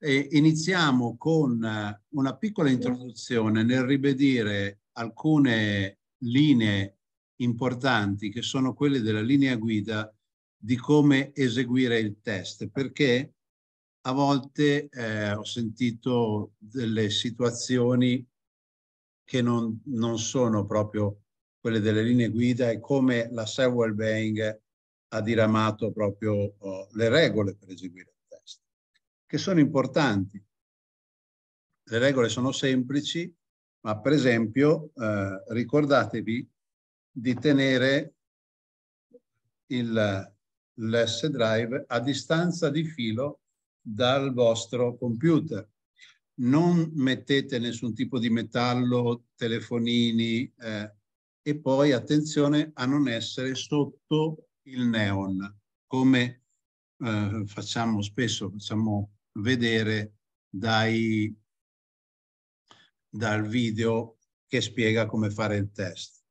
E iniziamo con eh, una piccola introduzione nel ribadire alcune linee importanti che sono quelle della linea guida di come eseguire il test, perché a volte eh, ho sentito delle situazioni che non, non, sono proprio quelle delle linee guida e come la Sewell Bank ha diramato proprio oh, le regole per eseguire che sono importanti. Le regole sono semplici, ma per esempio eh, ricordatevi di tenere il, l'S Drive a distanza di filo dal vostro computer. Non mettete nessun tipo di metallo, telefonini eh, e poi attenzione a non essere sotto il neon, come eh, facciamo spesso, facciamo vedere dai, dal video che spiega come fare il test.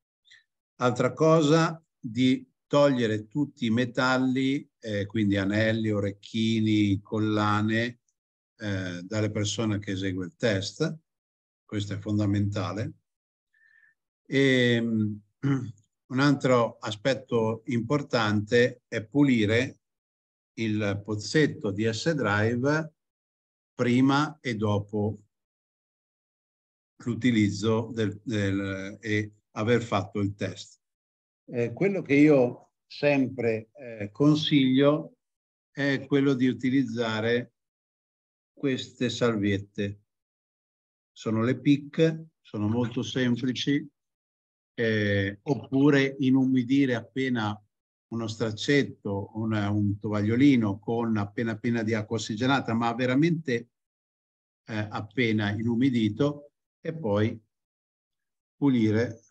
Altra cosa di togliere tutti i metalli, eh, quindi anelli, orecchini, collane, eh, dalle persone che esegue il test. Questo è fondamentale. E, ehm, un altro aspetto importante è pulire il pozzetto di S-Drive prima e dopo l'utilizzo e aver fatto il test. Eh, quello che io sempre eh, consiglio è quello di utilizzare queste salviette. Sono le PIC, sono molto semplici, eh, oppure inumidire appena uno straccetto, una, un tovagliolino con appena appena di acqua ossigenata, ma veramente eh, appena inumidito e poi pulire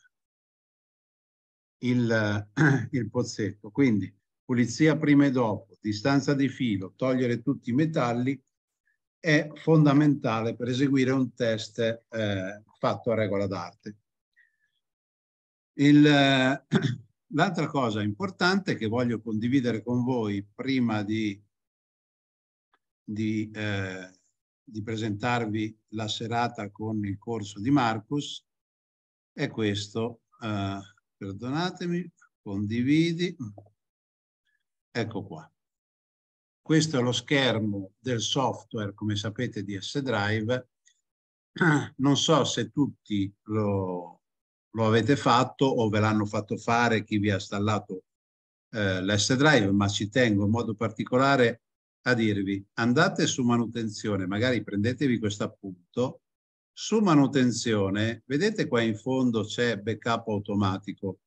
il, il pozzetto. Quindi pulizia prima e dopo, distanza di filo, togliere tutti i metalli è fondamentale per eseguire un test eh, fatto a regola d'arte. Il, eh, L'altra cosa importante che voglio condividere con voi prima di, di, eh, di presentarvi la serata con il corso di Marcus è questo. Eh, perdonatemi, condividi. Ecco qua. Questo è lo schermo del software, come sapete, di S-Drive. Non so se tutti lo, lo avete fatto o ve l'hanno fatto fare chi vi ha installato eh, l'S-Drive, ma ci tengo in modo particolare a dirvi andate su manutenzione, magari prendetevi questo appunto, su manutenzione, vedete qua in fondo c'è backup automatico.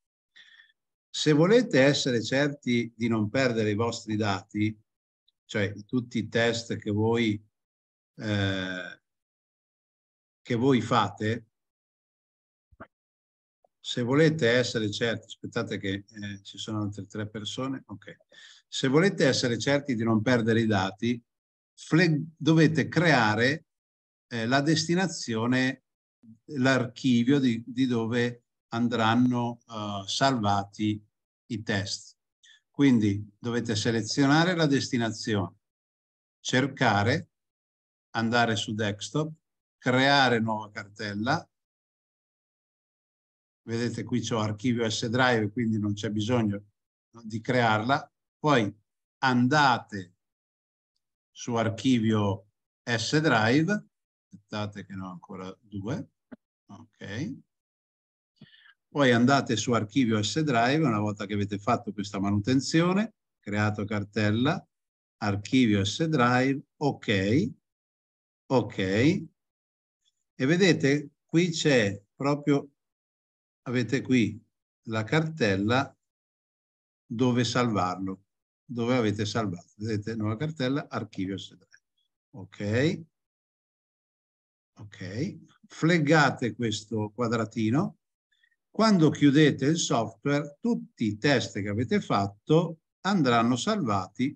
Se volete essere certi di non perdere i vostri dati, cioè tutti i test che voi, eh, che voi fate, se volete essere certi, aspettate che eh, ci sono altre tre persone, ok. Se volete essere certi di non perdere i dati, dovete creare eh, la destinazione, l'archivio di, di, dove andranno eh, salvati i test. Quindi dovete selezionare la destinazione, cercare, andare su desktop, creare nuova cartella, vedete qui c'è archivio S Drive, quindi non c'è bisogno di crearla. Poi andate su archivio S Drive, aspettate che ne ho ancora due, ok. Poi andate su archivio S Drive, una volta che avete fatto questa manutenzione, creato cartella, archivio S Drive, ok, ok. E vedete, qui c'è proprio avete qui la cartella dove salvarlo, dove avete salvato. Vedete, nuova cartella, archivio S3. Ok. Ok. Fleggate questo quadratino. Quando chiudete il software, tutti i test che avete fatto andranno salvati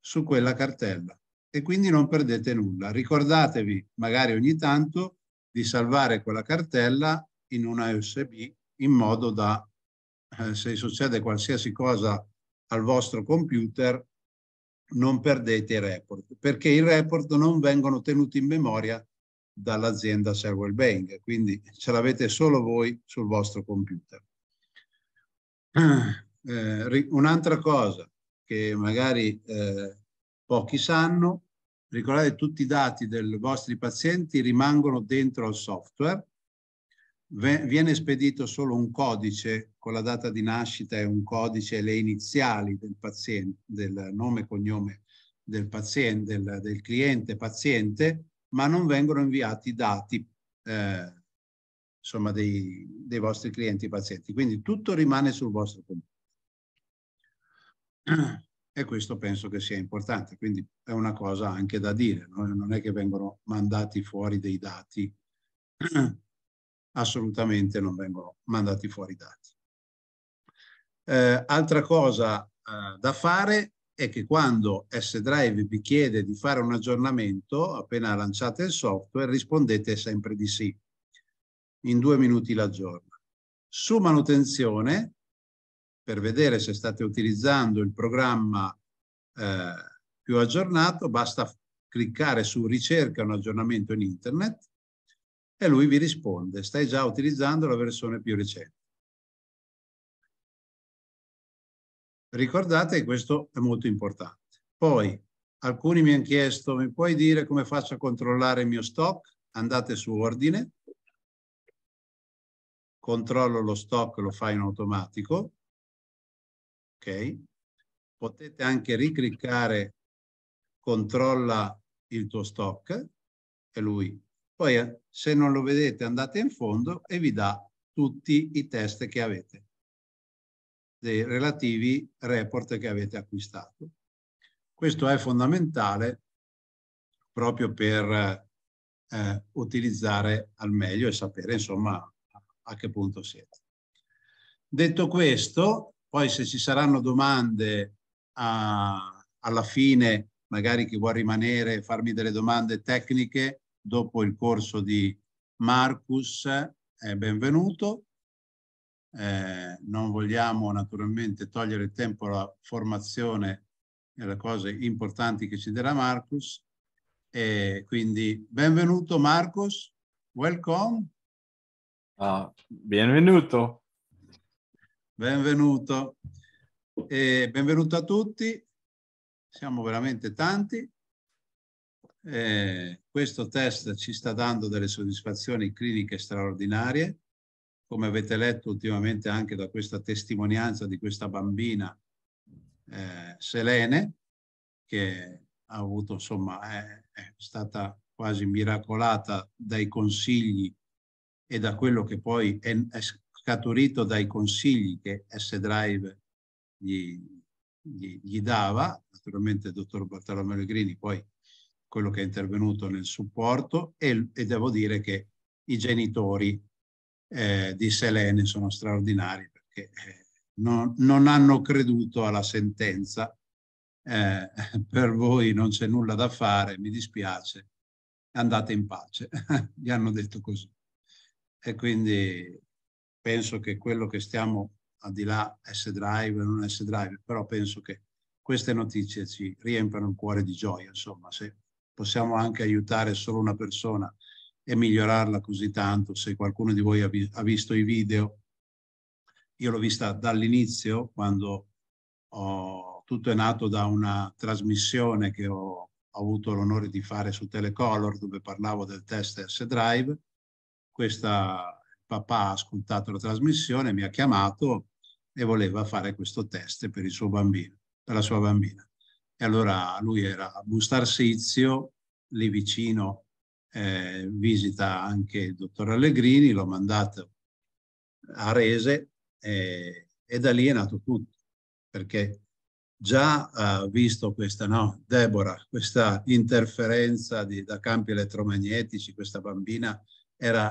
su quella cartella e quindi non perdete nulla. Ricordatevi magari ogni tanto di salvare quella cartella in una USB in modo da eh, se succede qualsiasi cosa al vostro computer non perdete i report perché i report non vengono tenuti in memoria dall'azienda Server Bank quindi ce l'avete solo voi sul vostro computer eh, un'altra cosa che magari eh, pochi sanno ricordate tutti i dati dei vostri pazienti rimangono dentro al software viene spedito solo un codice con la data di nascita e un codice e le iniziali del paziente, del nome e cognome del paziente, del, del cliente paziente, ma non vengono inviati i dati eh, insomma, dei, dei, vostri clienti pazienti. Quindi tutto rimane sul vostro computer. E questo penso che sia importante, quindi è una cosa anche da dire, no? non è che vengono mandati fuori dei dati assolutamente non vengono mandati fuori dati. Eh, altra cosa eh, da fare è che quando S-Drive vi chiede di fare un aggiornamento, appena lanciate il software, rispondete sempre di sì. In due minuti l'aggiorna. Su manutenzione, per vedere se state utilizzando il programma eh, più aggiornato, basta cliccare su ricerca un aggiornamento in internet e lui vi risponde, stai già utilizzando la versione più recente. Ricordate che questo è molto importante. Poi alcuni mi hanno chiesto, mi puoi dire come faccio a controllare il mio stock? Andate su ordine, controllo lo stock, lo fai in automatico, ok? Potete anche ricliccare controlla il tuo stock e lui poi eh, se non lo vedete andate in fondo e vi dà tutti i test che avete, dei relativi report che avete acquistato. Questo è fondamentale proprio per eh, utilizzare al meglio e sapere insomma a che punto siete. Detto questo, poi se ci saranno domande a, alla fine, magari chi vuole rimanere e farmi delle domande tecniche, dopo il corso di Marcus, eh, benvenuto. Eh, non vogliamo naturalmente togliere tempo alla formazione e alle cose importanti che ci darà Marcus. Eh, quindi benvenuto Marcus, welcome. Ah, benvenuto. Benvenuto. Eh, benvenuto a tutti, siamo veramente tanti. Eh, questo test ci sta dando delle soddisfazioni cliniche straordinarie, come avete letto ultimamente anche da questa testimonianza di questa bambina eh, Selene, che ha avuto, insomma, è, è stata quasi miracolata dai consigli e da quello che poi è, è scaturito dai consigli che S-Drive gli, gli, gli, dava, naturalmente il dottor Bartolomeo Legrini poi quello che è intervenuto nel supporto e, e devo dire che i genitori eh, di Selene sono straordinari perché eh, non, non, hanno creduto alla sentenza. Eh, per voi non c'è nulla da fare, mi dispiace, andate in pace. Gli hanno detto così. E quindi penso che quello che stiamo al di là S-Drive, non S-Drive, però penso che queste notizie ci riempano il cuore di gioia, insomma, se possiamo anche aiutare solo una persona e migliorarla così tanto. Se qualcuno di voi ha, visto i video, io l'ho vista dall'inizio, quando ho, tutto è nato da una trasmissione che ho, ho avuto l'onore di fare su Telecolor, dove parlavo del test S-Drive. Questa papà ha ascoltato la trasmissione, mi ha chiamato e voleva fare questo test per il suo bambino, per la sua bambina. E allora lui era a Bustar Sizio, lì vicino eh, visita anche il dottor Allegrini, l'ho mandato a Rese eh, e da lì è nato tutto, perché già eh, visto questa, no, Deborah, questa interferenza di, da campi elettromagnetici, questa bambina era,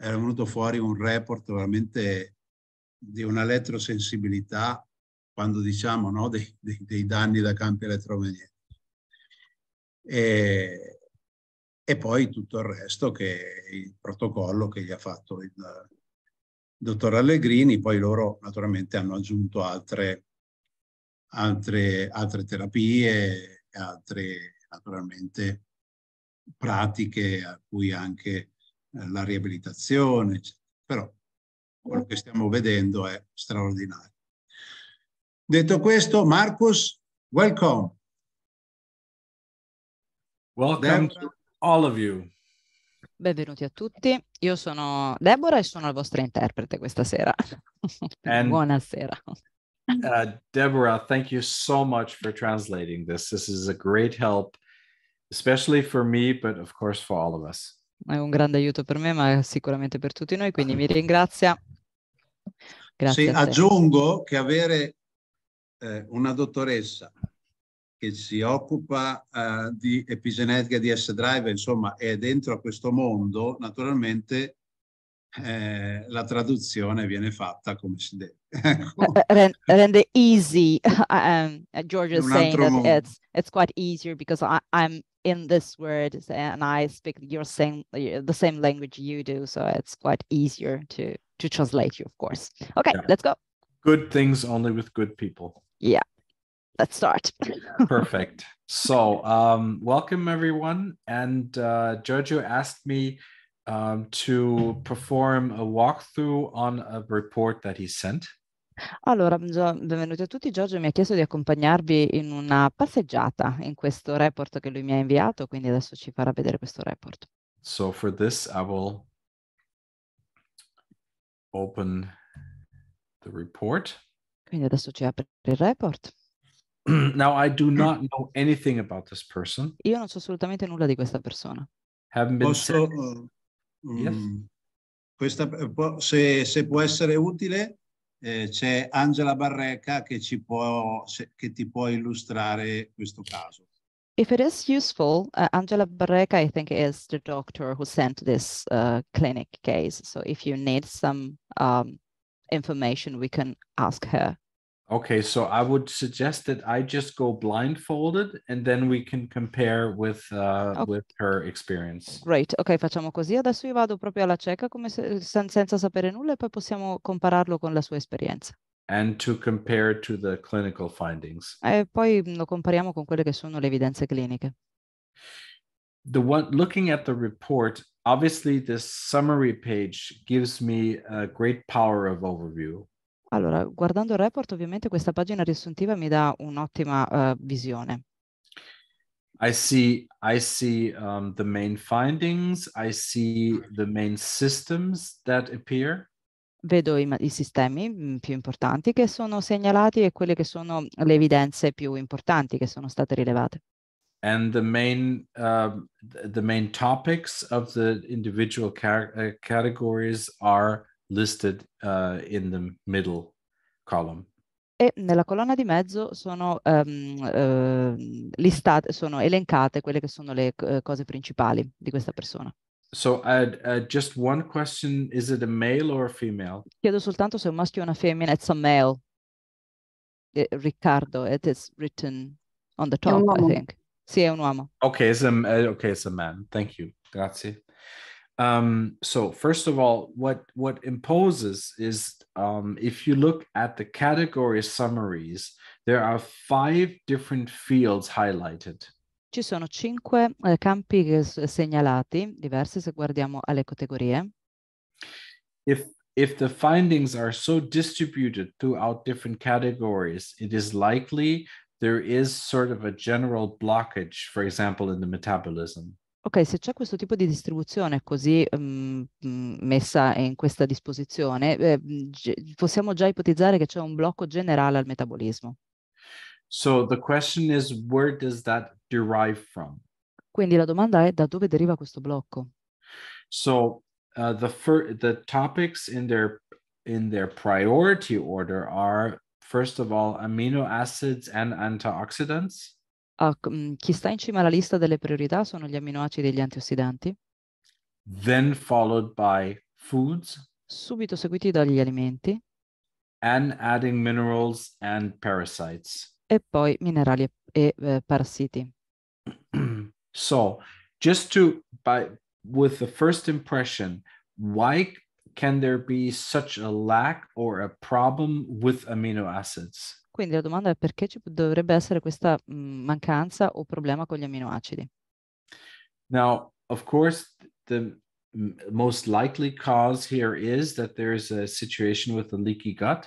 era venuto fuori un report veramente di un'elettrosensibilità quando diciamo no, dei, dei, dei, danni da campi elettromagnetici. E, e, poi tutto il resto che è il protocollo che gli ha fatto il, il dottor Allegrini, poi loro naturalmente hanno aggiunto altre, altre, altre terapie, altre naturalmente pratiche a cui anche eh, la riabilitazione, eccetera. però quello che stiamo vedendo è straordinario. Detto questo, Marcus, welcome. Welcome to all of you. Benvenuti a tutti. Io sono Deborah e sono la vostra interprete questa sera. And, Buonasera. Uh, Deborah, thank you so much for translating this. This is a great help, especially for me, but of course for all of us. È un grande aiuto per me, ma sicuramente per tutti noi, quindi mi ringrazia. Grazie. Sì, aggiungo che avere eh, una dottoressa che si occupa eh, di epigenetica di S-Drive, insomma, è dentro a questo mondo, naturalmente eh, la traduzione viene fatta come si deve. Ecco. Eh, eh, rende easy, um, George is saying that it's, it's quite easier because I, I'm in this word and I speak your same, the same language you do, so it's quite easier to, to translate you, of course. Okay, yeah. let's go. Good things only with good people yeah let's start perfect so um, welcome everyone and uh, jojo asked me um, to perform a walkthrough on a report that he sent Allora, benvenuti a tutti. Giorgio mi ha chiesto di accompagnarvi in una passeggiata in questo report che lui mi ha inviato, quindi adesso ci farà vedere questo report. So for this I will open the report. Quindi adesso ci apre il report. Now I do not know anything about this person. Io non so assolutamente nulla di questa persona. Haven't been Posso, uh, yes? questa, eh, se, se, può essere utile, eh, c'è Angela Barreca che, ci può, che ti può illustrare questo caso. If it is useful, uh, Angela Barreca, I think, is the doctor who sent this uh, clinic case. So if you need some um, information we can ask her. Okay, so I would suggest that I just go blindfolded and then we can compare with, uh, okay. with her experience. Great, ok, facciamo così. Adesso io vado proprio alla cieca come se, senza sapere nulla e poi possiamo compararlo con la sua esperienza. And to compare to the clinical findings. E poi mm, lo compariamo con quelle che sono le evidenze cliniche. The one looking at the report, Obviously, this summary page gives me a great power of overview. Allora, guardando il report, ovviamente questa pagina riassuntiva mi dà un'ottima uh, visione. I see, I see um, the main findings, I see the main systems that appear. Vedo i, i sistemi mm, più importanti che sono segnalati e quelle che sono le evidenze più importanti che sono state rilevate. and the main uh, the main topics of the individual car- uh, categories are listed uh, in the middle column. E nella colonna di mezzo sono, um, uh, listate, sono elencate quelle che sono le eh, cose principali di questa persona. So, uh, uh, just one question: is it a male or a female? Chiedo soltanto se è un maschio o una femmina. It's a male. Eh, Riccardo, it is written on the top, I think. Sì, è un uomo. Okay, it's a, okay, it's a man. Thank you. Grazie. Um, so first of all, what what imposes is um, if you look at the category summaries, there are five different fields highlighted. Ci sono cinque eh, campi segnalati diversi se guardiamo alle categorie. If if the findings are so distributed throughout different categories, it is likely there is sort of a general blockage, for example, in the metabolism. Ok, se c'è questo tipo di distribuzione così um, messa in questa disposizione, eh, possiamo già ipotizzare che c'è un blocco generale al metabolismo. So the question is where does that derive from? Quindi la domanda è da dove deriva questo blocco? So uh, the, the topics in their in their priority order are first of all, amino acids and antioxidants. Ah, mm, chi sta in cima alla lista delle priorità sono gli aminoacidi e gli antiossidanti, then followed by foods, subito seguiti dagli alimenti and adding minerals and parasites. e poi minerali e, e eh, parassiti. so, just to by with the first impression, why can there be such a lack or a problem with amino acids? Quindi la domanda è perché ci dovrebbe essere questa mancanza o problema con gli aminoacidi? Now, of course, the most likely cause here is that there is a situation with a leaky gut.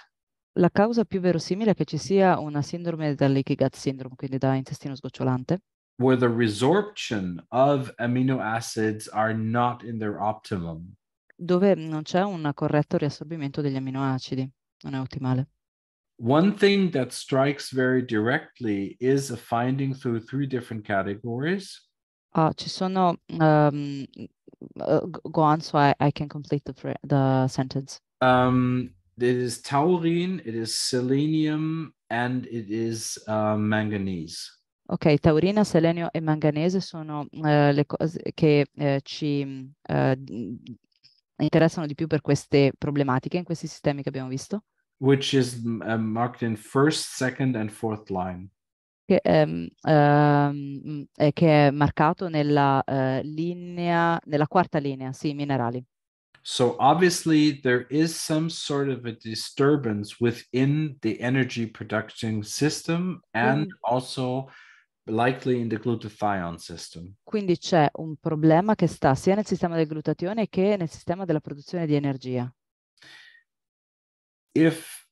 La causa più verosimile è che ci sia una sindrome da leaky gut syndrome, quindi da intestino sgocciolante. Where the resorption of amino acids are not in their optimum. dove non c'è un corretto riassorbimento degli aminoacidi, non è ottimale. One thing that strikes very directly is a finding through three different categories. Oh, ci sono. Um, go on, so I, I can complete the, the sentence. Um, it is taurine, it is selenium, and it is uh, manganese. Ok, taurina, selenio e manganese sono uh, le cose che uh, ci interessano di più per queste problematiche in questi sistemi che abbiamo visto? Which is mm, um, marked in first, second and fourth line. Che è, um, eh, che è marcato nella uh, linea, nella quarta linea, sì, minerali. So obviously there is some sort of a disturbance within the energy production system and mm. also Likely in the glutathione system. Quindi c'è un problema che sta sia nel sistema del glutatione che nel sistema della produzione di energia. If,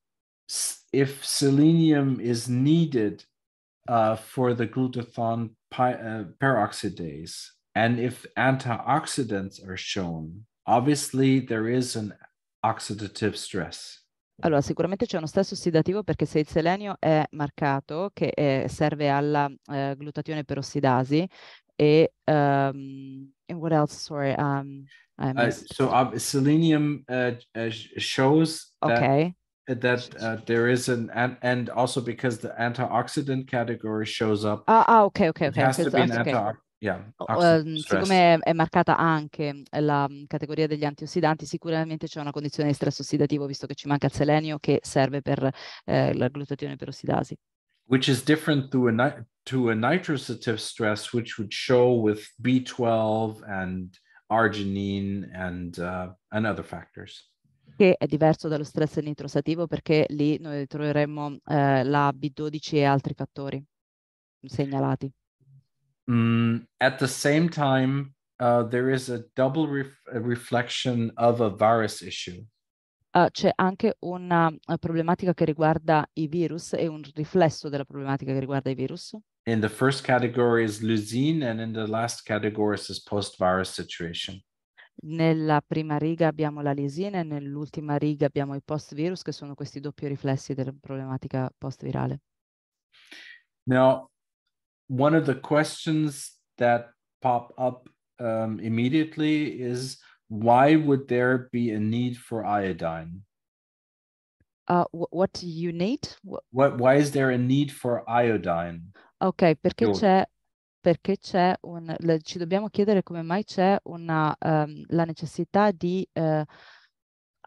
if selenium is needed uh, for the glutathione uh, peroxidase and if antioxidants are shown, obviously there is an oxidative stress. Allora, sicuramente c'è uno stress ossidativo perché se il selenio è marcato, che è, eh, serve alla eh, glutatione ossidasi, e um, what else? Sorry, um, uh, so uh, selenium uh, uh, uh shows okay. Uh, that, that there is an, an and also because the antioxidant category shows up. Ah, ah okay, okay, okay. It has to be an okay. antioxidant. Yeah, uh, siccome è marcata anche la mm, categoria degli antiossidanti, sicuramente c'è una condizione di stress ossidativo, visto che ci manca il selenio che serve per eh, la glutatione perossidasi. Which is different to a, ni- to a nitrosative stress, which would show with B12 and arginine and, uh, and other factors che è diverso dallo stress nitrosativo perché lì noi troveremo eh, la B12 e altri fattori segnalati. Mm, at the same time, uh, there is a double ref- a reflection of a virus issue. Uh, c'è anche una eh, problematica che riguarda i virus e un riflesso della problematica che riguarda i virus. In the first category is lusine, and in the last category is post-virus situation. Nella prima riga abbiamo la lisina e nell'ultima riga abbiamo i post-virus che sono questi doppi riflessi della problematica post-virale. Now, one of the questions that pop up um, immediately is why would there be a need for iodine? Uh, what do you need? What, why is there a need for iodine? Ok, perché no. c'è perché c'è un, le, ci dobbiamo chiedere come mai c'è una, um, la necessità di, uh,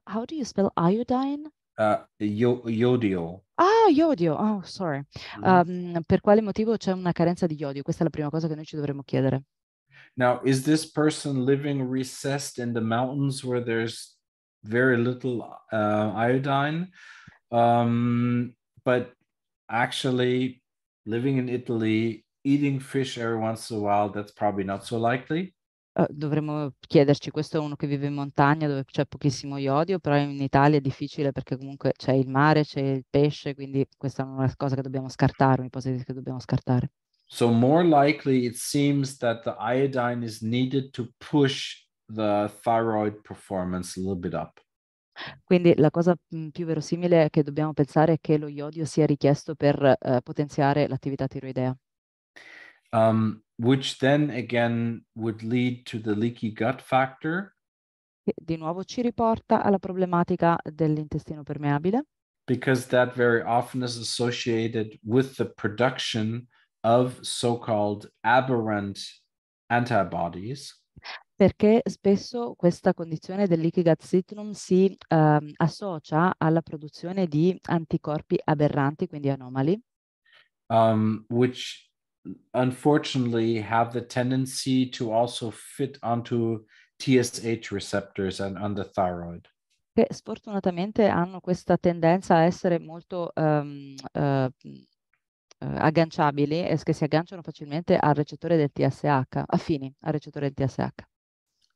how do you spell iodine? Uh, iodio. Ah, iodio. Eh, ah, oh, sorry. Mm. Um, per quale motivo c'è una carenza di iodio? Questa è la prima cosa che noi ci dovremmo chiedere. Now, is this person living recessed in the mountains where there's very little uh, iodine? Um, but actually, living in Italy, eating fish every once in a while, that's probably not so likely. Uh, dovremmo chiederci, questo è uno che vive in montagna dove c'è pochissimo iodio, però in Italia è difficile perché comunque c'è il mare, c'è il pesce, quindi questa è una cosa che dobbiamo scartare, un'ipotesi che dobbiamo scartare. So more likely it seems that the iodine is needed to push the thyroid performance a little bit up. Quindi la cosa mhmm, più verosimile che dobbiamo pensare è che lo iodio sia richiesto per uh, potenziare l'attività tiroidea. Um, which then again would lead to the leaky gut factor. di nuovo ci riporta alla problematica dell'intestino permeabile. Because that very often is associated with the production of so-called aberrant antibodies. Perché spesso questa condizione del leaky gut syndrome si um, associa alla produzione di anticorpi aberranti, quindi anomali. Um, which unfortunately have the tendency to also fit onto TSH receptors and on the thyroid. Che sfortunatamente hanno questa tendenza a essere molto um, uh, agganciabili e che si agganciano facilmente al recettore del TSH, affini al recettore del TSH.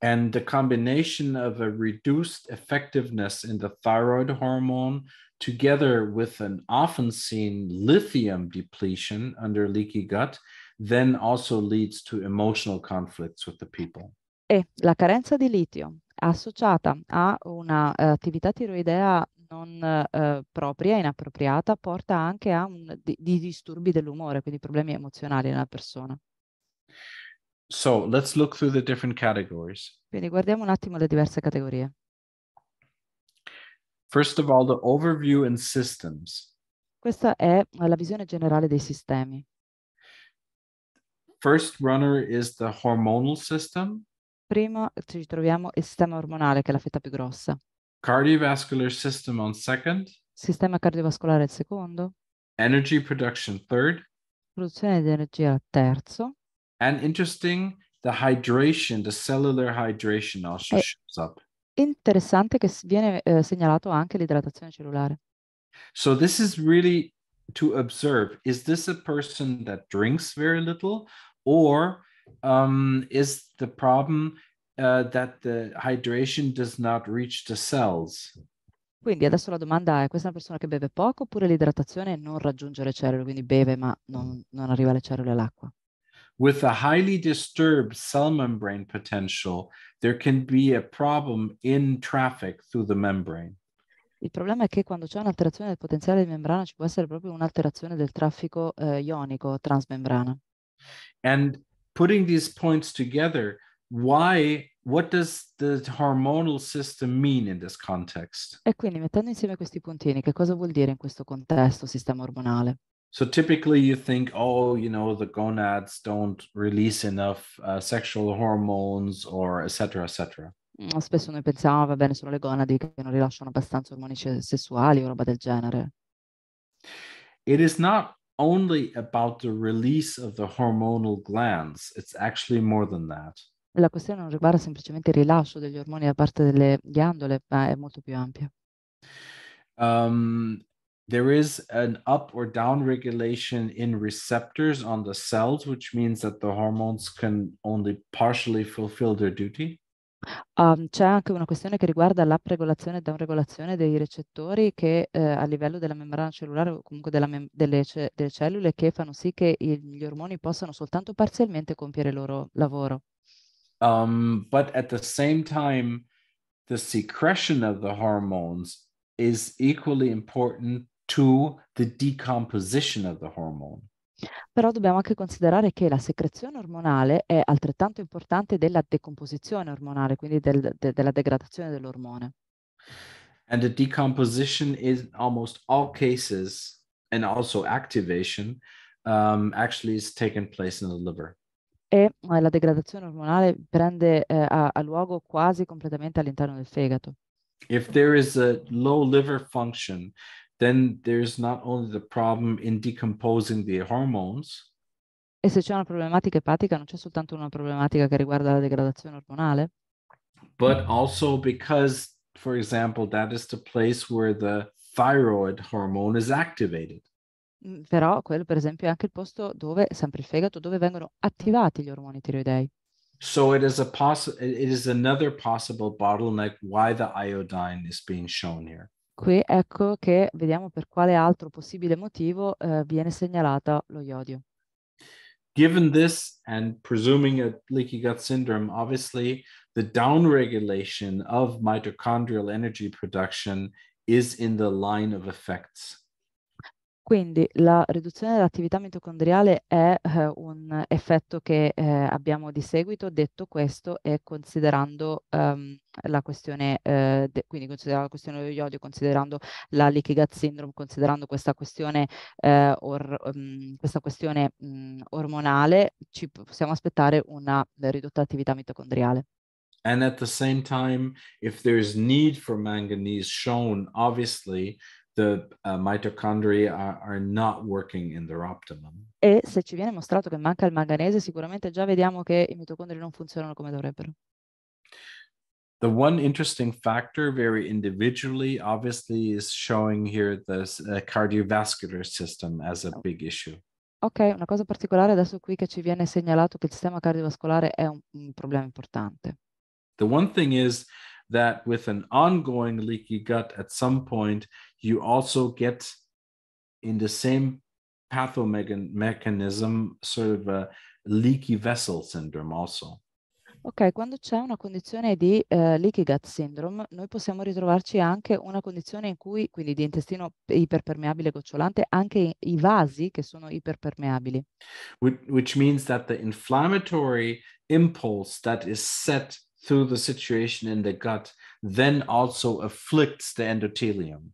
And the combination of a reduced effectiveness in the thyroid hormone together with an often seen lithium depletion under leaky gut, then also leads to emotional conflicts with the people. E la carenza di litio associata a un'attività eh, uh, tiroidea non uh, propria, inappropriata, porta anche a un, di, di disturbi dell'umore, quindi problemi emozionali nella persona. So let's look through the different categories. Quindi guardiamo un attimo le diverse categorie. First of all, the overview and systems. Questa è la visione generale dei sistemi. First runner is the hormonal system. Primo ci troviamo il sistema ormonale che è la fetta più grossa. Cardiovascular system on second. Sistema cardiovascolare il secondo. Energy production third. Produzione di energia terzo. And interesting, the hydration, the cellular hydration also e eh, shows up interessante che viene eh, segnalato anche l'idratazione cellulare. So this is really to observe, is this a person that drinks very little or um, is the problem uh, that the hydration does not reach the cells? Quindi adesso la domanda è, questa è una persona che beve poco oppure l'idratazione non raggiunge le cellule, quindi beve ma non, non arriva alle cellule l'acqua? With a highly disturbed cell membrane potential, there can be a problem in traffic through the membrane. Il problema è che quando c'è un'alterazione del potenziale di membrana ci può essere proprio un'alterazione del traffico eh, ionico transmembrana. And putting these points together, why what does the hormonal system mean in this context? E quindi mettendo insieme questi puntini, che cosa vuol dire in questo contesto sistema ormonale? so typically you think oh you know the gonads don't release enough uh, sexual hormones or etc etc mm, spesso noi pensiamo ah, va bene sono le gonadi che non rilasciano abbastanza ormoni sessuali o roba del genere it is not only about the release of the hormonal glands it's actually more than that la questione non riguarda semplicemente il rilascio degli ormoni da parte delle ghiandole ma è molto più ampia um, there is an up or down regulation in receptors on the cells, which means that the hormones can only partially fulfill their duty. Um, c'è anche una questione che riguarda l'up-regolazione e down-regolazione dei recettori che eh, a livello della membrana cellulare o comunque mem- delle, ce- delle, cellule che fanno sì che i- gli ormoni possano soltanto parzialmente compiere il loro lavoro. Um, but at the same time, the secretion of the hormones is equally important to the decomposition of the hormone. Però dobbiamo anche considerare che la secrezione ormonale è altrettanto importante della decomposizione ormonale, quindi del, de, della degradazione dell'ormone. And the decomposition in almost all cases, and also activation, um, actually is taken place in the liver. E eh, la degradazione ormonale prende eh, a, a luogo quasi completamente all'interno del fegato. If there is a low liver function, then there's not only the problem in decomposing the hormones. E se c'è una problematica epatica, non c'è soltanto una problematica che riguarda la degradazione ormonale. But also because, for example, that is the place where the thyroid hormone is activated. Mm, però quello, per esempio, è anche il posto dove, sempre il fegato, dove vengono attivati gli ormoni tiroidei. So it is a poss- it is another possible bottleneck why the iodine is being shown here qui ecco che vediamo per quale altro possibile motivo eh, viene segnalata lo iodio. Given this and presuming a leaky gut syndrome, obviously the downregulation of mitochondrial energy production is in the line of effects. Quindi la riduzione dell'attività mitocondriale è eh, un effetto che eh, abbiamo di seguito, detto questo e considerando ehm, la questione, eh, de- quindi considerando la questione dello iodio, considerando la leaky gut syndrome, considerando questa questione, eh, or- um, questa questione mh, mm, ormonale, ci possiamo aspettare una ridotta attività mitocondriale. And at the same time, if there's need for manganese shown, obviously, the uh, mitochondria are, are, not working in their optimum. E se ci viene mostrato che manca il manganese, sicuramente già vediamo che i mitocondri non funzionano come dovrebbero. The one interesting factor, very individually, obviously, is showing here the uh, cardiovascular system as a oh. big issue. Ok, una cosa particolare adesso qui che ci viene segnalato che il sistema cardiovascolare è un, un problema importante. The one thing is that with an ongoing leaky gut, at some point you also get in the same pathomechanism sort of a leaky vessel syndrome also. Ok, quando c'è una condizione di eh, leaky gut syndrome, noi possiamo ritrovarci anche una condizione in cui, quindi di intestino iperpermeabile gocciolante, anche i vasi che sono iperpermeabili. Which, which means that the inflammatory impulse that is set through the situation in the gut then also afflicts the endothelium.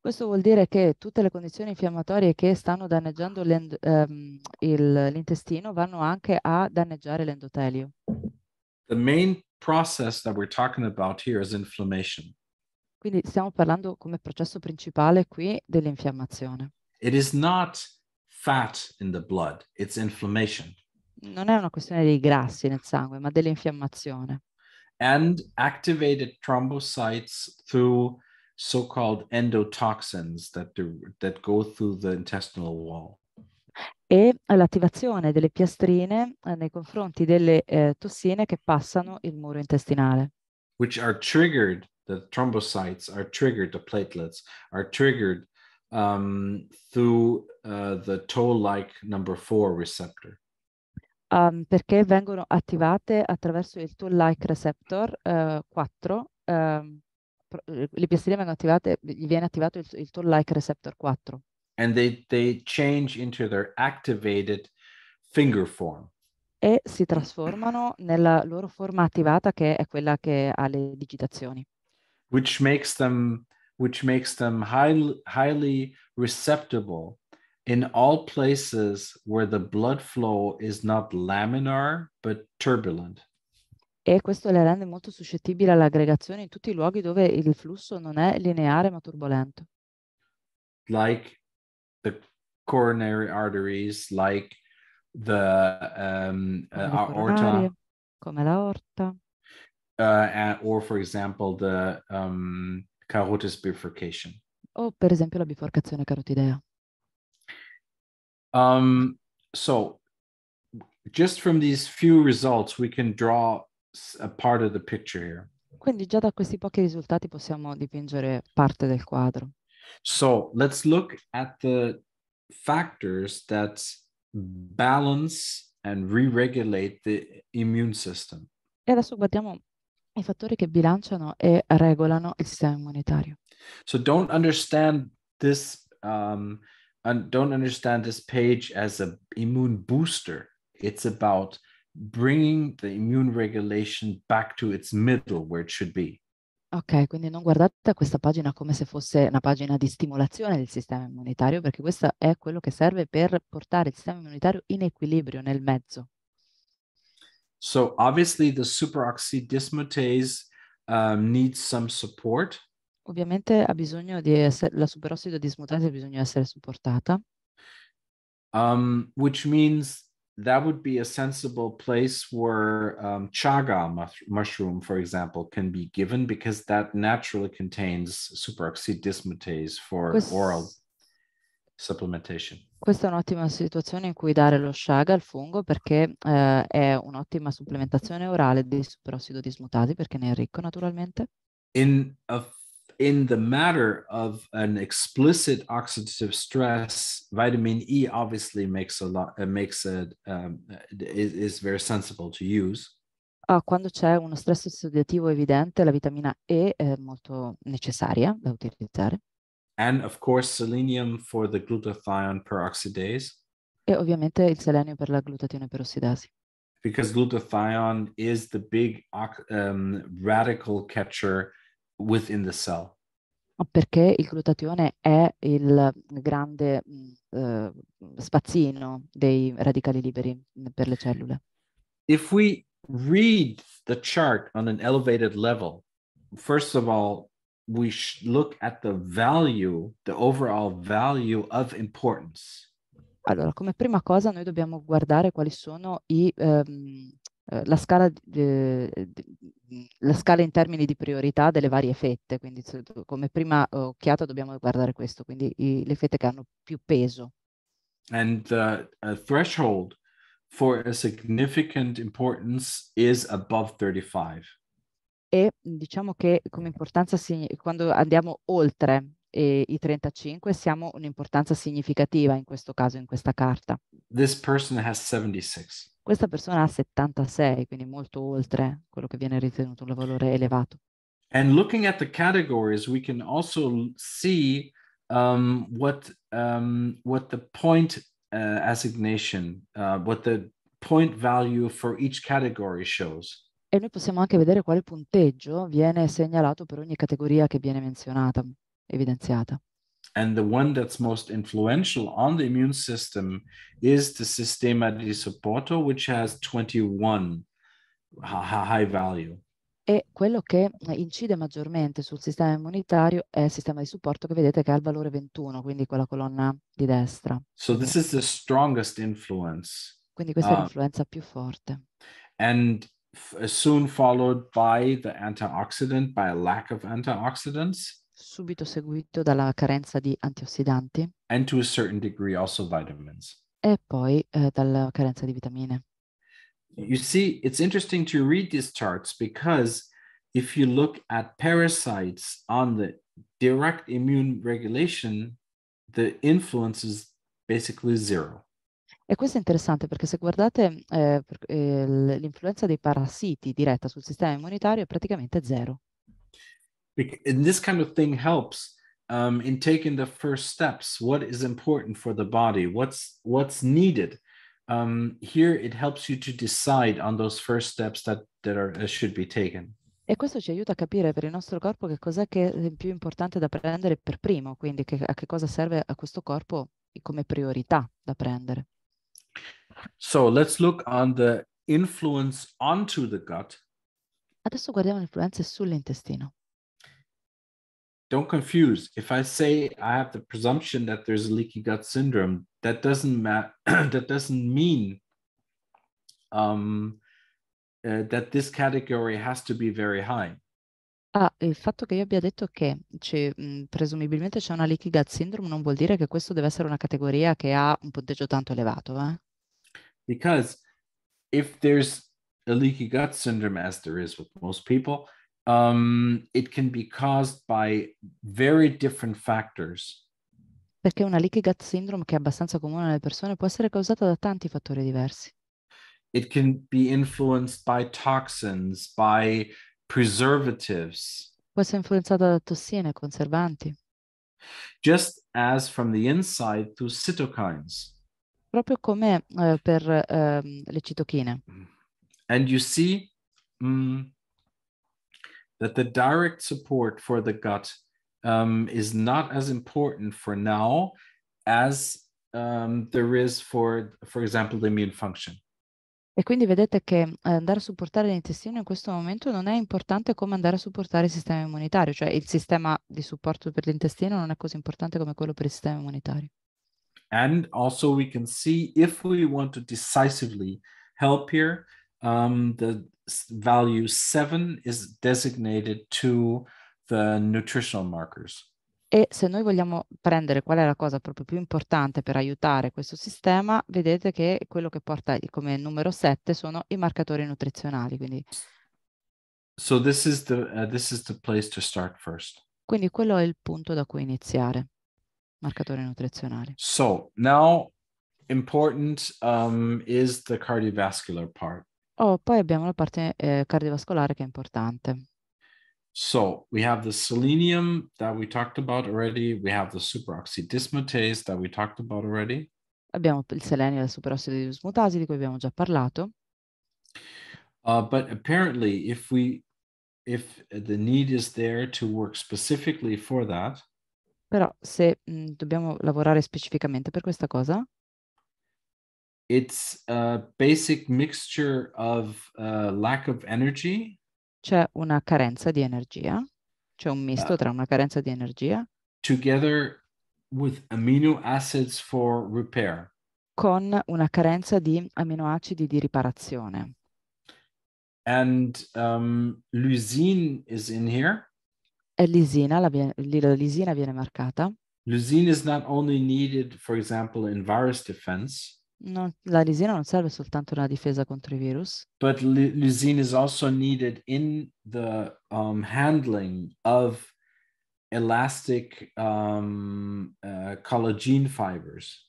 Questo vuol dire che tutte le condizioni infiammatorie che stanno danneggiando ehm, l'intestino vanno anche a danneggiare l'endotelio. The main process that we're talking about here is inflammation. Quindi stiamo parlando come processo principale qui dell'infiammazione. It is not fat in the blood, it's inflammation. Non è una questione dei grassi nel sangue, ma dell'infiammazione. And activated thrombocytes through so-called endotoxins that, do, that go through the intestinal wall e l'attivazione delle piastrine eh, nei confronti delle eh, tossine che passano il muro intestinale. Which are triggered, the thrombocytes are triggered, the platelets are triggered um, through uh, the toll-like number 4 receptor. Um, perché vengono attivate attraverso il toll-like receptor uh, 4, um, eh, le piastrine vengono attivate, gli viene attivato il, il toll-like receptor 4. And they, they change into their activated finger form. E si trasformano nella loro forma attivata che è quella che ha le digitazioni. Which makes them, which makes them high, highly receptible in all places where the blood flow is not laminar but turbulent e questo le rende molto suscettibili all'aggregazione in tutti i luoghi dove il flusso non è lineare ma turbolento. Like the coronary arteries, like the um, uh, aorta. Come l'aorta. Uh, and, or for example the um, carotis bifurcation. O per esempio la biforcazione carotidea. Um, so just from these few results, we can draw a part of the picture here. Quindi già da questi pochi risultati possiamo dipingere parte del quadro. So let's look at the factors that balance and re-regulate the immune system. E adesso guardiamo i fattori che bilanciano e regolano il sistema immunitario. So don't understand this um, don't understand this page as a immune booster. It's about bringing the immune regulation back to its middle where it should be. Ok, quindi non guardate questa pagina come se fosse una pagina di stimolazione del sistema immunitario, perché questo è quello che serve per portare il sistema immunitario in equilibrio nel mezzo. So obviously the superoxy dismutase um, needs some support. Ovviamente ha bisogno di essere, la superossido dismutase ha bisogno di essere supportata. Um, which means that would be a sensible place where um, chaga mushroom, for example, can be given because that naturally contains superoxide dismutase for Quest- oral supplementation. Questa è un'ottima situazione in cui dare lo shaga al fungo perché eh, è un'ottima supplementazione orale di superossido dismutasi perché ne è ricco naturalmente. In a in the matter of an explicit oxidative stress, vitamin E obviously makes a lot, uh, makes a, um, uh, is, is very sensible to use. Ah, quando c'è uno stress ossidativo evidente, la vitamina E è molto necessaria da utilizzare. And of course, selenium for the glutathione peroxidase. E ovviamente il selenio per la glutatione perossidasi. Because glutathione is the big um, radical catcher within the cell. Perché il glutatione è il grande uh, spazzino dei radicali liberi per le cellule. If we read the chart on an elevated level, first of all, we look at the value, the overall value of importance. Allora, come prima cosa noi dobbiamo guardare quali sono i, um, eh, la, scala, eh, la, scala, in termini di priorità delle varie fette, quindi come prima occhiata dobbiamo guardare questo, quindi i, le fette che hanno più peso. And the uh, threshold for a significant importance is above 35. E diciamo che come importanza, quando andiamo oltre e eh, i 35 siamo un'importanza significativa in questo caso, in questa carta. This person has 76. Questa persona ha 76, quindi molto oltre quello che viene ritenuto un valore elevato. And looking at the categories, we can also see um, what, um, what the point uh, assignation, uh, what the point value for each category shows. E noi possiamo anche vedere quale punteggio viene segnalato per ogni categoria che viene menzionata, evidenziata. and the one that's most influential on the immune system is the Sistema di Supporto, which has 21 high value. E quello che incide maggiormente sul sistema immunitario è il sistema di supporto che vedete che ha il valore 21, quindi quella colonna di destra. So this is the strongest influence. Quindi questa uh, è l'influenza più forte. And soon followed by the antioxidant, by a lack of antioxidants. subito seguito dalla carenza di antiossidanti and to a certain degree also vitamins. e poi eh, dalla carenza di vitamine. You see, it's interesting to read these charts because if you look at parasites on the direct immune regulation, the influence is basically zero. E questo è interessante perché se guardate eh, eh l'influenza dei parassiti diretta sul sistema immunitario è praticamente zero. and this kind of thing helps um, in taking the first steps what is important for the body what's what's needed um, here it helps you to decide on those first steps that, that are, uh, should be taken E questo ci aiuta a capire per il nostro corpo che cos'è che è più importante da prendere per primo, quindi che, a che cosa serve a questo corpo come priorità da prendere. So let's look on the influence onto the gut. Adesso guardiamo le influenze sull'intestino don't confuse. If I say I have the presumption that there's a leaky gut syndrome, that doesn't ma- that doesn't mean um, uh, that this category has to be very high. Ah, il fatto che io abbia detto che ci, mh, presumibilmente c'è una leaky gut syndrome non vuol dire che questo deve essere una categoria che ha un punteggio tanto elevato, eh? Because if there's a leaky gut syndrome, as there is with most people, Um, it can be caused by very different factors. Perché una leaky gut syndrome che è abbastanza comune nelle persone può essere causata da tanti fattori diversi. It can be influenced by toxins, by preservatives. Può essere influenzata da tossine, conservanti. Just as from the inside through cytokines. Proprio come uh, per uh, le citochine. And you see, mm, that the direct support for the gut um, is not as important for now as um, there is for, for example, the immune function. E quindi vedete che eh, andare a supportare l'intestino in questo momento non è importante come andare a supportare il sistema immunitario, cioè il sistema di supporto per l'intestino non è così importante come quello per il sistema immunitario. And also we can see if we want to decisively help here, um, the value seven is designated to the nutritional markers. E se noi vogliamo prendere qual è la cosa proprio più importante per aiutare questo sistema, vedete che quello che porta come numero 7 sono i marcatori nutrizionali. Quindi... So this is, the, uh, this is the place to start first. Quindi quello è il punto da cui iniziare, marcatori nutrizionali. So now important um, is the cardiovascular part. Oh, poi abbiamo la parte eh, cardiovascolare che è importante. So we have the selenium that we talked about already. We have the superoxydismutase that we talked about already. Abbiamo il selenio e la superossido di di cui abbiamo già parlato. Uh, but apparently, if we if the need is there to work specifically for that. Però se mh, mm, dobbiamo lavorare specificamente per questa cosa. it's a basic mixture of uh, lack of energy. C'è una carenza di energia. C'è un misto uh, tra una carenza di energia. Together with amino acids for repair. Con una carenza di aminoacidi di riparazione. And um, leucine is in here. E lisina, la, la lisina viene marcata. Leucine is not only needed, for example, in virus defense. Non, la lisina non serve soltanto nella difesa contro i virus. But lysine is also needed in the um, handling of elastic um, uh, collagen fibers.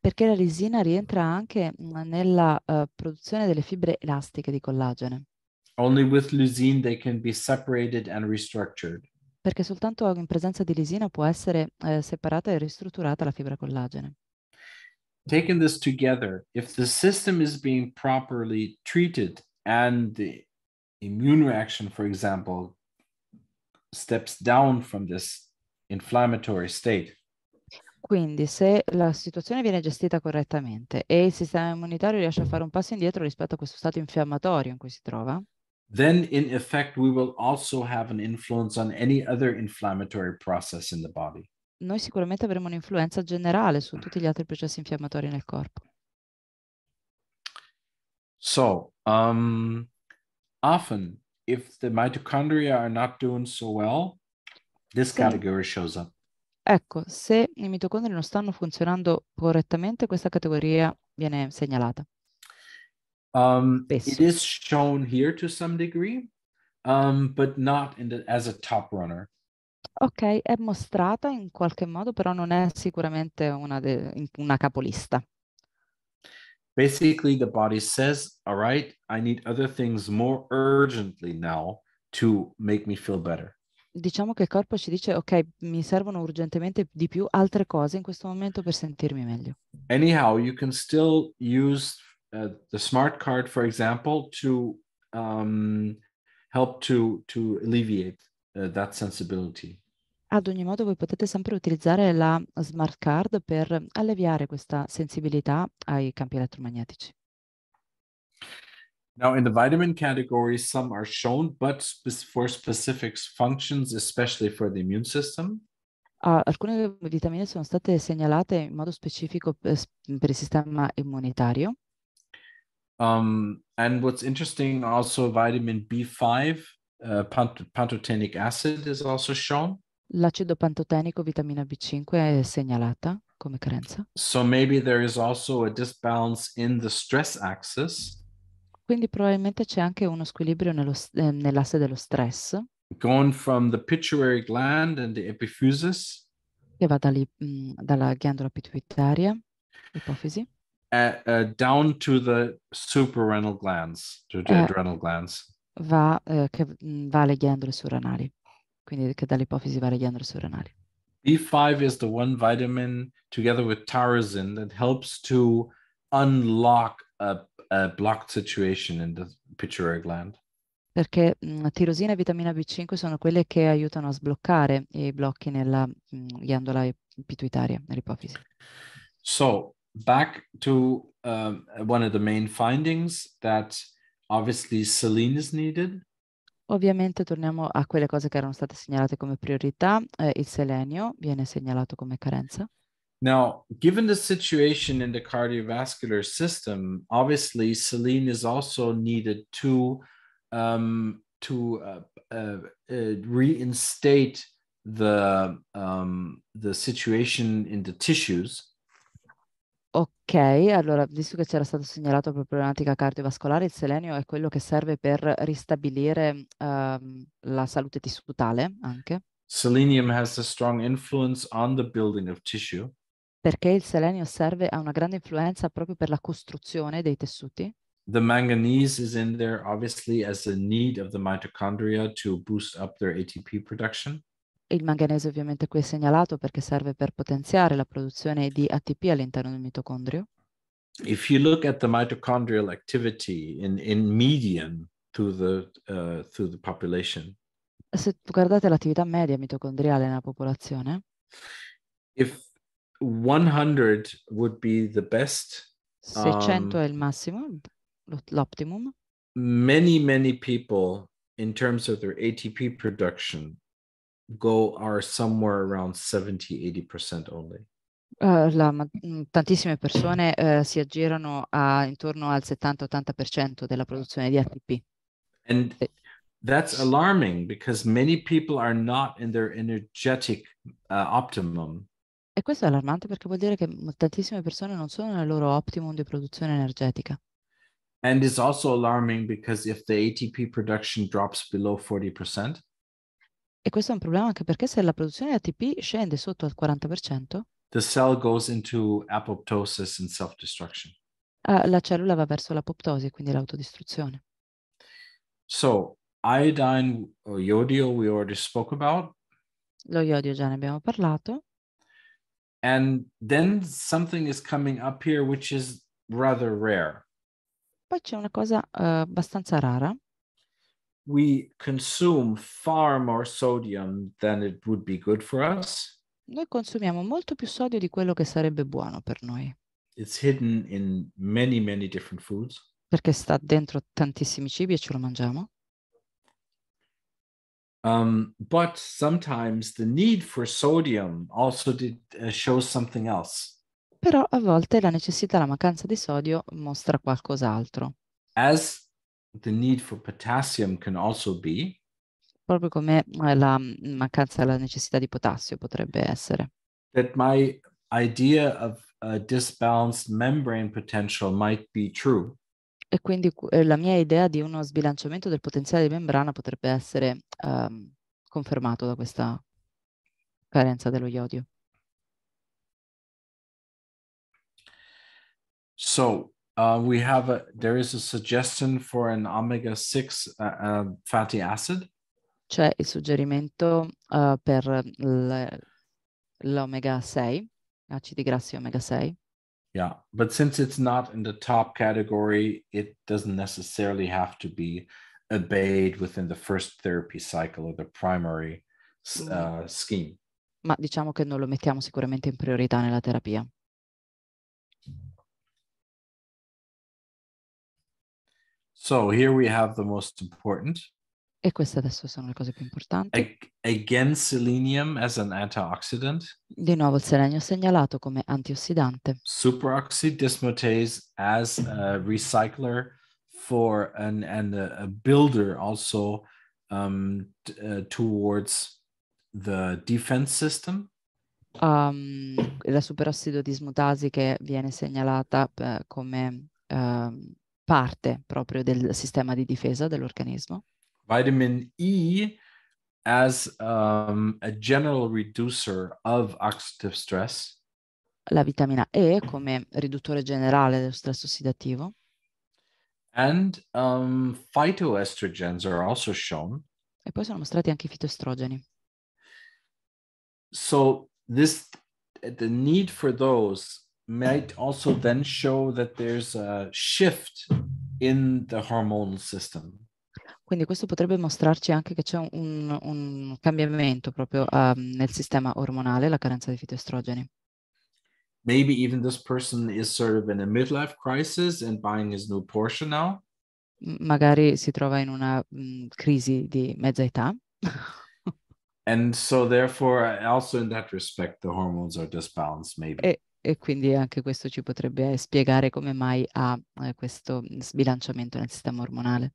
Perché la lisina rientra anche mhmm, nella uh, produzione delle fibre elastiche di collagene. Only with lysine they can be separated and restructured. Perché soltanto in presenza di lisina può essere eh, separata e ristrutturata la fibra collagene. taken this together, if the system is being properly treated and the immune reaction, for example, steps down from this inflammatory state. Quindi se la situazione viene gestita correttamente e il sistema immunitario riesce a fare un passo indietro rispetto a questo stato infiammatorio in cui si trova, then in effect we will also have an influence on any other inflammatory process in the body. noi sicuramente avremo un'influenza generale su tutti gli altri processi infiammatori nel corpo. So, um, often if the mitochondria are not doing so well, this sì. shows up. Ecco, se i mitocondri non stanno funzionando correttamente, questa categoria viene segnalata. Um, it is shown here to some degree, um, but not the, as a top runner. Ok, è mostrata in qualche modo, però non è sicuramente una, de- una capolista. Basically, the body says, All right, I need other things more urgently now to make me feel better. Diciamo che il corpo ci dice, Ok, mi servono urgentemente di più altre cose in questo momento per sentirmi meglio. Anyhow, you can still use uh, the smart card, for example, to um, help to, to alleviate uh, that sensibility. Ad ogni modo voi potete sempre utilizzare la smart card per alleviare questa sensibilità ai campi elettromagnetici. Now, in the vitamin category, some are shown, but for specific functions, especially for the immune system. Uh, alcune vitamine sono state segnalate in modo specifico per, per il sistema immunitario. Um, and what's interesting also, vitamin B5 Uh, pant- pantotenic acid is also shown. L'acido pantotenico, vitamina B5, è segnalata come carenza. So maybe there is also a disbalance in the stress axis. Quindi probabilmente c'è anche uno squilibrio nello, eh, nell'asse dello stress. Going from the pituitary gland and the epiphysis. Che va da lì, mh, mm, dalla ghiandola pituitaria, ipofisi. Uh, uh, down to the suprarenal glands, to the eh, adrenal glands. va, eh, che mm, va alle ghiandole surrenali, quindi che dall'ipofisi va alle ghiandole surrenali. B5 is the one vitamin together with taurizin that helps to unlock a, a blocked situation in the pituitary gland. Perché mh, mm, tirosina e vitamina B5 sono quelle che aiutano a sbloccare i blocchi nella mh, mm, ghiandola pituitaria, nell'ipofisi. So, back to um, one of the main findings that Obviously saline is needed. Ovviamente torniamo a quelle cose che erano state segnalate come priorità. Eh, il selenio viene segnalato come carenza. Now, given the situation in the cardiovascular system, obviously saline is also needed to um, to uh, uh, uh, reinstate the um, the situation in the tissues. Ok, allora, visto che c'era stato segnalato per problematica cardiovascolare, il selenio è quello che serve per ristabilire ehm, la salute tissutale anche, Selenium has a strong influence on the building of tissue perché il selenio serve a una grande influenza proprio per la costruzione dei tessuti. The manganese is in there obviously as a need of the mitochondria to boost up their ATP production. Il manganese ovviamente qui è segnalato perché serve per potenziare la produzione di ATP all'interno del mitocondrio. If you look at the mitochondrial activity in, in median through the, uh, through the population. Se guardate l'attività media mitocondriale nella popolazione. If 100 would be the best. 600 um, è il massimo, l'optimum. Many, many people in terms of their ATP production go are somewhere around 70-80% only. Uh, la, ma, mm, tantissime persone uh, si aggirano a intorno al 70-80% della produzione di ATP. And eh. that's alarming because many people are not in their energetic uh, optimum. E questo è allarmante perché vuol dire che tantissime persone non sono nel loro optimum di produzione energetica. And it's also alarming because if the ATP production drops below 40%, E questo è un problema anche perché se la produzione di ATP scende sotto al 40%, the cell goes into apoptosis and self-destruction. Eh, la cellula va verso l'apoptosi, quindi l'autodistruzione. So, iodine or iodio we already spoke about. Lo iodio già ne abbiamo parlato. And then something is coming up here which is rather rare. Poi c'è una cosa uh, abbastanza rara. we consume far more sodium than it would be good for us. Noi consumiamo molto più sodio di quello che sarebbe buono per noi. It's hidden in many, many different foods. Perché sta dentro tantissimi cibi e ce lo mangiamo. Um, but sometimes the need for sodium also did, uh, shows something else. Però a volte la necessità, la mancanza di sodio mostra qualcos'altro. As the need for potassium can also be. Proprio come eh, la mancanza, la necessità di potassio potrebbe essere. That my idea of a disbalanced membrane potential might be true. E quindi eh, la mia idea di uno sbilanciamento del potenziale di membrana potrebbe essere um, confermato da questa carenza dello iodio. So, Uh, we have a, there is a suggestion for an omega 6 uh, um, fatty acid c'è il suggerimento uh, per l'omega 6 acidi grassi omega 6 yeah but since it's not in the top category it doesn't necessarily have to be obeyed within the first therapy cycle or the primary mm. uh, scheme ma diciamo che non lo mettiamo sicuramente in priorità nella terapia So here we have the most important. E queste adesso sono le cose più importanti. Ag- again, selenium as an antioxidant. Di nuovo il selenio segnalato come antiossidante. Superoxidismutase as a recycler for an, and a, a builder also um, t- uh, towards the defense system. Um, la superossidodismutasi che viene segnalata uh, come um, parte proprio del sistema di difesa dell'organismo. Vitamin E as um, a general reducer of oxidative stress. La vitamina E come riduttore generale dello stress ossidativo. And um, phytoestrogens are also shown. E poi sono mostrati anche i fitoestrogeni. So this the need for those might also then show that there's a shift in the hormonal system. Quindi questo potrebbe mostrarci anche che c'è un, un cambiamento proprio um, nel sistema ormonale, la carenza di fitoestrogeni. Maybe even this person is sort of in a midlife crisis and buying his new Porsche now. Magari si trova in una um, crisi di mezza età. and so therefore also in that respect the hormones are disbalanced maybe. E, e quindi anche questo ci potrebbe eh, spiegare come mai ha eh, questo mm, sbilanciamento nel sistema ormonale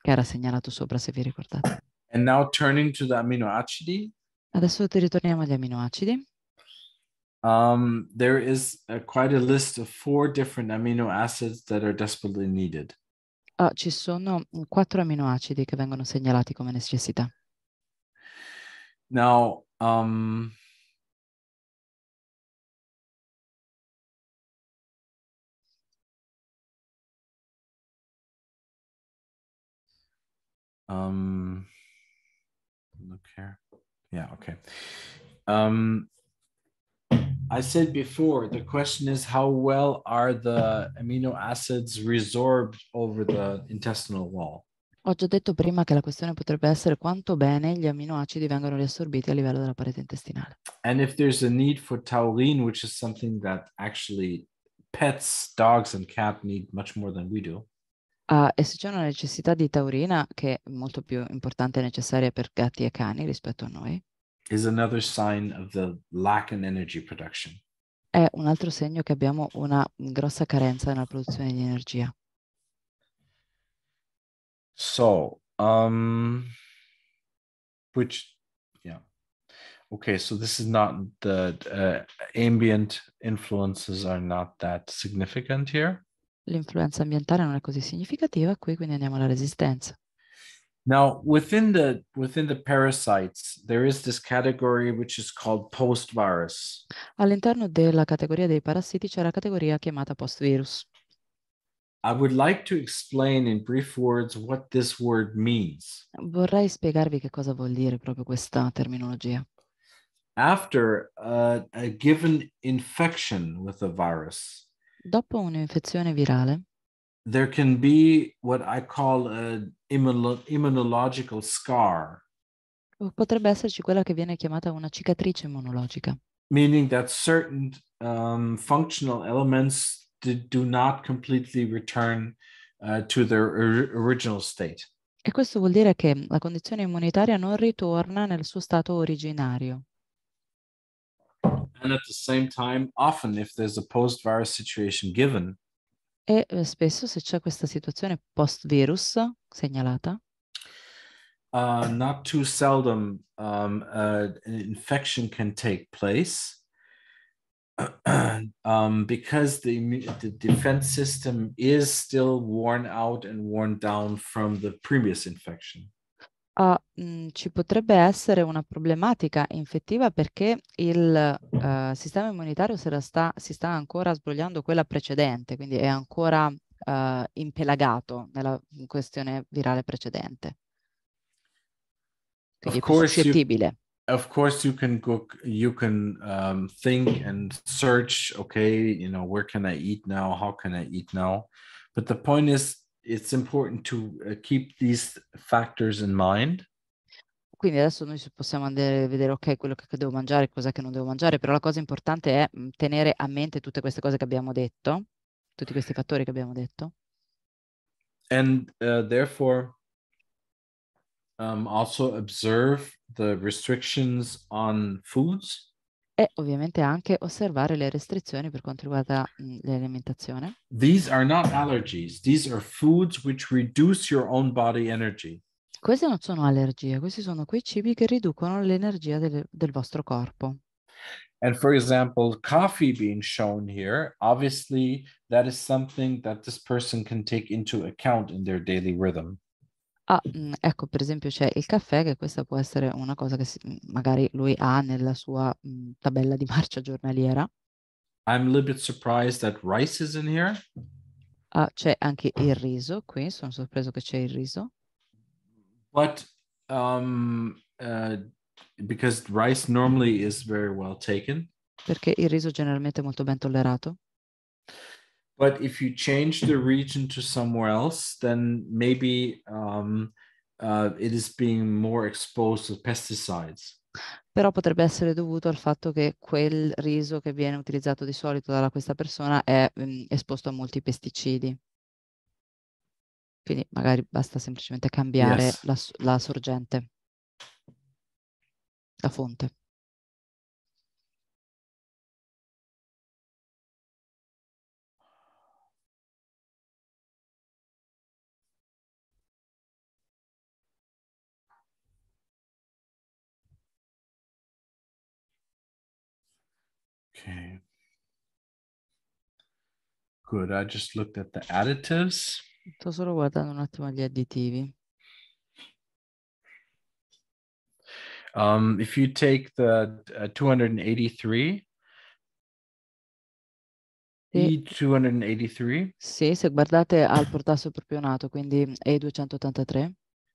che era segnalato sopra se vi ricordate. And now turning to the aminoacidi. Adesso ritorniamo agli aminoacidi. Um, there is a, uh, quite a list of four different amino acids that are desperately needed. Uh, ci sono mm, quattro aminoacidi che vengono segnalati come necessità. Now, um, Um, look here. Yeah, okay. Um, I said before, the question is how well are the amino acids resorbed over the intestinal wall? Ho già detto prima che la questione potrebbe essere quanto bene gli aminoacidi vengono riassorbiti a livello della parete intestinale. And if there's a need for taurine, which is something that actually pets, dogs and cats need much more than we do. Uh, e se c'è una necessità di taurina che è molto più importante e necessaria per gatti e cani rispetto a noi. È un altro segno che abbiamo una grossa carenza nella produzione di energia. So, um, which, yeah. Okay, so this is not the uh, ambient influences are not that significant here l'influenza ambientale non è così significativa qui, quindi andiamo alla resistenza. Now, within the within the parasites, there is this category which is called post-virus. All'interno della categoria dei parassiti c'è la categoria chiamata post-virus. I would like to explain in brief words what this word means. Vorrei spiegarvi che cosa vuol dire proprio questa terminologia. After a, a given infection with a virus. Dopo un'infezione virale, there can be what I call an immunological scar. Potrebbe esserci quella che viene chiamata una cicatrice immunologica. Meaning that certain um, functional elements do not completely return uh, to their original state. E questo vuol dire che la condizione immunitaria non ritorna nel suo stato originario. And at the same time, often if there's a post-virus situation given, e spesso se c'è questa situazione post-virus segnalata, uh, not too seldom um, uh, an infection can take place um, because the, the defense system is still worn out and worn down from the previous infection. Ah, mh, mhmm, ci potrebbe essere una problematica infettiva perché il eh, sistema immunitario sta, si sta ancora sbrogliando quella precedente, quindi è ancora eh, impelagato nella questione virale precedente. Quindi of è suscettibile. You, of course you can go you can um, think and search, okay, you know, where can I eat now? How can I eat now? But the point is it's important to uh, keep these factors in mind. Quindi adesso noi possiamo andare a vedere, ok, quello che devo mangiare, e cosa che non devo mangiare, però la cosa importante è tenere a mente tutte queste cose che abbiamo detto, tutti questi fattori che abbiamo detto. And uh, therefore, um, also observe the restrictions on foods e ovviamente anche osservare le restrizioni per quanto riguarda mhmm, l'alimentazione. These are not allergies, these are foods which reduce your own body energy. Queste non sono allergie, questi sono quei cibi che riducono l'energia del, del vostro corpo. And for example, coffee being shown here, obviously that is something that this person can take into account in their daily rhythm. Ah, mhmm, ecco, per esempio c'è il caffè, che questa può essere una cosa che mhmm, magari lui ha nella sua mhmm, tabella di marcia giornaliera. I'm a little bit surprised that rice is in here. Ah, c'è anche il riso qui, sono sorpreso che c'è il riso. But um, uh, because rice normally is very well taken, Perché il riso generalmente è molto ben tollerato. But if you change the region to somewhere else, then maybe um, uh, it is being more exposed to pesticides. Però potrebbe essere dovuto al fatto che quel riso che viene utilizzato di solito da questa persona è mh, mm, esposto a molti pesticidi. Quindi magari basta semplicemente cambiare yes. la, la sorgente, la fonte. Good. I just looked at the additives. Sto solo guardando un attimo gli additivi. Um, if you take the uh, 283, sì. E283. Sì, se guardate al portasso propionato, quindi E283.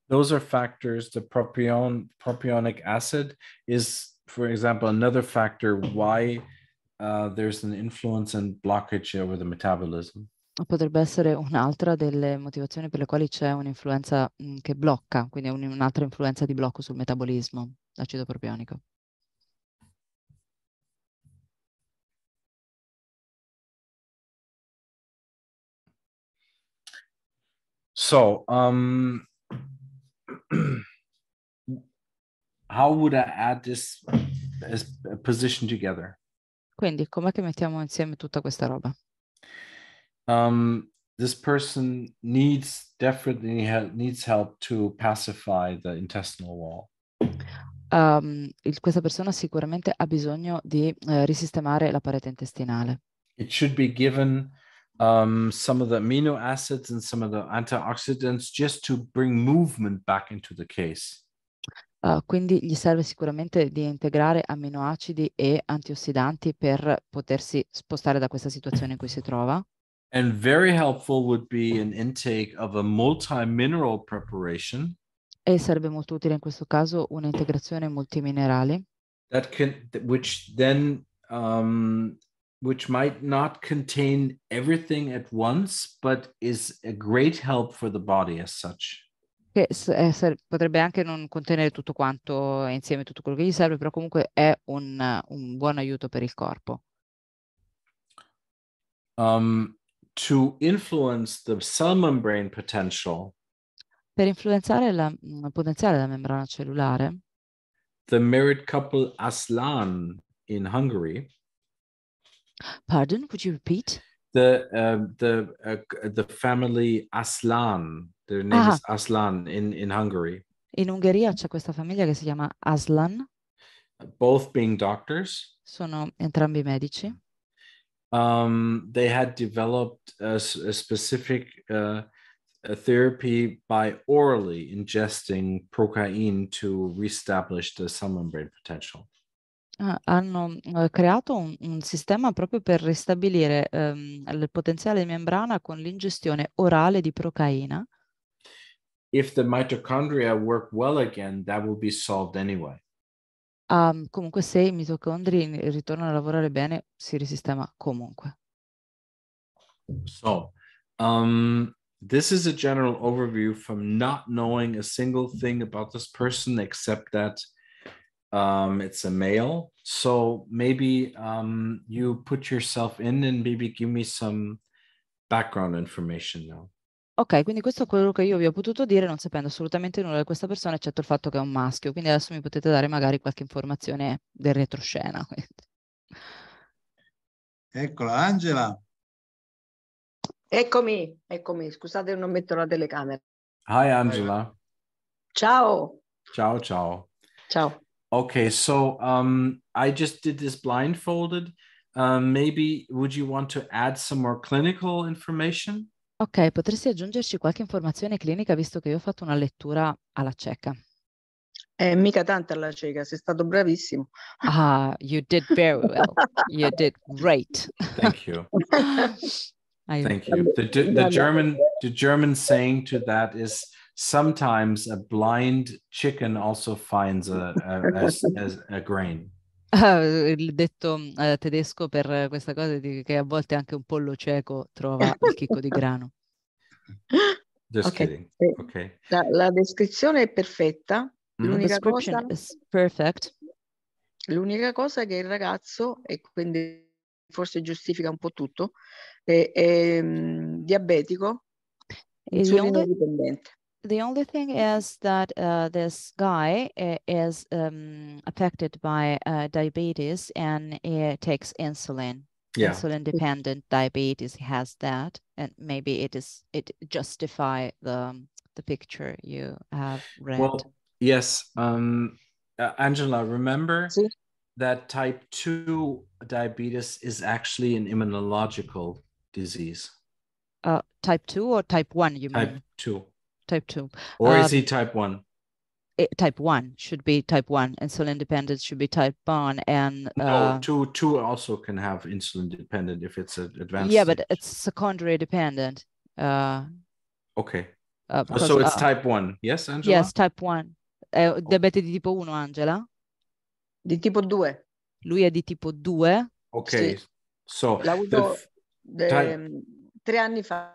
Those are factors, the propion, propionic acid is, for example, another factor why uh, there's an influence and blockage over the metabolism. Potrebbe essere un'altra delle motivazioni per le quali c'è un'influenza mm, che blocca, quindi un'altra influenza di blocco sul metabolismo, l'acido propionico. So, um, how would I add this as position together? Quindi com'è che mettiamo insieme tutta questa roba? Um, this person needs definitely needs help to pacify the intestinal wall. Um, il, questa persona sicuramente ha bisogno di uh, risistemare la parete intestinale. It should be given um, some of the amino acids and some of the antioxidants just to bring movement back into the case. Uh, quindi gli serve sicuramente di integrare amminoacidi e antiossidanti per potersi spostare da questa situazione in cui si trova. And very helpful would be an intake of a multi-mineral preparation. E sarebbe molto utile in questo caso un'integrazione multiminerale. That can, which then, um, which might not contain everything at once, but is a great help for the body as such che eh, potrebbe anche non contenere tutto quanto insieme, tutto quello che gli serve, però comunque è un, un buon aiuto per il corpo. Um, to influence the cell membrane potential. Per influenzare il mm, potenziale della membrana cellulare. The married couple Aslan in Hungary. Pardon, could you repeat? The, uh, the, uh, the family Aslan Their name ah. is Aslan in, in Hungary. In Ungheria c'è questa famiglia che si chiama Aslan. Both being doctors. Sono entrambi medici. Um, they had developed a, a specific uh, a therapy by orally ingesting procaine to reestablish the cell membrane potential. Ah, hanno eh, creato un, un, sistema proprio per ristabilire ehm, il potenziale di membrana con l'ingestione orale di procaina if the mitochondria work well again, that will be solved anyway. Um, comunque se i mitocondri ritornano a lavorare bene, si risistema comunque. So, um, this is a general overview from not knowing a single thing about this person except that um, it's a male. So maybe um, you put yourself in and maybe give me some background information now. Ok, quindi questo è quello che io vi ho potuto dire non sapendo assolutamente nulla di questa persona, eccetto il fatto che è un maschio, quindi adesso mi potete dare magari qualche informazione del retroscena. Eccola Angela. Eccomi, eccomi, scusate non metto la telecamera. Hi Angela. Ciao. Ciao, ciao. Ciao. Ok, so um, I just did this blindfolded. Um, maybe would you want to add some more clinical information? Ok, potresti aggiungerci qualche informazione clinica visto che io ho fatto una lettura alla cieca? Eh, mica tanto alla cieca, sei stato bravissimo. Ah, you did very well. You did great. Thank you. Thank you. The, the, German, the German saying to that is sometimes a blind chicken also finds a, a, a, a grain. il detto eh, tedesco per questa cosa di, che a volte anche un pollo cieco trova il chicco di grano. Just okay. kidding. Okay. La, la, descrizione è perfetta. Mm-hmm. L'unica, cosa, l'unica cosa che il ragazzo, e quindi forse giustifica un po' tutto, è, è, mm, è diabetico, insulino dipendente. the only thing is that uh, this guy uh, is um, affected by uh, diabetes and he takes insulin. Yeah. Insulin dependent diabetes has that, and maybe it is it justify the um, the picture you have read. Well, yes, um, uh, Angela, remember See? that type two diabetes is actually an immunological disease. Uh, type two or type one? You type mean? Type two type 2 or is um, he type 1 it, type 1 should be type 1 insulin dependent should be type 1 and oh, uh, no, 2 2 also can have insulin dependent if it's an advanced yeah stage. but it's secondary dependent uh, okay uh, oh, because, so it's uh, type 1 yes Angela yes type 1 oh. diabete di tipo 1 Angela di tipo 2 lui è di tipo 2 ok sì. so l'ha avuto tre anni fa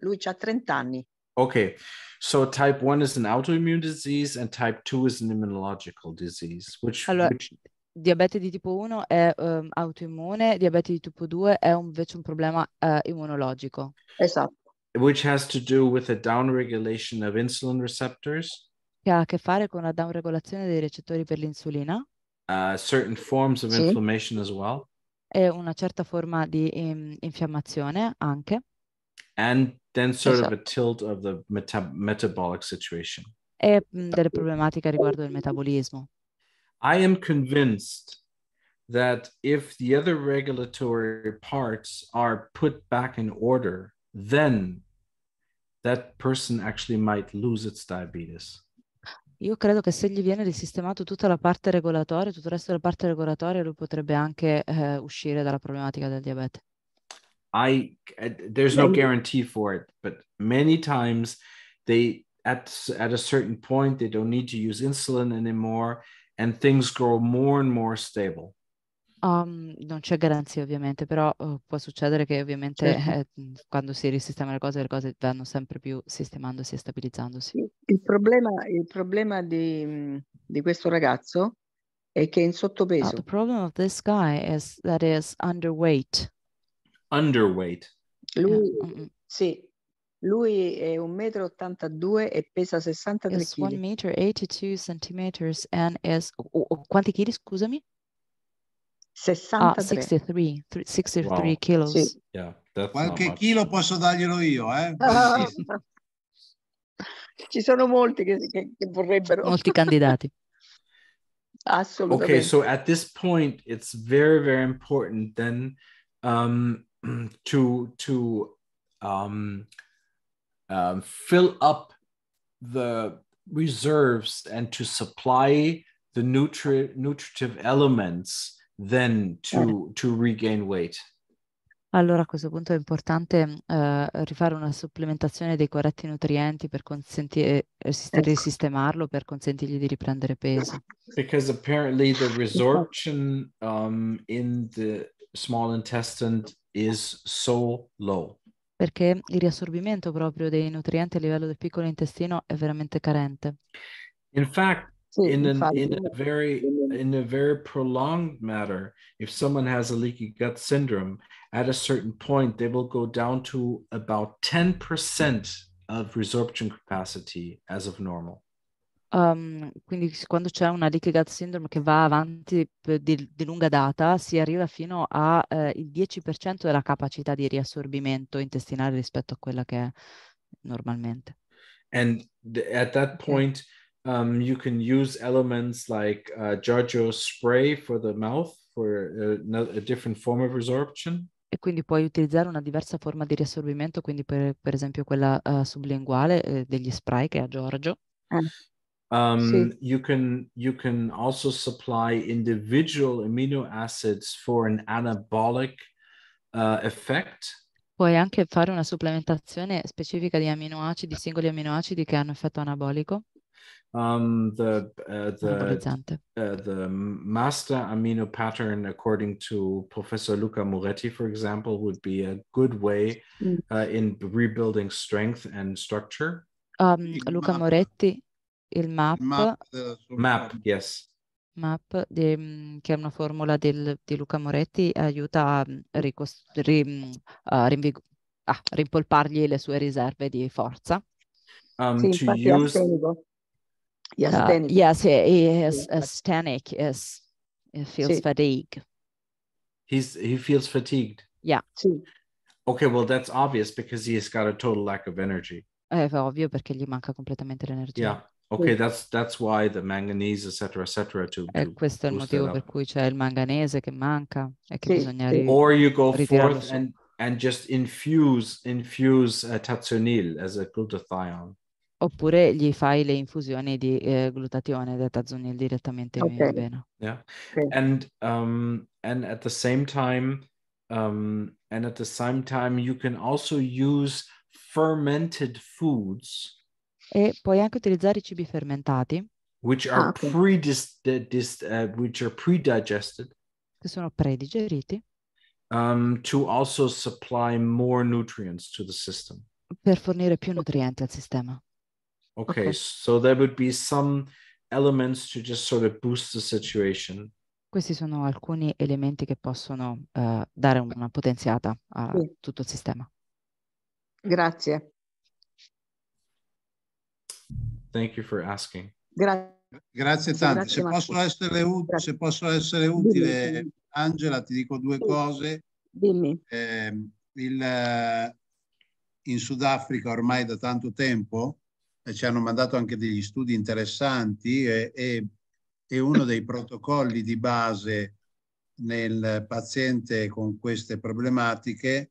lui ha 30 anni Okay. So type 1 is an autoimmune disease and type 2 is an immunological disease. Which, allora, which... diabete di tipo 1 è um, autoimmune, diabete di tipo 2 è invece un problema uh, immunologico. Esatto. Which has to do with a downregulation of insulin receptors. Che ha a che fare con la downregolazione dei recettori per l'insulina. Uh, certain forms of sì. inflammation as well. E una certa forma di um, infiammazione anche. And then sort esatto. of a tilt of the meta- metabolic situation. E delle problematiche riguardo il metabolismo. I am convinced that if the other regulatory parts are put back in order, then that person actually might lose its diabetes. Io credo che se gli viene risistemato tutta la parte regolatoria, tutto il resto della parte regolatoria, lui potrebbe anche eh, uscire dalla problematica del diabete. I, I uh, there's no guarantee for it, but many times they at at a certain point they don't need to use insulin anymore and things grow more and more stable. Um, non c'è garanzia ovviamente, però uh, può succedere che ovviamente certo. eh, mm, quando si risistema le cose, le cose vanno sempre più sistemandosi e stabilizzandosi. Il problema, il problema di, mm, di questo ragazzo è che è in sottopeso. Uh, the problem of this guy is that is underweight underweight. Lui, eh, mm, mm. sì, lui è 1,82 m e un metro 182 e pesa 63 kg. It's eighty-two centimeters and is... Oh, oh, oh quanti chili, scusami? Ah, 63. Ah, 63, 63 wow. kilos. Sì. Yeah, Qualche chilo posso darglielo io, eh? Ci sono molti che, che, che vorrebbero. Molti candidati. Absolutely. Okay, so at this point, it's very, very important then um, to to um, um, fill up the reserves and to supply the nutri- nutritive elements then to, to regain weight. Allora a questo punto è importante eh, rifare una supplementazione dei corretti nutrienti per consentire eh, eh, sistemarlo per consentirgli di riprendere peso. Because apparently the resorption um, in the small intestine is so low. Perché il riassorbimento proprio dei nutrienti a livello del piccolo intestino è veramente carente. In fact, sì, in, an, in, a very, in a very prolonged matter, if someone has a leaky gut syndrome, at a certain point, they will go down to about 10% of resorption capacity as of normal. Um, quindi quando c'è una leaky gut syndrome che va avanti di, di lunga data, si arriva fino al eh, 10% della capacità di riassorbimento intestinale rispetto a quella che è normalmente. And th- at that point, um, you can use elements like uh, Giorgio spray for the mouth for a, uh, a different form of resorption. E quindi puoi utilizzare una diversa forma di riassorbimento, quindi per, per esempio quella uh, sublinguale eh, degli spray che ha Giorgio. Eh. Um, sì. You can you can also supply individual amino acids for an anabolic uh, effect. Puoi anche fare una supplementazione specifica di aminoacidi, singoli aminoacidi che hanno effetto anabolico. Um, the, uh, the, uh, the master amino pattern, according to Professor Luca Moretti, for example, would be a good way mm. uh, in rebuilding strength and structure. Um, Luca Moretti il MAP, map, map, yes. MAP de, mm, che è una formula del, di Luca Moretti, aiuta a, mm, ricost- ri, a, rinvig- a rimpolpargli le sue riserve di forza. Um, sì, to use... Yes, uh, yes, he is astenic, is, he feels sì. fatigue. He's, he feels fatigued. Yeah. Sì. Okay, well that's obvious because he has got a total lack of energy. È ovvio perché gli manca completamente l'energia. Yeah. Ok, that's, that's why the manganese, etc., etc. to, to È questo è il motivo per cui c'è il manganese che manca e che Sì. bisogna ri- Or you go forth and, and just infuse infuse uh, as a glutathione. oppure gli fai le infusioni di eh, glutatione da tazunil direttamente in vena. Yeah. And um and at the same time, um and at the same time you can also use fermented foods E puoi anche utilizzare i cibi fermentati, which are, ah, okay. predis- uh, which are pre-digested, che sono predigeriti, um, to also supply more nutrients to the system. Per fornire più nutrienti al sistema. Okay, okay, so there would be some elements to just sort of boost the situation. Questi sono alcuni elementi che possono uh, dare una potenziata a tutto il sistema. Grazie. Thank you for asking. Grazie. Grazie tante. Grazie, se, posso utile, se, posso essere utile, Dimmi. Angela, ti dico due cose. Dimmi. Ehm, eh, il, in Sudafrica ormai da tanto tempo eh, ci hanno mandato anche degli studi interessanti e, e, e uno dei protocolli di base nel paziente con queste problematiche,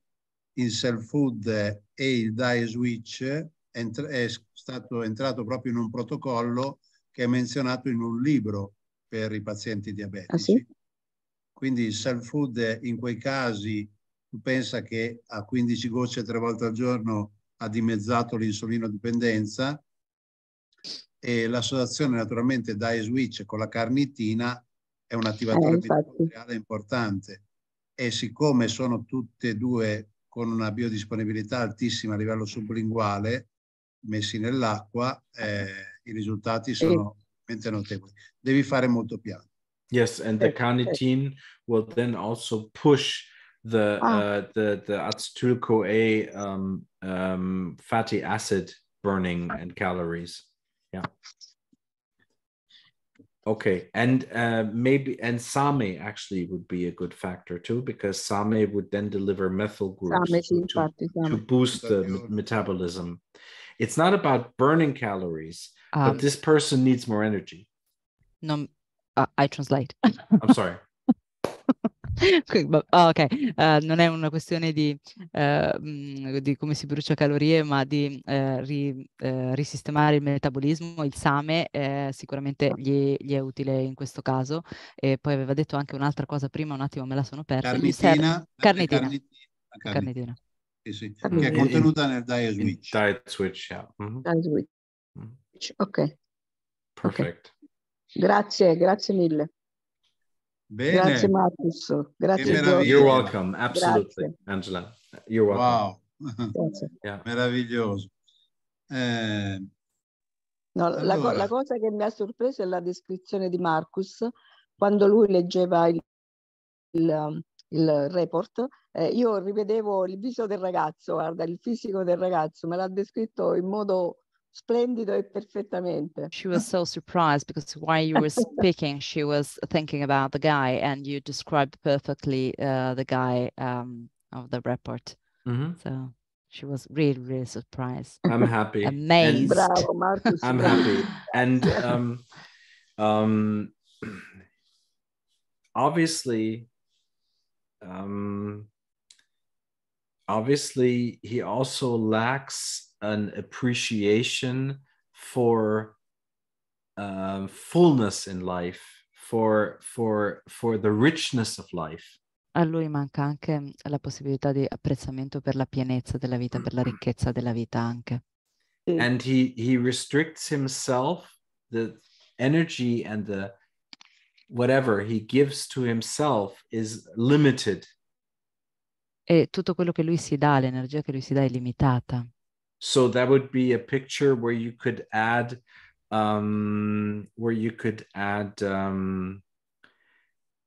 il self food e il diet switch è stato entrato proprio in un protocollo che è menzionato in un libro per i pazienti diabetici. Ah, sì? Quindi il self food in quei casi tu pensa che a 15 gocce tre volte al giorno ha dimezzato l'insulino dipendenza e l'associazione naturalmente dai switch con la carnitina è un attivatore eh, importante e siccome sono tutte e due con una biodisponibilità altissima a livello sublinguale messi nell'acqua, ah. eh, i risultati sono veramente notevoli. Devi fare molto piano. Yes, and the carnitine will then also push the ah. uh, the the acetyl CoA um, um, fatty acid burning ah. and calories. Yeah. Okay, and uh, maybe and same actually would be a good factor too because same would then deliver methyl groups same, to, to, boost the metabolism. It's not about burning calories, um, but this person needs more energy. No, uh, I translate. I'm sorry. Oh, ok, uh, non è una questione di, uh, di, come si brucia calorie, ma di uh, ri, risistemare il metabolismo, il same sicuramente gli, gli, è utile in questo caso. E poi aveva detto anche un'altra cosa prima, un attimo me la sono persa. Carnitina. Carnitina. Carnitina. carnitina. Sì, sì, che è contenuta nel Diet Switch. Diet Switch, yeah. mm-hmm. Diet Switch. Mm-hmm. Ok. Perfect. Okay. Grazie, grazie mille. Bene. Grazie Marcus, grazie. You're welcome, absolutely, grazie. Angela. You're welcome. Wow, yeah. meraviglioso. Eh, no, allora. la, la, cosa che mi ha sorpreso è la descrizione di Marcus, quando lui leggeva il, il, um, il report eh, io rivedevo il viso del ragazzo, guarda, il fisico del ragazzo, me l'ha descritto in modo splendido e perfettamente. She was so surprised because while you were speaking, she was thinking about the guy and you described perfectly uh, the guy um, of the report. Mm-hmm. So she was really, really surprised. I'm happy. Amazed. Bravo, Marcus, I'm happy. And um, um, obviously, um, obviously he also lacks an appreciation for um, fullness in life for for for the richness of life a lui manca anche mm, la possibilità di apprezzamento per la pienezza della vita per la ricchezza della vita anche and he he restricts himself the energy and the whatever he gives to himself is limited e tutto quello che lui si dà, l'energia che lui si dà è limitata. So that would be a picture where you could add um, where you could add um,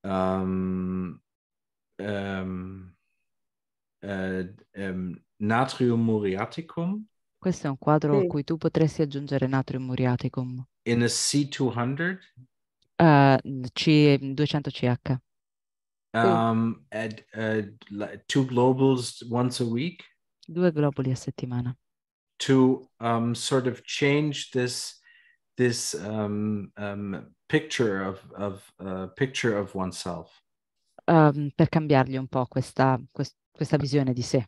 um, um, uh, um, natrium muriaticum. Questo è un quadro sì. cui tu potresti aggiungere natrium muriaticum. In a C200? Uh, C200CH um, at uh, two globals once a week. Due globuli a settimana. To um, sort of change this this um, um, picture of of uh, picture of oneself. Um, per cambiargli un po' questa, quest- questa visione di sé.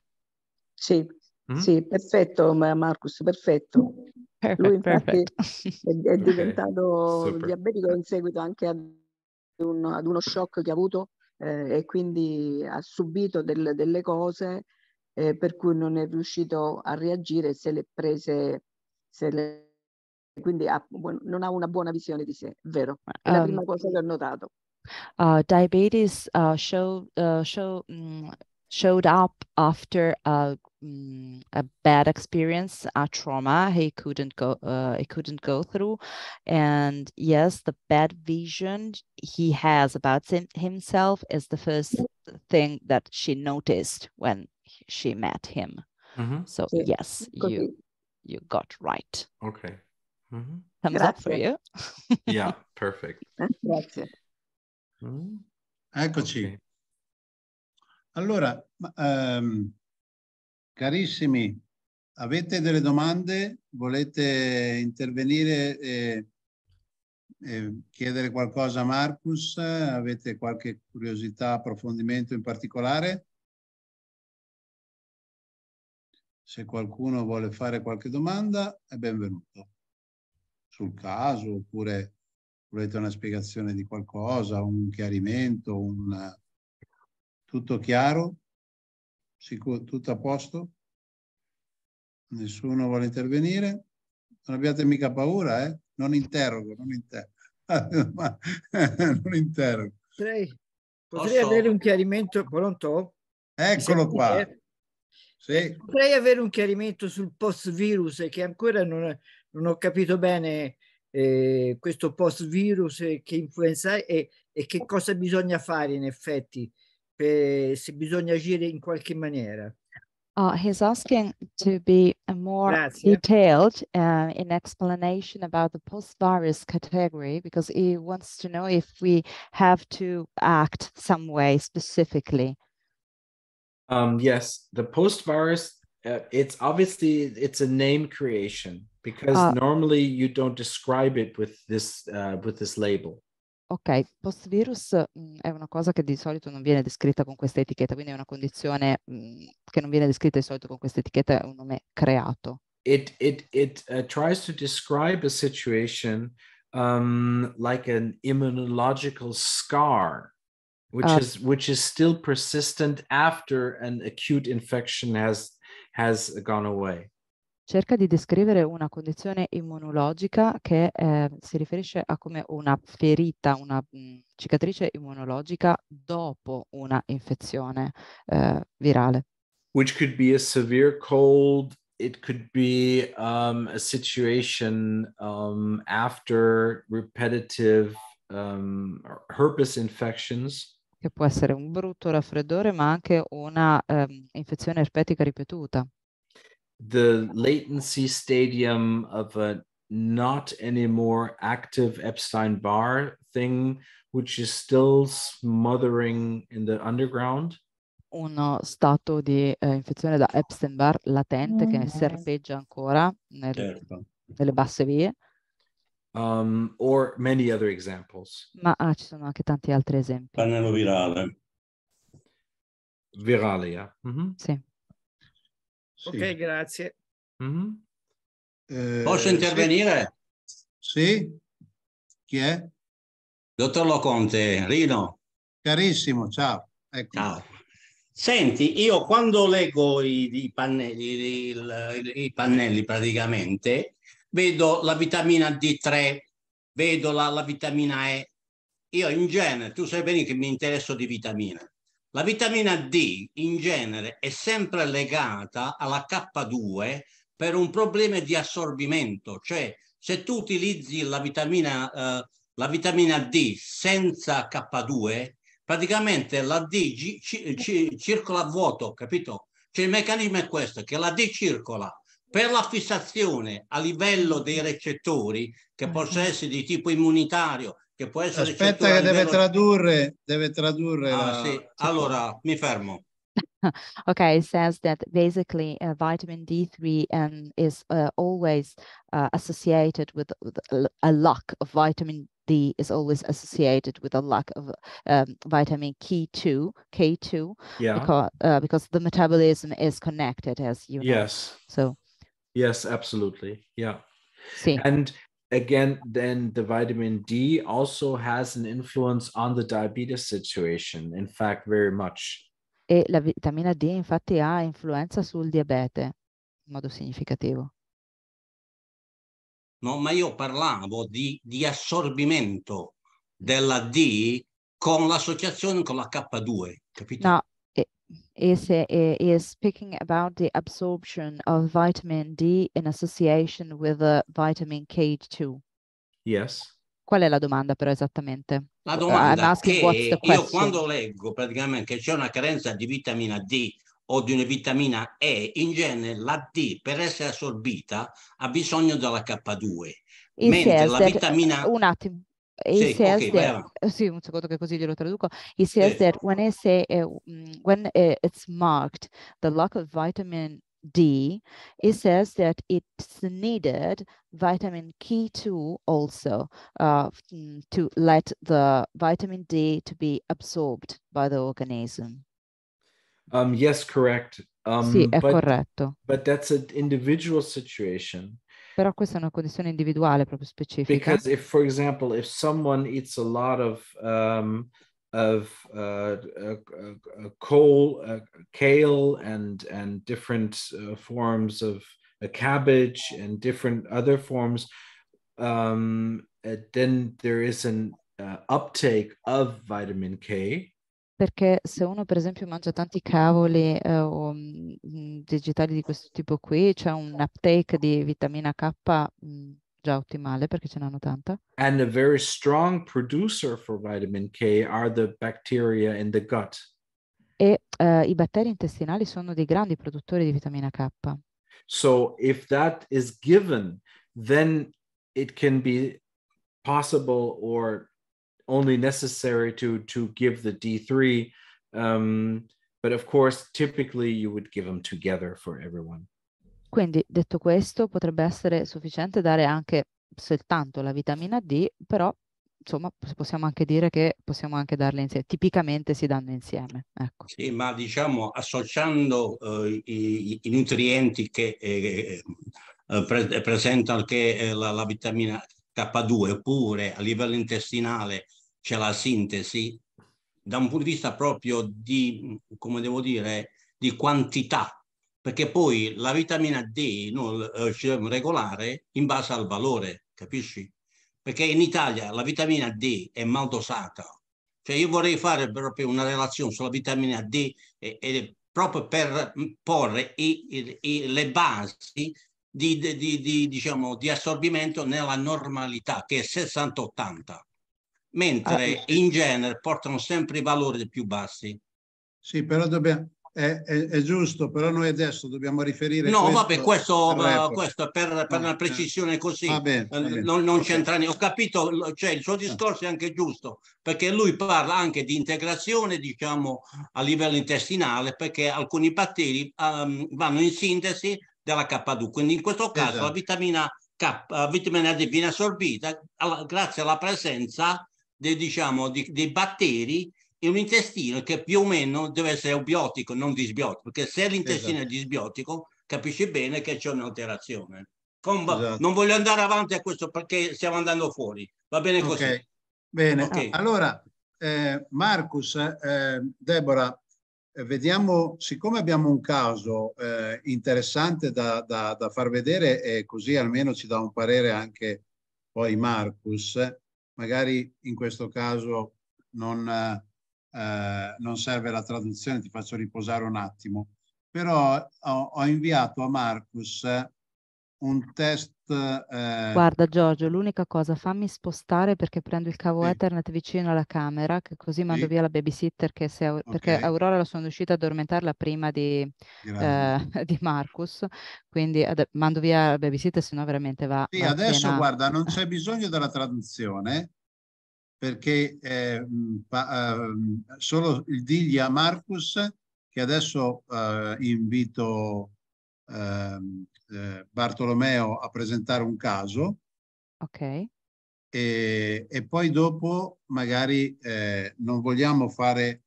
Sì, mm-hmm. sì, perfetto, Marcus, perfetto. Perfect, Lui infatti perfect. è, diventato okay. diabetico in seguito anche ad, un, ad uno shock che ha avuto eh, e quindi ha subito del, delle cose eh, per cui non è riuscito a reagire se le prese, se le, quindi ha, non ha una buona visione di sé, vero, è la um, prima cosa che ho notato. Uh, diabetes uh, show, uh, show, um, showed up after a uh, Mm, a bad experience, a trauma he couldn't go uh, he couldn't go through, and yes, the bad vision he has about himself is the first thing that she noticed when she met him. Mm-hmm. So yeah. yes, you you got right. Okay. Mm-hmm. Thumbs Grazie. up for you. yeah, perfect. Grazie. Mm-hmm. Eccoci. Okay. Allora, um, Carissimi, avete delle domande? Volete intervenire e, e chiedere qualcosa a Marcus? Avete qualche curiosità, approfondimento in particolare? Se qualcuno vuole fare qualche domanda, è benvenuto. Sul caso, oppure volete una spiegazione di qualcosa, un chiarimento, un... tutto chiaro? Sicuro, tutto a posto? Nessuno vuole intervenire? Non abbiate mica paura, eh? Non interrogo, non interrogo. non interrogo. Potrei, potrei avere un chiarimento, pronto? Eccolo qua. Sì. Potrei avere un chiarimento sul post-virus che ancora non, non ho capito bene eh, questo post-virus che influenza è e che cosa bisogna fare in effetti se bisogna agire in qualche maniera. Uh, he's asking to be more Grazie. detailed uh, in explanation about the post-virus category because he wants to know if we have to act some way specifically. Um, yes, the post-virus, uh, it's obviously, it's a name creation because uh, normally you don't describe it with this uh, with this label. Ok, post-virus mm, è una cosa che di solito non viene descritta con questa etichetta, quindi è una condizione mh, mm, che non viene descritta di solito con questa etichetta, è un nome creato. It, it, it uh, tries to describe a situation um, like an immunological scar, which, uh, is, which is still persistent after an acute infection has, has gone away cerca di descrivere una condizione immunologica che eh, si riferisce a come una ferita, una mh, mm, cicatrice immunologica dopo una infezione eh, virale. Which could be a severe cold, it could be um, a situation um, after repetitive um, herpes infections. Che può essere un brutto raffreddore, ma anche una ehm, infezione erpetica ripetuta. the latency stadium of a not anymore active Epstein Barr thing, which is still smothering in the underground. Uno stato di eh, infezione da Epstein-Barr latente mm. che mm-hmm. serpeggia ancora nel, certo. nelle basse vie. Um, or many other examples. Ma ah, ci sono anche tanti altri esempi. Pannello virale. Virale, yeah. mm-hmm. Sì. Sì. Ok, grazie. Mm-hmm. Eh, Posso intervenire? Sì. Chi è? Dottor Loconte, Rino. Carissimo, ciao. Ecco. Ciao. Senti, io quando leggo i, i, pannelli, i, i, pannelli, praticamente, vedo la vitamina D3, vedo la, la vitamina E. Io in genere, tu sai bene che mi interesso di vitamine. La vitamina D in genere è sempre legata alla K2 per un problema di assorbimento, cioè se tu utilizzi la vitamina, eh, la vitamina D senza K2, praticamente la D ci, ci, circola a vuoto, capito? Cioè il meccanismo è questo, che la D circola per la fissazione a livello dei recettori, che possono mm-hmm. essere di tipo immunitario, che può essere... Aspetta che deve tradurre, deve tradurre. Ah, la... sì. Allora, mi fermo. okay, it says that basically uh, vitamin D3 um, is uh, always uh, associated with, with, a lack of vitamin D is always associated with a lack of um, vitamin K2, K2, yeah. because, uh, because the metabolism is connected, as you know. Yes. So. Yes, absolutely. Yeah. See. And again, then the vitamin D also has an influence on the diabetes situation, in fact, very much. E la vitamina D infatti ha influenza sul diabete in modo significativo. No, ma io parlavo di, di assorbimento della D con l'associazione con la K2, capito? No, is, is speaking about the absorption of vitamin D in association with vitamin K2. Yes. Qual è la domanda però esattamente? La uh, domanda è io quando leggo praticamente che c'è una carenza di vitamina D o di una vitamina E, in genere la D per essere assorbita ha bisogno della K2, mentre la vitamina... Un attimo, he says okay, that uh, eh, sì, un secondo che così glielo traduco he says that when, say, uh, eh, when uh, it's marked the lack of vitamin D he says that it's needed vitamin K2 also uh, to let the vitamin D to be absorbed by the organism um, yes correct um, sì, è but, corretto but that's an individual situation Però questa è una condizione individuale proprio specifica. Because if, for example, if someone eats a lot of, um, of uh, uh, uh, coal, kale and, and different uh, forms of cabbage and different other forms, um, then there is an uh, uptake of vitamin K. perché se uno per esempio mangia tanti cavoli eh, o mh, mhmm, digitali mhmm, di questo tipo qui, c'è un uptake di vitamina K mh, mhmm, già ottimale perché ce n'hanno tanta. And a very strong producer for vitamin K are the bacteria in the gut. E uh, i batteri intestinali sono dei grandi produttori di vitamina K. So if that is given, then it can be possible or only necessary to to give the D3. Um, but of course, typically you would give them together for everyone. Quindi, detto questo, potrebbe essere sufficiente dare anche soltanto la vitamina D, però insomma possiamo anche dire che possiamo anche darle insieme, tipicamente si danno insieme. Ecco. Sì, ma diciamo associando eh, i, i, nutrienti che eh, eh, eh, pre- presentano che eh, la, la, vitamina K2, oppure a livello intestinale c'è la sintesi, da un punto di vista proprio di, come devo dire, di quantità, perché poi la vitamina D noi ci dobbiamo regolare in base al valore, capisci? Perché in Italia la vitamina D è mal dosata, cioè io vorrei fare proprio una relazione sulla vitamina D e, e proprio per porre i, i, le basi di, di, di, diciamo, di assorbimento nella normalità, che è 60-80, mentre ah, sì. in genere portano sempre i valori più bassi. Sì, però dobbiamo, è, è, è, giusto, però noi adesso dobbiamo riferire. No, questo vabbè, questo, per, questo per, per ah, una precisione così va bene, eh, va bene. non, non c'entra niente. Ho capito, cioè, il suo ah. discorso è anche giusto, perché lui parla anche di integrazione, diciamo, a livello intestinale, perché alcuni batteri um, vanno in sintesi della K2. Quindi in questo caso esatto. la vitamina K, la vitamina D viene assorbita alla, grazie alla presenza dei, diciamo, di, dei batteri in un intestino che più o meno deve essere eubiotico, non disbiotico, perché se l'intestino esatto. è disbiotico capisci bene che c'è un'alterazione. Esatto. Non voglio andare avanti a questo perché stiamo andando fuori, va bene così. Okay. Bene, okay. allora eh, Marcus, eh, Deborah, eh, vediamo, siccome abbiamo un caso eh, interessante da, da, da, far vedere e così almeno ci dà un parere anche poi Marcus, magari in questo caso non, eh, non serve la traduzione, ti faccio riposare un attimo, però ho, ho inviato a Marcus un test... Eh... Guarda Giorgio, l'unica cosa, fammi spostare perché prendo il cavo sì. Ethernet vicino alla camera, che così mando via la babysitter, che se, okay. perché Aurora la sono riuscita a addormentarla prima di, eh, di Marcus, quindi ad, mando via la babysitter, sennò veramente va... Sì, va adesso piena... guarda, non c'è bisogno della traduzione, perché eh, mm, pa, ehm, solo il digli a Marcus, che adesso eh, invito... Ehm, eh, Bartolomeo a presentare un caso. Ok. E, e poi dopo magari eh, non vogliamo fare,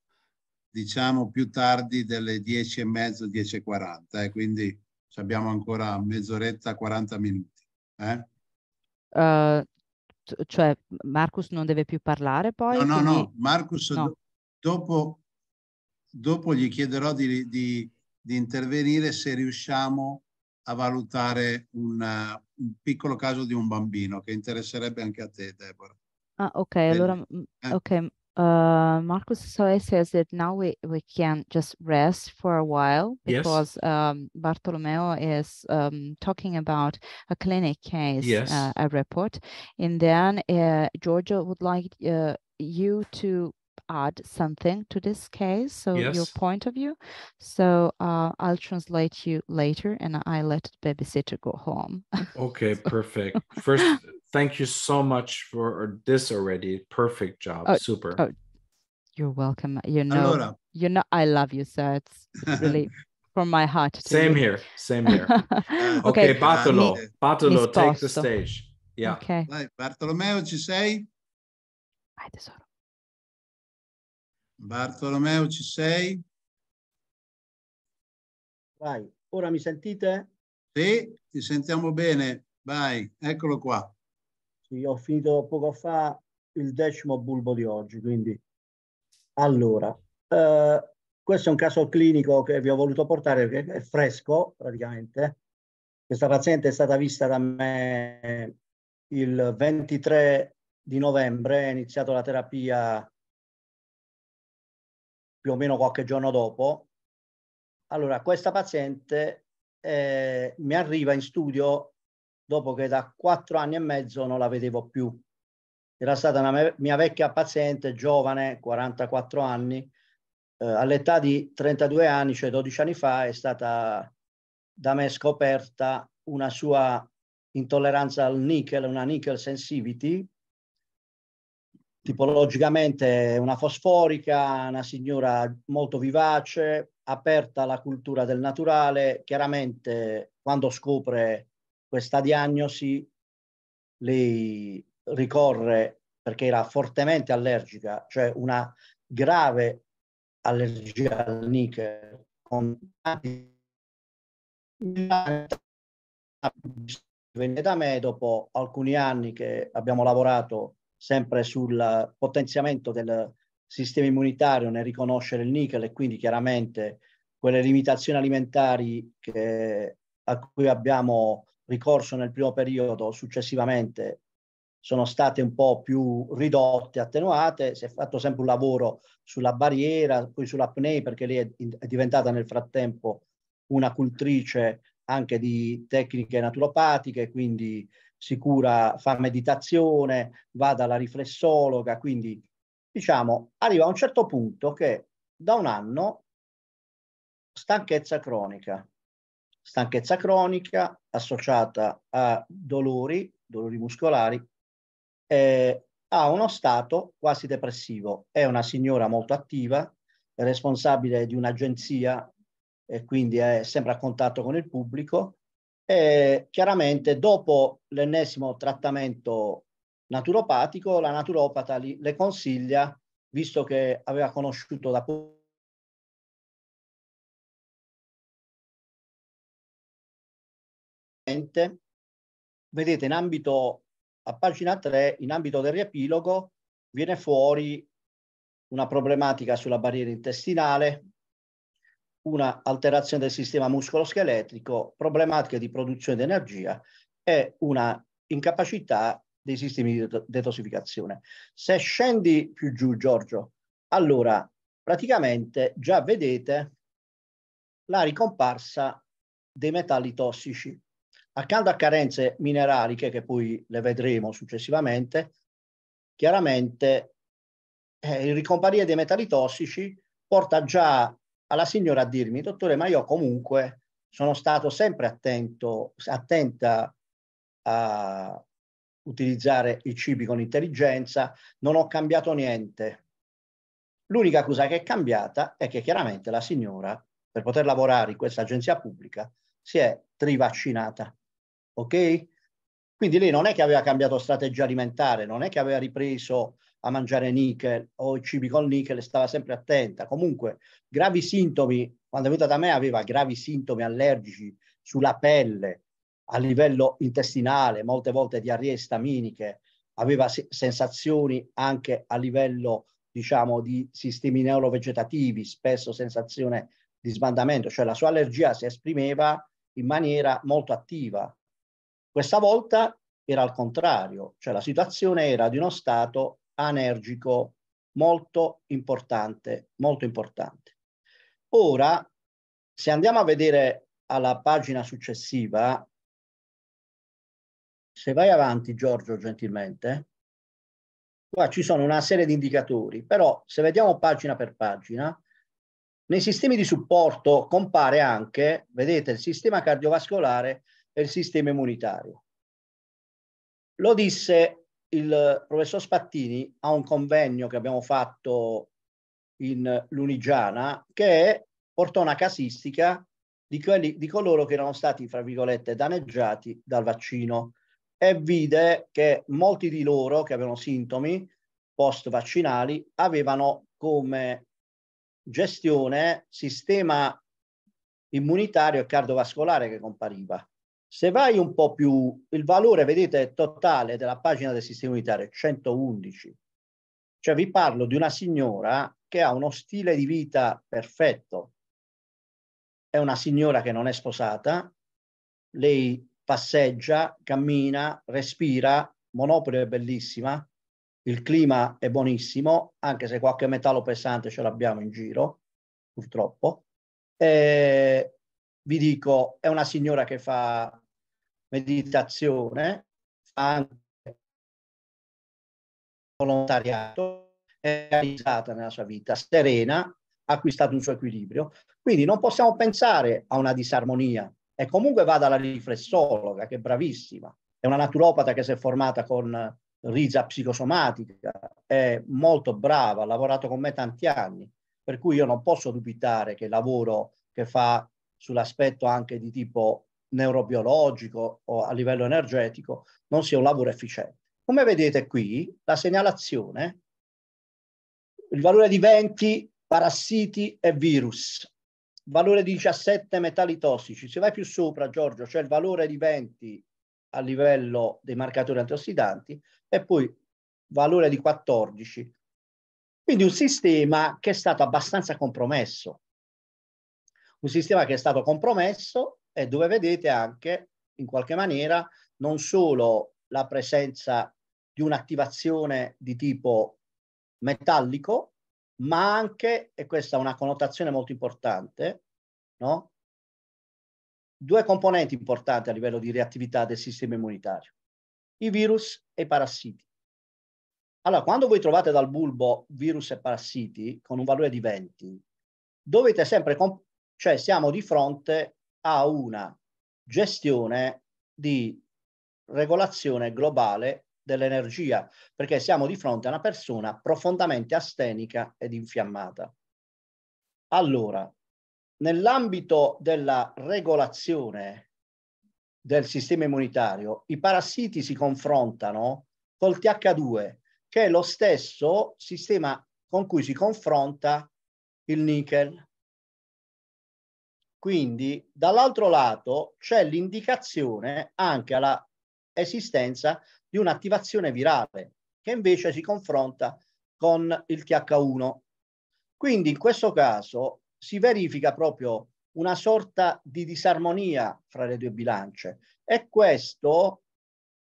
diciamo, più tardi delle 10 e mezzo, 10 e 40, eh, quindi abbiamo ancora mezz'oretta, 40 minuti. Uh, cioè Marcus non deve più parlare poi? No, no, quindi... no, Marcus no. Dopo, dopo, gli chiederò di, di, di intervenire se riusciamo a valutare una, eh, un piccolo caso di un bambino che interesserebbe anche a te, Deborah. Ah, ok, Quindi, allora, eh. ok. Uh, Marcus Soe says that now we, we can just rest for a while because yes. um, Bartolomeo is um, talking about a clinic case, yes. uh, a report. And then uh, Giorgio would like uh, you to add something to this case, so yes. your point of view. So uh, I'll translate you later, and I let babysitter go home. okay, so. perfect. First, thank you so much for this already. Perfect job, oh, super. Oh, you're welcome. You know, you know, I love you, so it's really from my heart. Same you. here, same here. Ah, okay, okay, Bartolo, ah, mi, Bartolo, mi take the stage. Yeah. Okay. Vai, Bartolomeo, ci sei? Vai tesoro. Bartolomeo, ci sei? Vai, ora mi sentite? Sì, ti sentiamo bene. Vai, eccolo qua. Sì, ho finito poco fa il decimo bulbo di oggi, quindi... Allora, eh, questo è un caso clinico che vi ho voluto portare perché è fresco praticamente. Questa paziente è stata vista da me il 23 di novembre, è iniziato la terapia più o meno qualche giorno dopo, allora questa paziente eh, mi arriva in studio dopo che da quattro anni e mezzo non la vedevo più. Era stata una mia vecchia paziente, giovane, 44 anni, eh, all'età di 32 anni, cioè 12 anni fa, è stata da me scoperta una sua intolleranza al nickel, una nickel sensitivity, tipologicamente una fosforica, una signora molto vivace, aperta alla cultura del naturale, chiaramente quando scopre questa diagnosi lei ricorre perché era fortemente allergica, cioè una grave allergia al nichel con venne da me dopo alcuni anni che abbiamo lavorato sempre sul potenziamento del sistema immunitario nel riconoscere il nickel e quindi chiaramente quelle limitazioni alimentari che, a cui abbiamo ricorso nel primo periodo successivamente sono state un po' più ridotte, attenuate, si è fatto sempre un lavoro sulla barriera, poi sull'apnea, perché lei è, è diventata nel frattempo una cultrice anche di tecniche naturopatiche, quindi si cura, fa meditazione, va dalla riflessologa, quindi diciamo arriva a un certo punto che da un anno stanchezza cronica, stanchezza cronica associata a dolori, dolori muscolari, eh, ha uno stato quasi depressivo. È una signora molto attiva, responsabile di un'agenzia e quindi è sempre a contatto con il pubblico e chiaramente dopo l'ennesimo trattamento naturopatico, la naturopata li, le consiglia, visto che aveva conosciuto da poco vedete in ambito a pagina 3 in ambito del riepilogo viene fuori una problematica sulla barriera intestinale una alterazione del sistema muscoloscheletrico, problematiche di produzione di energia e una incapacità dei sistemi di detossificazione. Se scendi più giù, Giorgio, allora praticamente già vedete la ricomparsa dei metalli tossici. Accanto a carenze minerariche, che poi le vedremo successivamente, chiaramente eh, il ricomparire dei metalli tossici porta già alla signora a dirmi, dottore, ma io comunque sono stato sempre attento, attenta a utilizzare i cibi con intelligenza, non ho cambiato niente. L'unica cosa che è cambiata è che chiaramente la signora, per poter lavorare in questa agenzia pubblica, si è trivaccinata. Ok? Quindi lei non è che aveva cambiato strategia alimentare, non è che aveva ripreso a mangiare nickel o cibi con nickel, stava sempre attenta. Comunque, gravi sintomi, quando è venuta da me aveva gravi sintomi allergici sulla pelle, a livello intestinale, molte volte diarree staminiche, aveva se- sensazioni anche a livello, diciamo, di sistemi neurovegetativi, spesso sensazione di sbandamento, cioè la sua allergia si esprimeva in maniera molto attiva. Questa volta era al contrario, cioè la situazione era di uno stato anergico molto importante, molto importante. Ora, se andiamo a vedere alla pagina successiva, se vai avanti Giorgio gentilmente, qua ci sono una serie di indicatori, però se vediamo pagina per pagina, nei sistemi di supporto compare anche, vedete, il sistema cardiovascolare e il sistema immunitario. Lo disse il professor Spattini ha un convegno che abbiamo fatto in Lunigiana che portò una casistica di, quelli, di coloro che erano stati, fra virgolette, danneggiati dal vaccino e vide che molti di loro che avevano sintomi post vaccinali avevano come gestione sistema immunitario e cardiovascolare che compariva. Se vai un po' più, il valore, vedete, totale della pagina del sistema unitario è 111. Cioè vi parlo di una signora che ha uno stile di vita perfetto. È una signora che non è sposata, lei passeggia, cammina, respira, Monopoli è bellissima, il clima è buonissimo, anche se qualche metallo pesante ce l'abbiamo in giro, purtroppo. Eh, vi dico, è una signora che fa meditazione, fa anche volontariato, è realizzata nella sua vita, serena, ha acquistato un suo equilibrio. Quindi non possiamo pensare a una disarmonia. E comunque va dalla riflessologa, che è bravissima. È una naturopata che si è formata con risa psicosomatica, è molto brava, ha lavorato con me tanti anni, per cui io non posso dubitare che il lavoro che fa sull'aspetto anche di tipo neurobiologico o a livello energetico non sia un lavoro efficiente. Come vedete qui, la segnalazione, il valore di 20 parassiti e virus, valore di 17 metalli tossici. Se vai più sopra, Giorgio, c'è il valore di 20 a livello dei marcatori antiossidanti e poi valore di 14. Quindi un sistema che è stato abbastanza compromesso un sistema che è stato compromesso e dove vedete anche in qualche maniera non solo la presenza di un'attivazione di tipo metallico, ma anche, e questa è una connotazione molto importante, no? due componenti importanti a livello di reattività del sistema immunitario, i virus e i parassiti. Allora, quando voi trovate dal bulbo virus e parassiti con un valore di 20, dovete sempre cioè siamo di fronte a una gestione di regolazione globale dell'energia, perché siamo di fronte a una persona profondamente astenica ed infiammata. Allora, nell'ambito della regolazione del sistema immunitario, i parassiti si confrontano col TH2, che è lo stesso sistema con cui si confronta il nickel. Quindi dall'altro lato c'è l'indicazione anche alla esistenza di un'attivazione virale che invece si confronta con il TH1. Quindi in questo caso si verifica proprio una sorta di disarmonia fra le due bilance e questo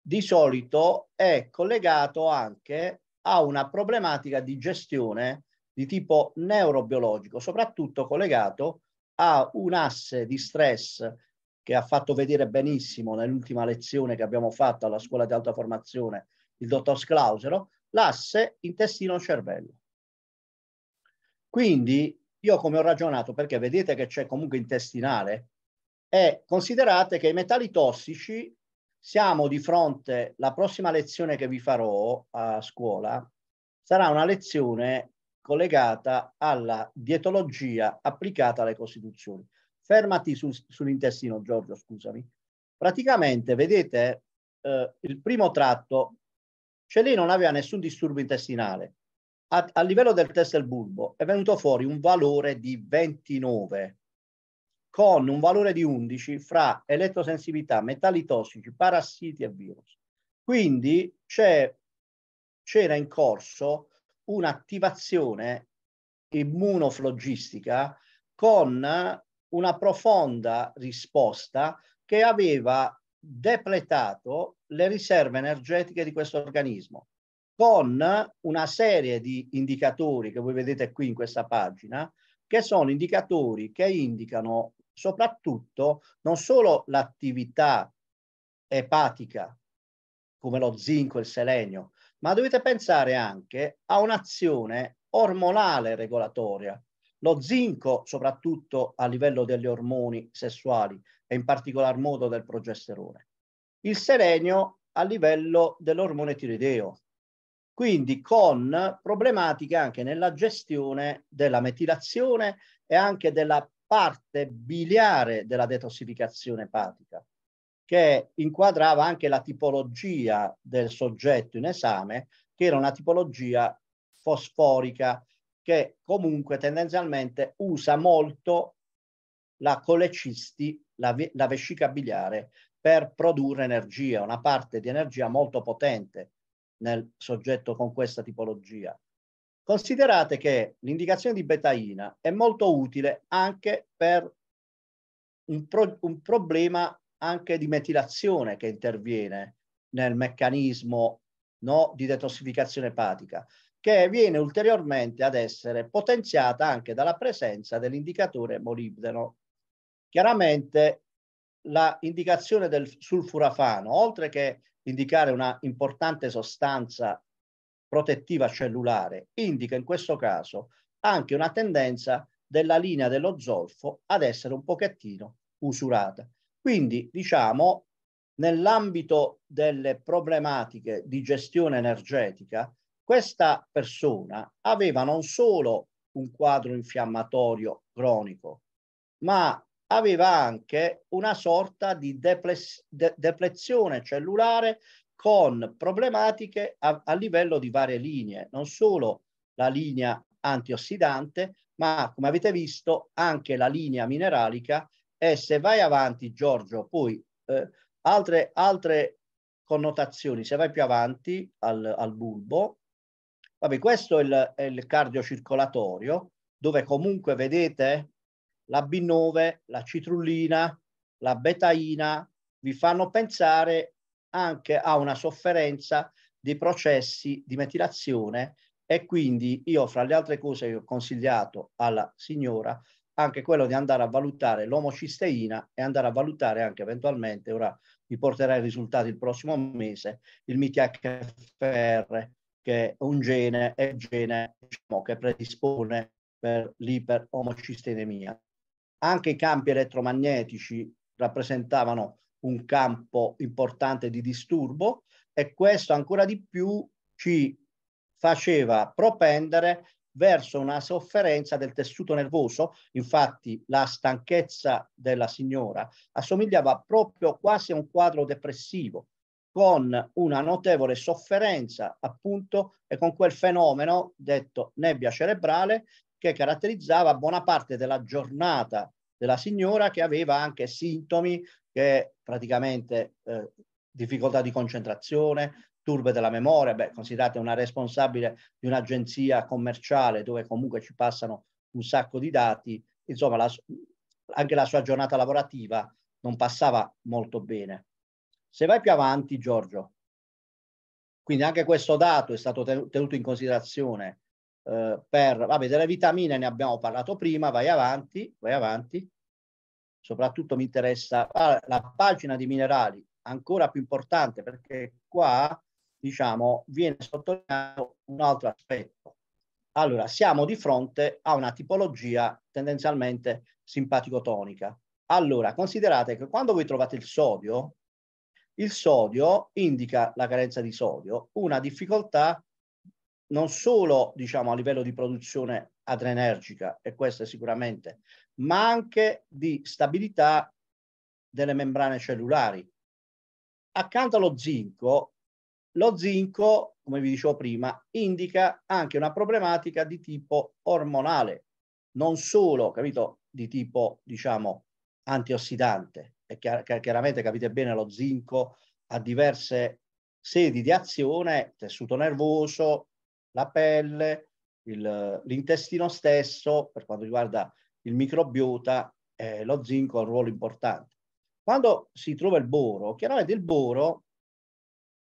di solito è collegato anche a una problematica di gestione di tipo neurobiologico, soprattutto collegato ha un asse di stress che ha fatto vedere benissimo nell'ultima lezione che abbiamo fatto alla scuola di alta formazione il dottor Sclausero, l'asse intestino-cervello. Quindi io come ho ragionato, perché vedete che c'è comunque intestinale, e considerate che i metalli tossici siamo di fronte, la prossima lezione che vi farò a scuola sarà una lezione collegata alla dietologia applicata alle Costituzioni. Fermati su, sull'intestino, Giorgio, scusami. Praticamente, vedete, eh, il primo tratto, cioè lei non aveva nessun disturbo intestinale. A, a livello del test del bulbo è venuto fuori un valore di 29 con un valore di 11 fra elettrosensibilità, metalli tossici, parassiti e virus. Quindi c'era in corso un'attivazione immunoflogistica con una profonda risposta che aveva depletato le riserve energetiche di questo organismo con una serie di indicatori che voi vedete qui in questa pagina, che sono indicatori che indicano soprattutto non solo l'attività epatica, come lo zinco e il selenio, ma dovete pensare anche a un'azione ormonale regolatoria. Lo zinco, soprattutto a livello degli ormoni sessuali e in particolar modo del progesterone. Il serenio a livello dell'ormone tiroideo. Quindi con problematiche anche nella gestione della metilazione e anche della parte biliare della detossificazione epatica che inquadrava anche la tipologia del soggetto in esame, che era una tipologia fosforica che comunque tendenzialmente usa molto la colecisti, la, la vescica biliare, per produrre energia, una parte di energia molto potente nel soggetto con questa tipologia. Considerate che l'indicazione di betaina è molto utile anche per un, pro, un problema anche di metilazione che interviene nel meccanismo no, di detossificazione epatica, che viene ulteriormente ad essere potenziata anche dalla presenza dell'indicatore molibdeno. Chiaramente la indicazione del sulfurafano, oltre che indicare una importante sostanza protettiva cellulare, indica in questo caso anche una tendenza della linea dello zolfo ad essere un pochettino usurata. Quindi, diciamo, nell'ambito delle problematiche di gestione energetica, questa persona aveva non solo un quadro infiammatorio cronico, ma aveva anche una sorta di deplezione cellulare con problematiche a, a livello di varie linee, non solo la linea antiossidante, ma come avete visto anche la linea mineralica e se vai avanti, Giorgio, poi eh, altre, altre connotazioni, se vai più avanti al, al bulbo, vabbè, questo è il, è il cardiocircolatorio, dove comunque vedete la B9, la citrullina, la betaina, vi fanno pensare anche a una sofferenza dei processi di metilazione e quindi io fra le altre cose che ho consigliato alla signora anche quello di andare a valutare l'omocisteina e andare a valutare anche eventualmente, ora vi porterà i risultati il prossimo mese, il MIT-HFR, che è un gene, è un gene diciamo, che predispone per l'iperomocistenemia. Anche i campi elettromagnetici rappresentavano un campo importante di disturbo e questo ancora di più ci faceva propendere verso una sofferenza del tessuto nervoso, infatti la stanchezza della signora assomigliava proprio quasi a un quadro depressivo, con una notevole sofferenza appunto e con quel fenomeno detto nebbia cerebrale che caratterizzava buona parte della giornata della signora che aveva anche sintomi che praticamente eh, difficoltà di concentrazione, turbe della memoria, beh, considerate una responsabile di un'agenzia commerciale dove comunque ci passano un sacco di dati, insomma la, anche la sua giornata lavorativa non passava molto bene. Se vai più avanti, Giorgio, quindi anche questo dato è stato tenuto in considerazione eh, per, vabbè, delle vitamine ne abbiamo parlato prima, vai avanti, vai avanti. Soprattutto mi interessa ah, la pagina di minerali, ancora più importante perché qua diciamo, viene sottolineato un altro aspetto. Allora, siamo di fronte a una tipologia tendenzialmente simpatico-tonica. Allora, considerate che quando voi trovate il sodio, il sodio indica la carenza di sodio, una difficoltà non solo diciamo, a livello di produzione adrenergica, e questo è sicuramente, ma anche di stabilità delle membrane cellulari. Accanto allo zinco lo zinco, come vi dicevo prima, indica anche una problematica di tipo ormonale, non solo, capito, di tipo, diciamo, antiossidante. E chiar chiaramente capite bene, lo zinco ha diverse sedi di azione, tessuto nervoso, la pelle, l'intestino stesso, per quanto riguarda il microbiota, eh, lo zinco ha un ruolo importante. Quando si trova il boro, chiaramente il boro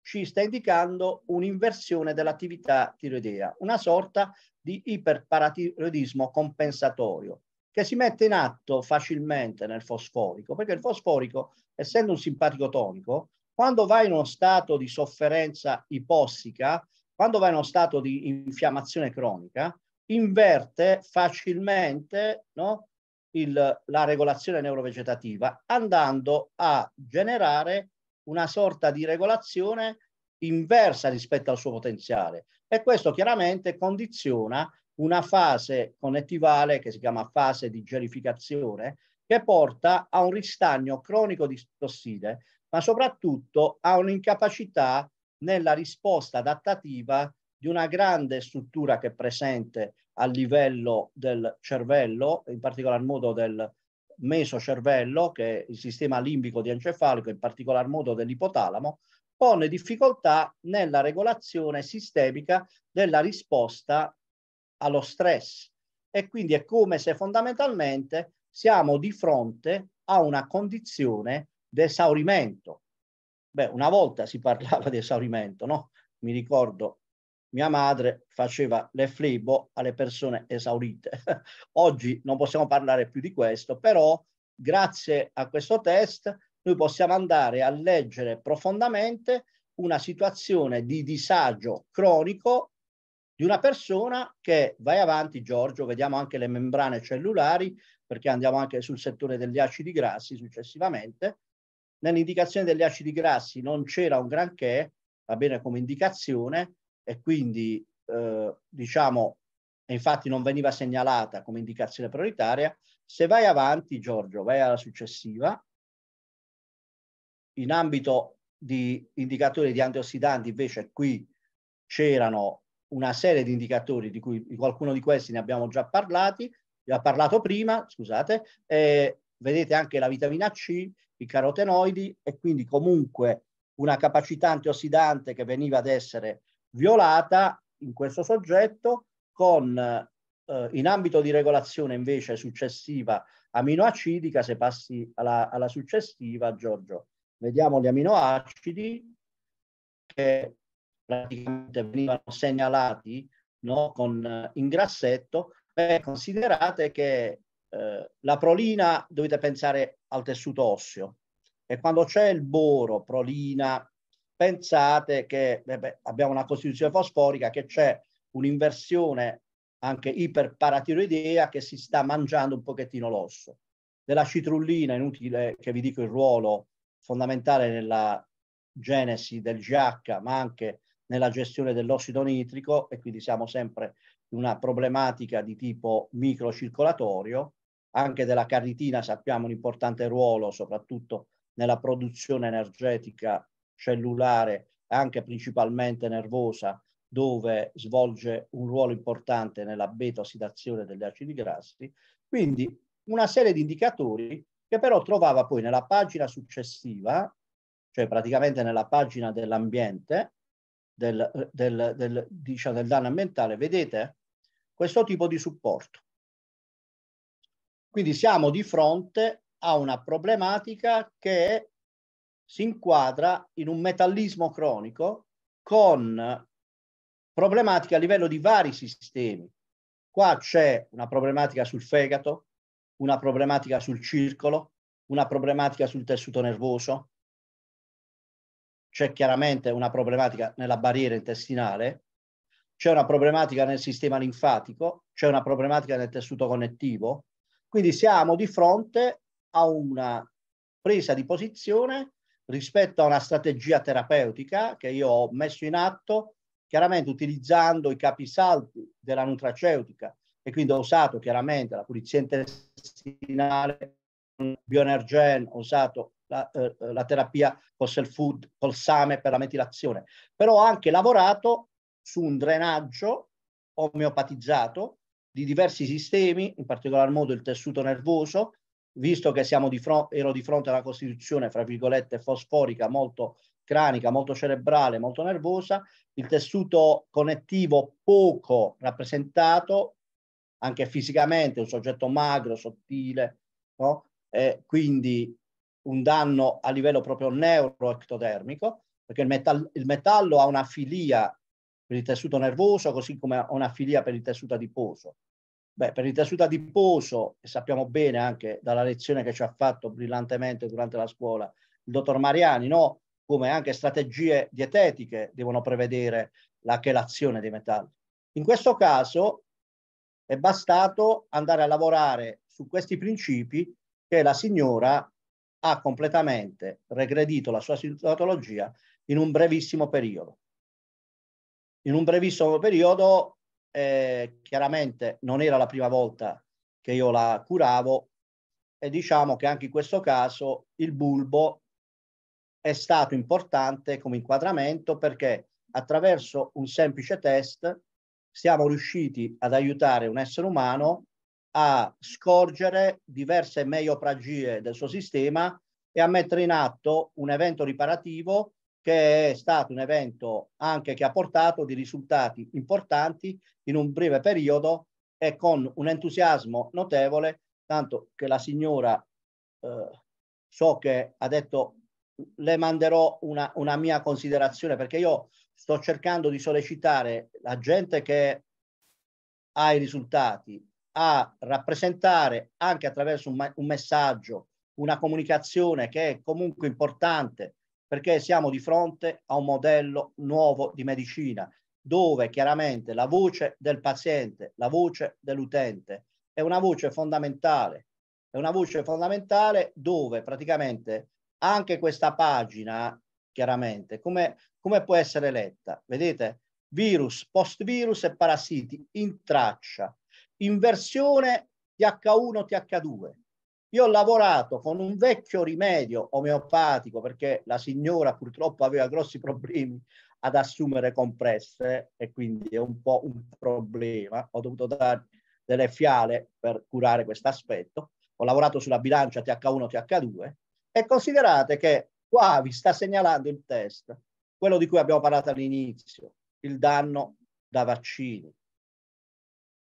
ci sta indicando un'inversione dell'attività tiroidea, una sorta di iperparatiroidismo compensatorio che si mette in atto facilmente nel fosforico, perché il fosforico, essendo un simpatico tonico, quando va in uno stato di sofferenza ipossica, quando va in uno stato di infiammazione cronica, inverte facilmente no, il, la regolazione neurovegetativa, andando a generare una sorta di regolazione inversa rispetto al suo potenziale e questo chiaramente condiziona una fase connettivale che si chiama fase di gerificazione che porta a un ristagno cronico di tosside ma soprattutto a un'incapacità nella risposta adattativa di una grande struttura che è presente a livello del cervello, in particolar modo del mesocervello, che è il sistema limbico di encefalico, in particolar modo dell'ipotalamo, pone difficoltà nella regolazione sistemica della risposta allo stress e quindi è come se fondamentalmente siamo di fronte a una condizione d'esaurimento. Beh, una volta si parlava di esaurimento, no? Mi ricordo mia madre faceva le flebo alle persone esaurite. Oggi non possiamo parlare più di questo, però grazie a questo test noi possiamo andare a leggere profondamente una situazione di disagio cronico di una persona che vai avanti, Giorgio, vediamo anche le membrane cellulari, perché andiamo anche sul settore degli acidi grassi successivamente. Nell'indicazione degli acidi grassi non c'era un granché, va bene come indicazione, e quindi eh, diciamo, infatti non veniva segnalata come indicazione prioritaria, se vai avanti Giorgio, vai alla successiva, in ambito di indicatori di antiossidanti invece qui c'erano una serie di indicatori di cui qualcuno di questi ne abbiamo già parlati, vi ho parlato prima, scusate, eh, vedete anche la vitamina C, i carotenoidi e quindi comunque una capacità antiossidante che veniva ad essere violata in questo soggetto con eh, in ambito di regolazione invece successiva aminoacidica, se passi alla, alla successiva, Giorgio, vediamo gli aminoacidi che praticamente venivano segnalati no, con, eh, in grassetto, beh, considerate che eh, la prolina dovete pensare al tessuto osseo e quando c'è il boro, prolina, pensate che beh, abbiamo una costituzione fosforica che c'è un'inversione anche iperparatiroidea che si sta mangiando un pochettino l'osso. Della citrullina, inutile che vi dico il ruolo fondamentale nella genesi del GH, ma anche nella gestione dell'ossido nitrico e quindi siamo sempre in una problematica di tipo microcircolatorio. Anche della carnitina sappiamo un importante ruolo, soprattutto nella produzione energetica cellulare anche principalmente nervosa dove svolge un ruolo importante nella beta ossidazione degli acidi grassi, quindi una serie di indicatori che però trovava poi nella pagina successiva, cioè praticamente nella pagina dell'ambiente, del, del, del, diciamo, del danno ambientale, vedete questo tipo di supporto. Quindi siamo di fronte a una problematica che è si inquadra in un metallismo cronico con problematiche a livello di vari sistemi. Qua c'è una problematica sul fegato, una problematica sul circolo, una problematica sul tessuto nervoso, c'è chiaramente una problematica nella barriera intestinale, c'è una problematica nel sistema linfatico, c'è una problematica nel tessuto connettivo. Quindi siamo di fronte a una presa di posizione rispetto a una strategia terapeutica che io ho messo in atto, chiaramente utilizzando i capisaldi della nutraceutica e quindi ho usato chiaramente la pulizia intestinale, bioenergen, ho usato la, eh, la terapia col self food, col same per la metilazione, però ho anche lavorato su un drenaggio omeopatizzato di diversi sistemi, in particolar modo il tessuto nervoso, visto che di ero di fronte alla costituzione, fra virgolette, fosforica, molto cranica, molto cerebrale, molto nervosa, il tessuto connettivo poco rappresentato, anche fisicamente, un soggetto magro, sottile, no? eh, quindi un danno a livello proprio neuroectodermico, perché il, metall il metallo ha una filia per il tessuto nervoso, così come ha una filia per il tessuto adiposo. Beh, per il tessuto adiposo, sappiamo bene anche dalla lezione che ci ha fatto brillantemente durante la scuola il dottor Mariani, no? come anche strategie dietetiche devono prevedere la chelazione dei metalli. In questo caso è bastato andare a lavorare su questi principi che la signora ha completamente regredito la sua sintomatologia in un brevissimo periodo. In un brevissimo periodo eh, chiaramente non era la prima volta che io la curavo e diciamo che anche in questo caso il bulbo è stato importante come inquadramento perché attraverso un semplice test siamo riusciti ad aiutare un essere umano a scorgere diverse meiopragie del suo sistema e a mettere in atto un evento riparativo che è stato un evento anche che ha portato dei risultati importanti in un breve periodo e con un entusiasmo notevole, tanto che la signora eh, so che ha detto le manderò una, una, mia considerazione perché io sto cercando di sollecitare la gente che ha i risultati a rappresentare anche attraverso un, un messaggio, una comunicazione che è comunque importante perché siamo di fronte a un modello nuovo di medicina dove chiaramente la voce del paziente, la voce dell'utente è una voce fondamentale, è una voce fondamentale dove praticamente anche questa pagina, chiaramente, come, come può essere letta? Vedete? Virus, post-virus e parassiti in traccia, inversione TH1, TH2, io ho lavorato con un vecchio rimedio omeopatico perché la signora purtroppo aveva grossi problemi ad assumere compresse e quindi è un po' un problema. Ho dovuto dare delle fiale per curare questo aspetto. Ho lavorato sulla bilancia TH1, TH2 e considerate che qua vi sta segnalando il test, quello di cui abbiamo parlato all'inizio, il danno da vaccini.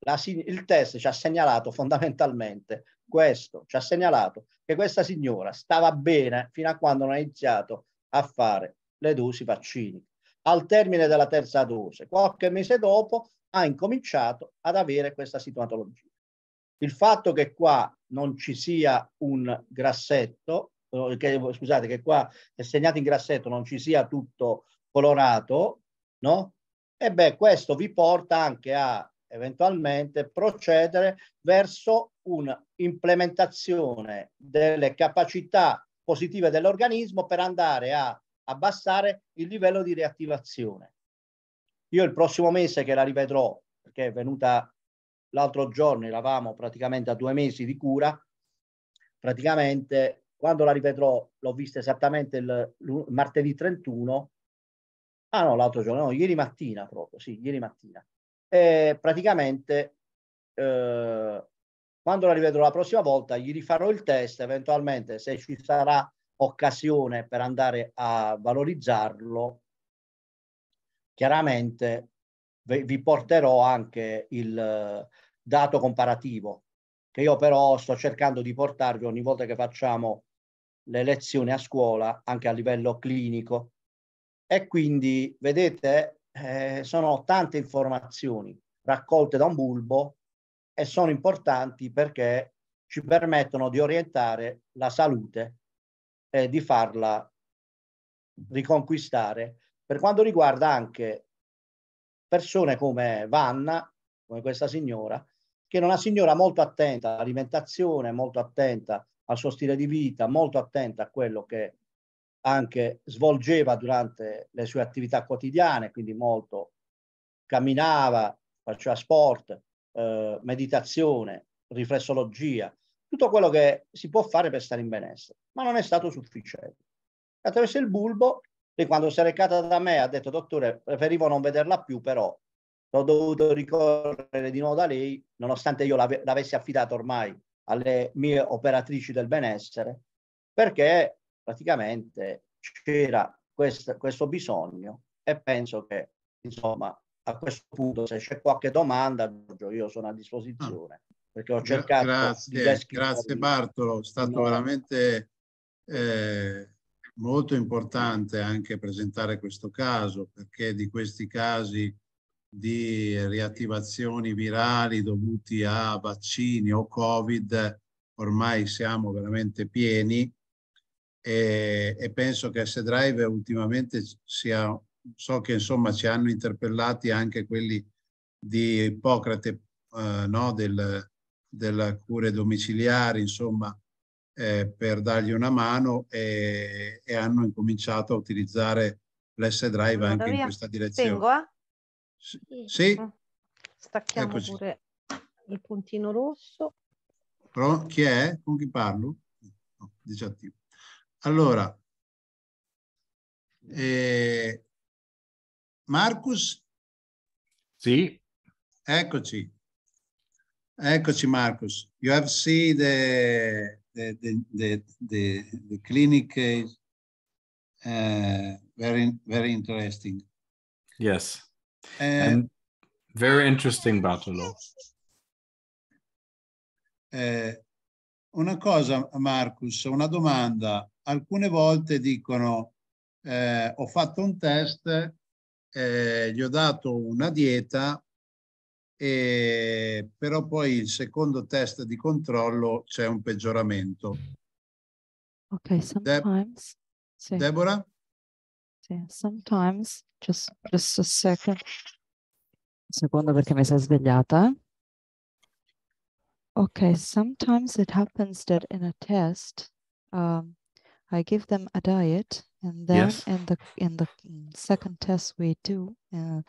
La, il test ci ha segnalato fondamentalmente questo, ci ha segnalato che questa signora stava bene fino a quando non ha iniziato a fare le dosi vaccini. Al termine della terza dose, qualche mese dopo, ha incominciato ad avere questa sintomatologia. Il fatto che qua non ci sia un grassetto, che, scusate, che qua è segnato in grassetto, non ci sia tutto colorato, no? E beh, questo vi porta anche a eventualmente procedere verso un'implementazione delle capacità positive dell'organismo per andare a abbassare il livello di reattivazione. Io il prossimo mese che la rivedrò, perché è venuta l'altro giorno, eravamo praticamente a due mesi di cura, praticamente quando la rivedrò l'ho vista esattamente il, il martedì 31, ah no l'altro giorno, no, ieri mattina proprio, sì, ieri mattina e praticamente eh, quando la rivedrò la prossima volta gli rifarò il test, eventualmente se ci sarà occasione per andare a valorizzarlo, chiaramente vi porterò anche il dato comparativo che io però sto cercando di portarvi ogni volta che facciamo le lezioni a scuola anche a livello clinico e quindi vedete eh, sono tante informazioni raccolte da un bulbo e sono importanti perché ci permettono di orientare la salute e di farla riconquistare. Per quanto riguarda anche persone come Vanna, come questa signora, che era una signora molto attenta all'alimentazione, molto attenta al suo stile di vita, molto attenta a quello che anche svolgeva durante le sue attività quotidiane, quindi molto camminava, faceva sport, eh, meditazione, riflessologia, tutto quello che si può fare per stare in benessere, ma non è stato sufficiente. Attraverso il bulbo, lei quando si è recata da me ha detto, dottore, preferivo non vederla più, però l'ho dovuto ricorrere di nuovo da lei, nonostante io l'avessi affidato ormai alle mie operatrici del benessere, perché praticamente c'era questo, questo bisogno e penso che insomma a questo punto se c'è qualche domanda io sono a disposizione ah. perché ho cercato grazie, grazie Bartolo è stato veramente eh, molto importante anche presentare questo caso perché di questi casi di riattivazioni virali dovuti a vaccini o covid ormai siamo veramente pieni e, e penso che S-Drive ultimamente sia, so che insomma ci hanno interpellati anche quelli di Ippocrate, eh, no? Del, della cure domiciliari, insomma, eh, per dargli una mano e, e hanno incominciato a utilizzare l'S-Drive Madonna anche mia. in questa direzione. Spengo, eh? S sì. Mm. Stacchiamo Eccoci. pure il puntino rosso. Pro? Chi è? Con chi parlo? No, disattivo. Allora, eh, Marcus? Sì. Eccoci. Eccoci Marcus. You have seen the, the, the, the, the, the clinic case. uh, very, very interesting. Yes. And, eh, and very interesting Bartolo. Eh, una cosa Marcus, una domanda alcune volte dicono eh, ho fatto un test, eh, gli ho dato una dieta, e, però poi il secondo test di controllo c'è un peggioramento. Ok, sometimes. De- Deborah? Sì, sometimes. Just, just a second. Un Secondo perché mi sei svegliata. Ok, sometimes it happens that in a test um, I give them a diet, and then yes. in the in the second test we do, uh,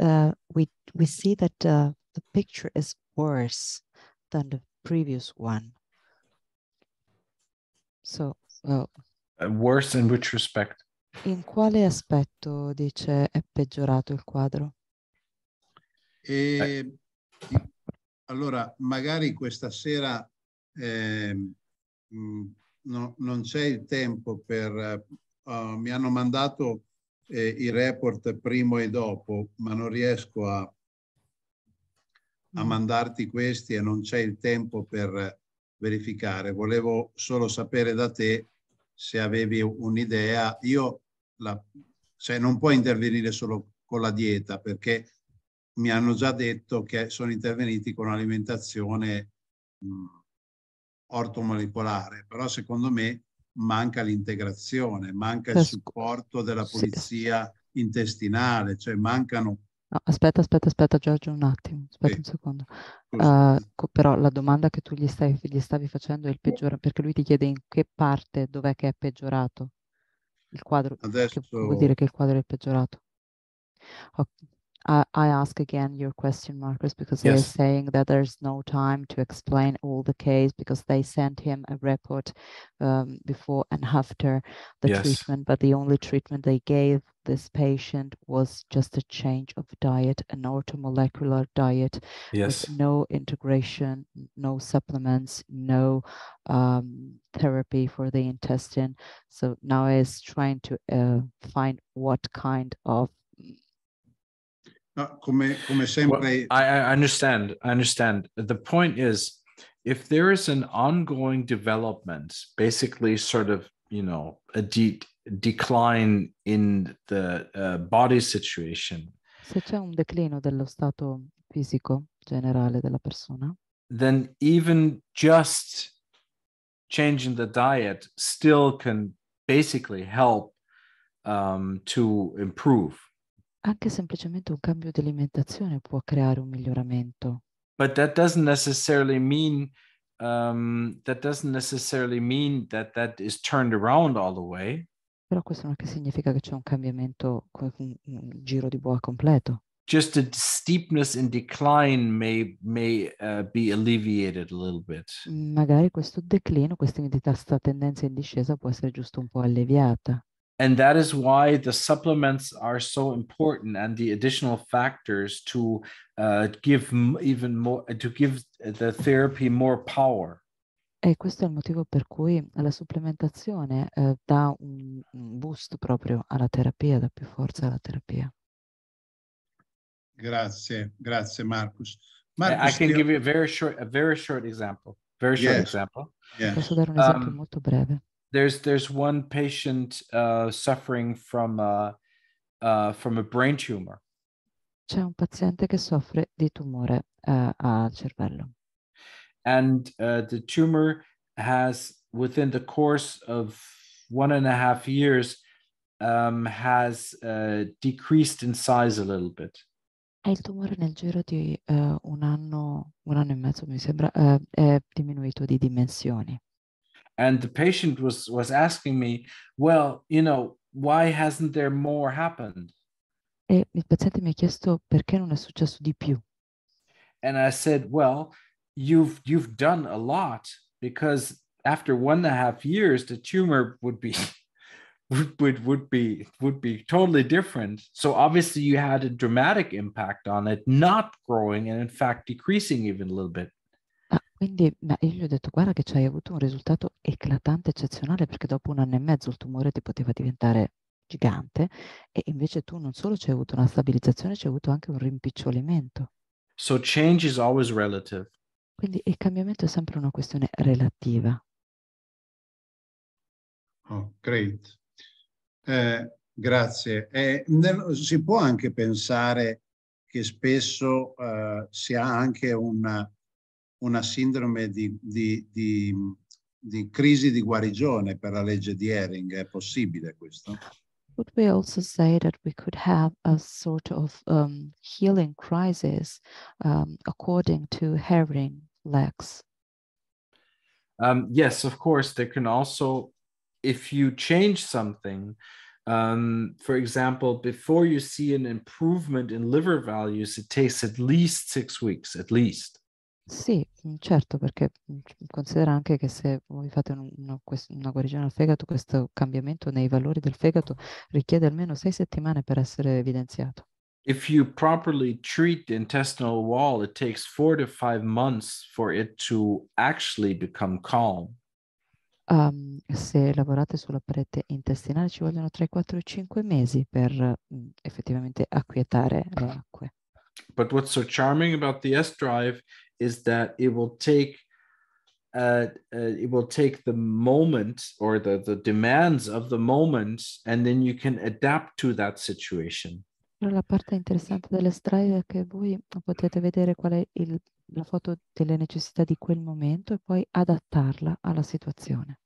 uh, we we see that uh, the picture is worse than the previous one. So. Uh, uh, worse in which respect? In quale aspetto dice è peggiorato il quadro? E, eh. allora, magari questa sera eh, no, non c'è il tempo per... Uh, mi hanno mandato eh, i report prima e dopo, ma non riesco a, a mm. mandarti questi e non c'è il tempo per verificare. Volevo solo sapere da te se avevi un'idea. Io la, cioè non puoi intervenire solo con la dieta perché mi hanno già detto che sono interveniti con l'alimentazione. Mh, mm, ortomolecolare, però secondo me manca l'integrazione, manca il supporto della pulizia sì. intestinale, cioè mancano... No, aspetta, aspetta, aspetta Giorgio un attimo, aspetta sì. un secondo. Uh, però la domanda che tu gli, stai, gli stavi facendo è il peggiore, perché lui ti chiede in che parte, dov'è che è peggiorato il quadro, Adesso... vuol dire che il quadro è peggiorato. Okay. I, I ask again your question, Marcus, because yes. they're saying that there's no time to explain all the case because they sent him a report um, before and after the yes. treatment, but the only treatment they gave this patient was just a change of diet, an ultra-molecular diet, yes. with no integration, no supplements, no um, therapy for the intestine. So now is trying to uh, find what kind of mm, come, come sempre... Well, I, I understand. I understand. The point is, if there is an ongoing development, basically, sort of, you know, a de- decline in the uh, body situation. Se c'è un declino dello stato fisico generale della persona. Then even just changing the diet still can basically help um, to improve. anche semplicemente un cambio di alimentazione può creare un miglioramento. But that doesn't necessarily mean um, that doesn't necessarily mean that that is turned around all the way. Però questo non che significa che c'è un cambiamento, un giro di boa completo. Just the steepness and decline may, may uh, be alleviated a little bit. Magari questo declino, questa tendenza in discesa può essere giusto un po' alleviata. and that is why the supplements are so important and the additional factors to uh, give even more uh, to give the therapy more power E questo è il motivo per cui la supplementazione eh, dà un boost proprio alla terapia, dà più forza alla terapia. Grazie, grazie Marcus. Marcus I can give you a very short, a very short example. Very short yes. example. Yes. Posso dare un esempio um, molto breve. there's there's one patient uh, suffering from a, uh, uh, from a brain tumor. C'è un paziente che soffre di tumore uh, al cervello. And uh, the tumor has within the course of one and a half years um, has uh, decreased in size a little bit. E il tumore nel giro di eh, un anno, un anno e mezzo mi sembra, eh, è diminuito di dimensioni. and the patient was was asking me well you know why hasn't there more happened e il paziente mi ha chiesto perché non è successo di più and i said well you've you've done a lot because after one and a half years the tumor would be would, would would be would be totally different so obviously you had a dramatic impact on it not growing and in fact decreasing even a little bit Quindi, ma io gli ho detto: "Guarda che ci hai avuto un risultato eclatante, eccezionale, perché dopo un anno e mezzo il tumore ti poteva diventare gigante e invece tu non solo ci hai avuto una stabilizzazione, ci hai avuto anche un rimpicciolimento". So change is always relative. Quindi il cambiamento è sempre una questione relativa. Oh, great. Eh, grazie. Eh, nel, si può anche pensare che spesso eh, si ha anche una una sindrome di, di, di, di crisi di guarigione per la legge di è possibile questo? we also say that we could have a sort of um, healing crisis um, according to Herring Lex? Um, yes, of course, there can also, if you change something, um, for example, before you see an improvement in liver values, it takes at least six weeks, at least. Sì, mhmm, certo, perché mhmm, considera anche che se voi fate un una una guarigione al fegato, questo cambiamento nei valori del fegato richiede almeno sei settimane per essere evidenziato. If you properly treat the intestinal wall, it takes four to five months for it to actually become calm. Um, se lavorate sulla parete intestinale ci vogliono tra i 4 e i 5 mesi per mh, mhmm, effettivamente acquietare le acque. But what's so charming about the S drive is that it will take uh, uh, it will take the moment or the, the demands of the moment and then you can adapt to that situation. La parte interessante delle strade è che voi potete vedere qual è il, la foto delle necessità di quel momento e poi adattarla alla situazione.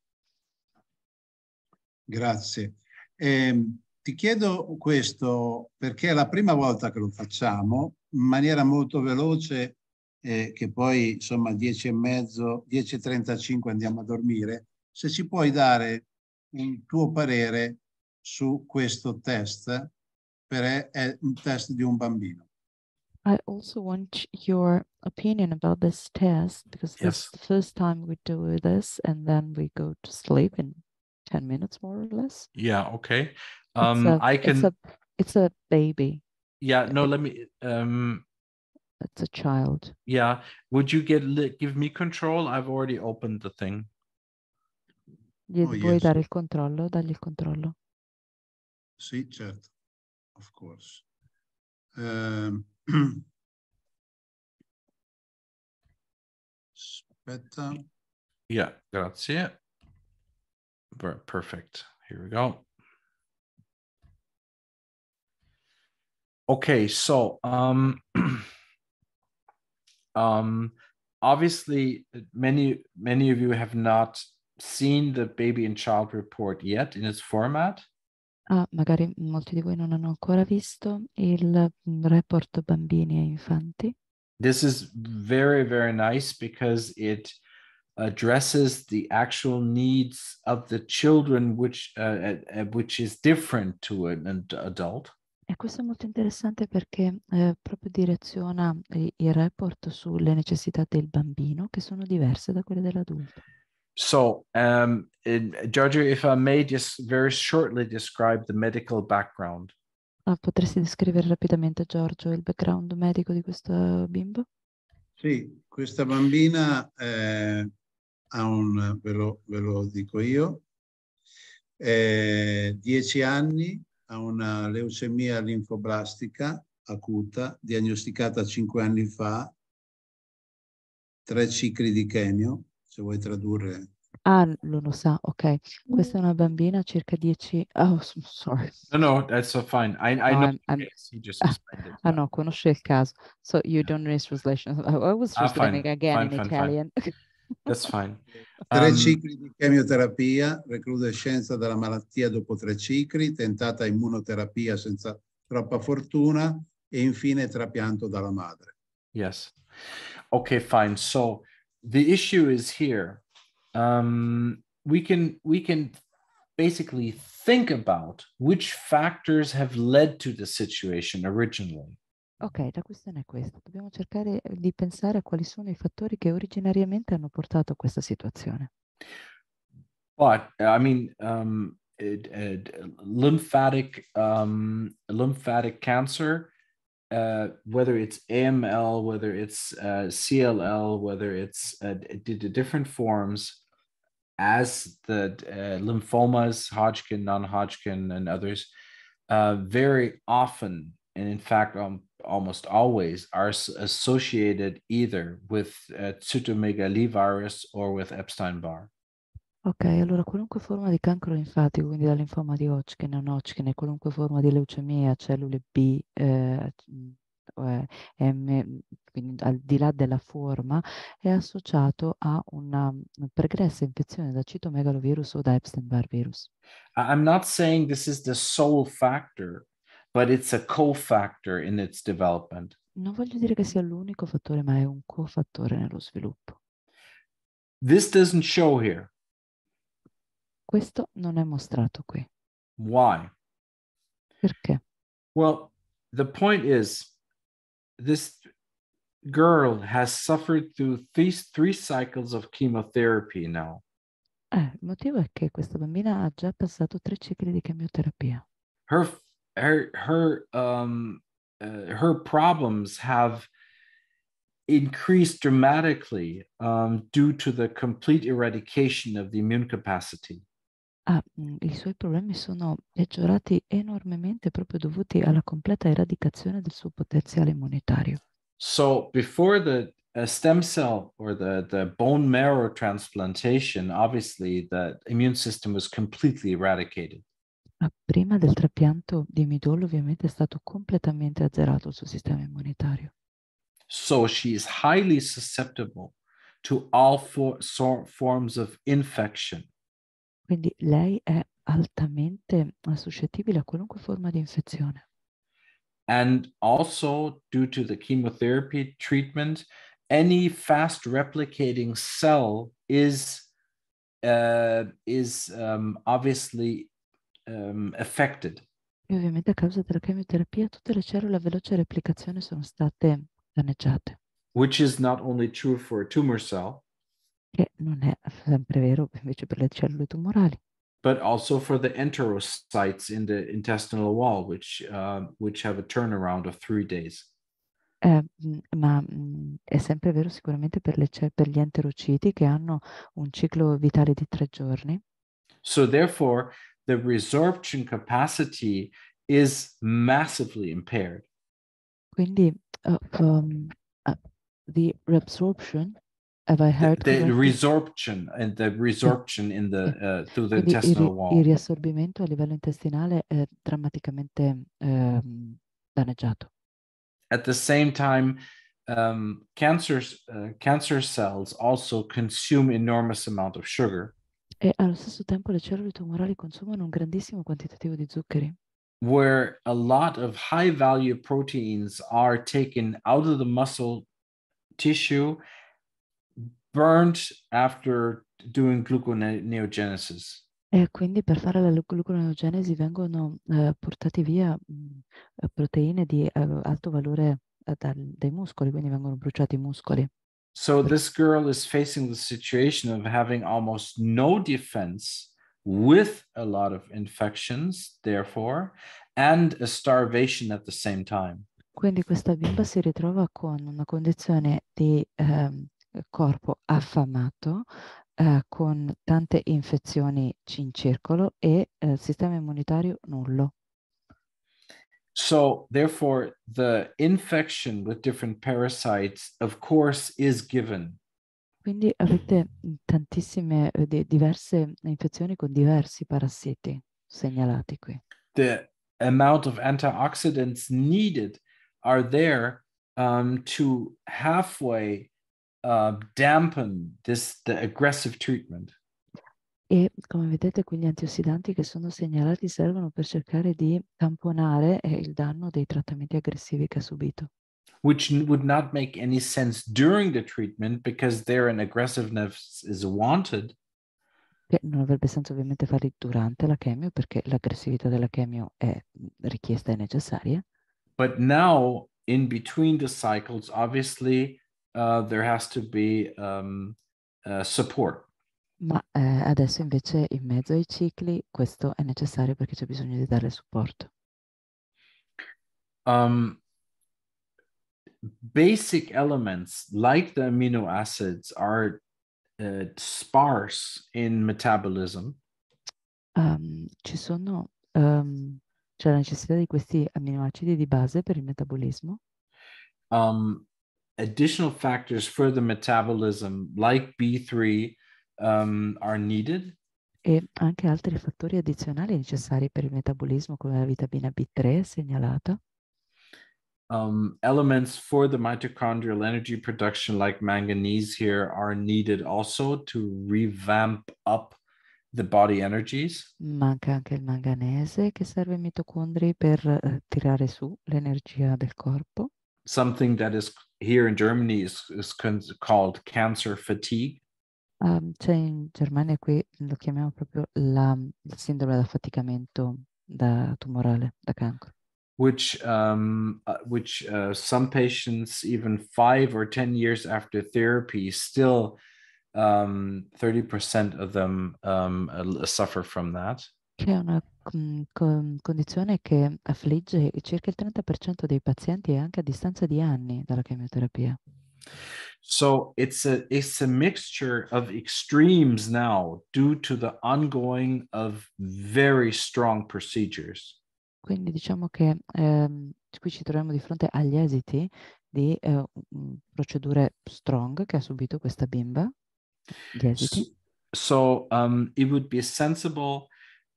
Grazie. Eh, ti chiedo questo perché è la prima volta che lo facciamo in maniera molto veloce eh, che poi insomma 10 e mezzo, e 10.35 andiamo a dormire, se ci puoi dare un tuo parere su questo test, perché è un test di un bambino. I also want your opinion about this test because yes. the first time we do this and then we go to sleep in 10 minutes more or less. Yeah, okay. Um, a, I can. It's a, it's a baby. Yeah, no, let me. Um, That's a child. Yeah. Would you get give me control? I've already opened the thing. Gli oh, vuoi yes. dare il controllo? Dagli il controllo. Sì, certo. Of course. Um, aspetta. Yeah, grazie. Perfect. Here we go. Okay, so um Um, obviously, many many of you have not seen the baby and child report yet in its format. Ah, magari molti di voi non hanno ancora visto il report bambini e infanti. This is very very nice because it addresses the actual needs of the children, which uh, uh, uh which is different to an adult. E questo è molto interessante perché eh, proprio direziona il report sulle necessità del bambino che sono diverse da quelle dell'adulto. So, um, it, Giorgio, if I may just very shortly describe the medical background. Ah, potresti descrivere rapidamente, Giorgio, il background medico di questo bimbo? Sì, questa bambina eh, ha un, ve lo, ve lo dico io, eh, dieci anni, ha una leucemia linfoblastica acuta, diagnosticata cinque anni fa, tre cicli di chemio, se vuoi tradurre. Ah, non lo sa, ok. Questa è una bambina, circa 10... Oh, sorry. No, no, that's so fine. I, I no, know I'm, I'm... Just ah, ah, no, conosce il caso. So you don't miss translation. I was ah, just ah, fine. again fine, in fine, Italian. Fine. That's fine. Tre um, cicli di chemioterapia, recrudescenza della malattia dopo tre cicli, tentata immunoterapia senza troppa fortuna e infine trapianto dalla madre. Yes. Okay, fine. So the issue is here. Um, we can we can basically think about which factors have led to the situation originally. Ok, la questione è questa, dobbiamo cercare eh, di pensare a quali sono i fattori che originariamente hanno portato a questa situazione. But eh, I mean, um, it, it, lymphatic um, lymphatic cancer, uh, whether it's AML, whether it's uh, CLL, whether it's uh, different forms, as the uh, lymphomas, Hodgkin, non-Hodgkin, and others, uh, very often, and in fact, um, almost always are associated either with uh, virus or with Epstein-Barr. Ok, allora qualunque forma di cancro linfatico, quindi da linfoma di Hodgkin a non-Hodgkin, qualunque forma di leucemia, cellule B, eh, eh, M, quindi al di là della forma, è associato a una mm, pregressa infezione da citomegalovirus o da Epstein-Barr virus. I'm not saying this is the sole factor but it's a cofactor in its development. Non voglio dire che sia l'unico fattore, ma è un cofattore nello sviluppo. This doesn't show here. Questo non è mostrato qui. Why? Perché? Well, the point is this girl has suffered through these three cycles of chemotherapy now. Eh, il motivo è che questa bambina ha già passato tre cicli di chemioterapia. Her her her um uh, her problems have increased dramatically um, due to the complete eradication of the immune capacity. Ah, mm, I suoi problemi sono peggiorati enormemente proprio dovuti alla completa eradicazione del suo potenziale immunitario. So before the uh, stem cell or the, the bone marrow transplantation, obviously the immune system was completely eradicated. Ma prima del trapianto di midollo ovviamente è stato completamente azzerato il suo sistema immunitario. So she is highly susceptible to all for, so, forms of infection. Quindi lei è altamente suscettibile a qualunque forma di infezione. And also due to the chemotherapy treatment, any fast replicating cell is, uh, is um, obviously um, affected. E ovviamente a causa della chemioterapia tutte le cellule a veloce replicazione sono state danneggiate. Which is not only true for a tumor cell. Che non è sempre vero invece per le cellule tumorali. But also for the enterocytes in the intestinal wall, which, uh, which have a turnaround of three days. Eh, mm, ma mm, è sempre vero sicuramente per, le, per gli enterociti che hanno un ciclo vitale di tre giorni. So therefore, the resorption capacity is massively impaired. Quindi uh, um, uh, the reabsorption have I heard the, the resorption and the resorption in the uh, through the Quindi intestinal il, wall. Il riassorbimento a livello intestinale è drammaticamente um, danneggiato. At the same time, um, cancer, uh, cancer cells also consume enormous amount of sugar. e allo stesso tempo le cellule tumorali consumano un grandissimo quantitativo di zuccheri. Where a lot of high value proteins are taken out of the muscle tissue, burnt after doing gluconeogenesis. E quindi per fare la gluconeogenesi vengono eh, portati via mh, mm, proteine di eh, alto valore eh, dal, dai muscoli, quindi vengono bruciati i muscoli. So this girl is facing the situation of having almost no defense with a lot of infections, therefore, and a starvation at the same time. Quindi questa bimba si ritrova con una condizione di um, corpo affamato, uh, con tante infezioni in circolo e uh, sistema immunitario nullo. So, therefore, the infection with different parasites, of course, is given. Quindi avete tantissime diverse infezioni con diversi parassiti segnalati qui. The amount of antioxidants needed are there um, to halfway uh, dampen this the aggressive treatment. e come vedete qui gli antiossidanti che sono segnalati servono per cercare di tamponare eh, il danno dei trattamenti aggressivi che ha subito. Which would not make any sense during the treatment because there an aggressiveness is wanted. Che non avrebbe senso ovviamente farli durante la chemio perché l'aggressività della chemio è richiesta e necessaria. But now in between the cycles obviously uh, there has to be um, uh, support. Ma eh, adesso invece in mezzo ai cicli questo è necessario perché c'è bisogno di dare supporto. Um, basic elements like the amino acids are uh, sparse in metabolism. Um, ci sono, um, c'è la necessità di questi aminoacidi di base per il metabolismo. Um, additional factors for the metabolism like B3 um, are needed. E anche altri fattori addizionali necessari per il metabolismo, come la vitamina B3 segnalata. Um, elements for the mitochondrial energy production, like manganese here, are needed also to revamp up the body energies. Manca anche il manganese che serve ai mitocondri per uh, tirare su l'energia del corpo. Something that is here in Germany is, is called cancer fatigue. Um, cioè in Germania qui lo chiamiamo proprio la, la sindrome dell'affaticamento da tumorale, da cancro. Which, um, uh, which uh, some patients, even five or 10 years after therapy, still um, 30% of them um, uh, suffer from that. Che è una mhmm, con, condizione che affligge circa il 30% dei pazienti anche a distanza di anni dalla chemioterapia. So it's a it's a mixture of extremes now due to the ongoing of very strong procedures. Quindi diciamo che ehm, qui ci troviamo di fronte agli esiti di eh, procedure strong che ha subito questa bimba. Gli esiti. So, so um, it would be sensible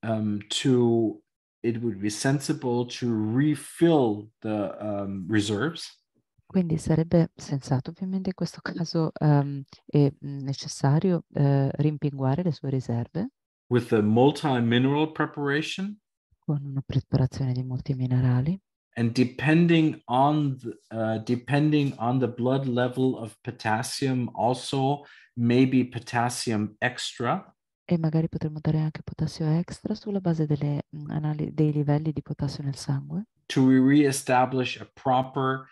um, to it would be sensible to refill the um, reserves. Quindi sarebbe sensato ovviamente in questo caso um, ehm, è mhmm, necessario uh, rimpinguare le sue riserve with a multi-mineral preparation con una preparazione di molti minerali and depending on the, uh, depending on the blood level of potassium also maybe potassium extra e magari potremmo dare anche potassio extra sulla base delle, mhmm, dei livelli di potassio nel sangue to re-establish a proper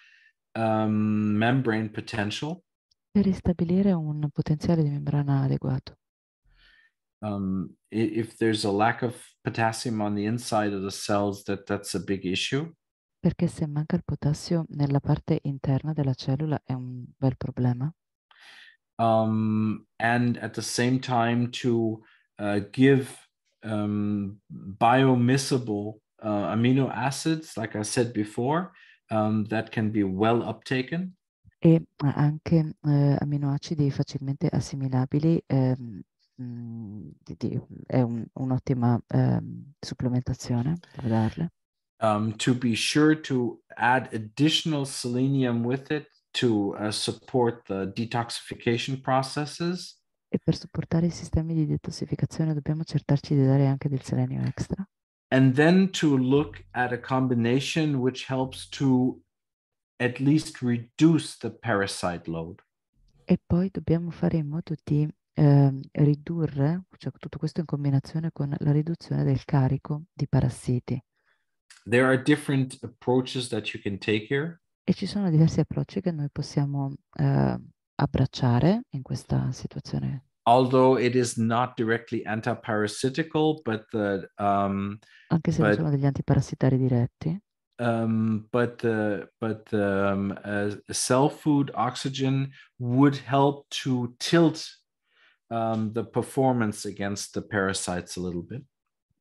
um, membrane potential. Per ristabilire un potenziale di membrana adeguato. Um, if there's a lack of potassium on the inside of the cells, that that's a big issue. Perché se manca il potassio nella parte interna della cellula è un bel problema. Um, and at the same time to uh, give um, biomiscible uh, amino acids, like I said before, um, that can be well uptaken. E anche eh, aminoacidi facilmente assimilabili eh, di, di, è un, un'ottima eh, supplementazione per darle. Um, to be sure to add additional selenium with it to uh, support the detoxification processes. E per supportare i sistemi di detossificazione dobbiamo accertarci di dare anche del selenio extra and then to look at a combination which helps to at least reduce the parasite load. E poi dobbiamo fare in modo di eh, ridurre, cioè tutto questo in combinazione con la riduzione del carico di parassiti. There are different approaches that you can take here. E ci sono diversi approcci che noi possiamo eh, abbracciare in questa situazione although it is not directly antiparasitical, but the um, anche se but, sono degli antiparasitari diretti. Um, but the but the um, uh, cell food oxygen would help to tilt um, the performance against the parasites a little bit.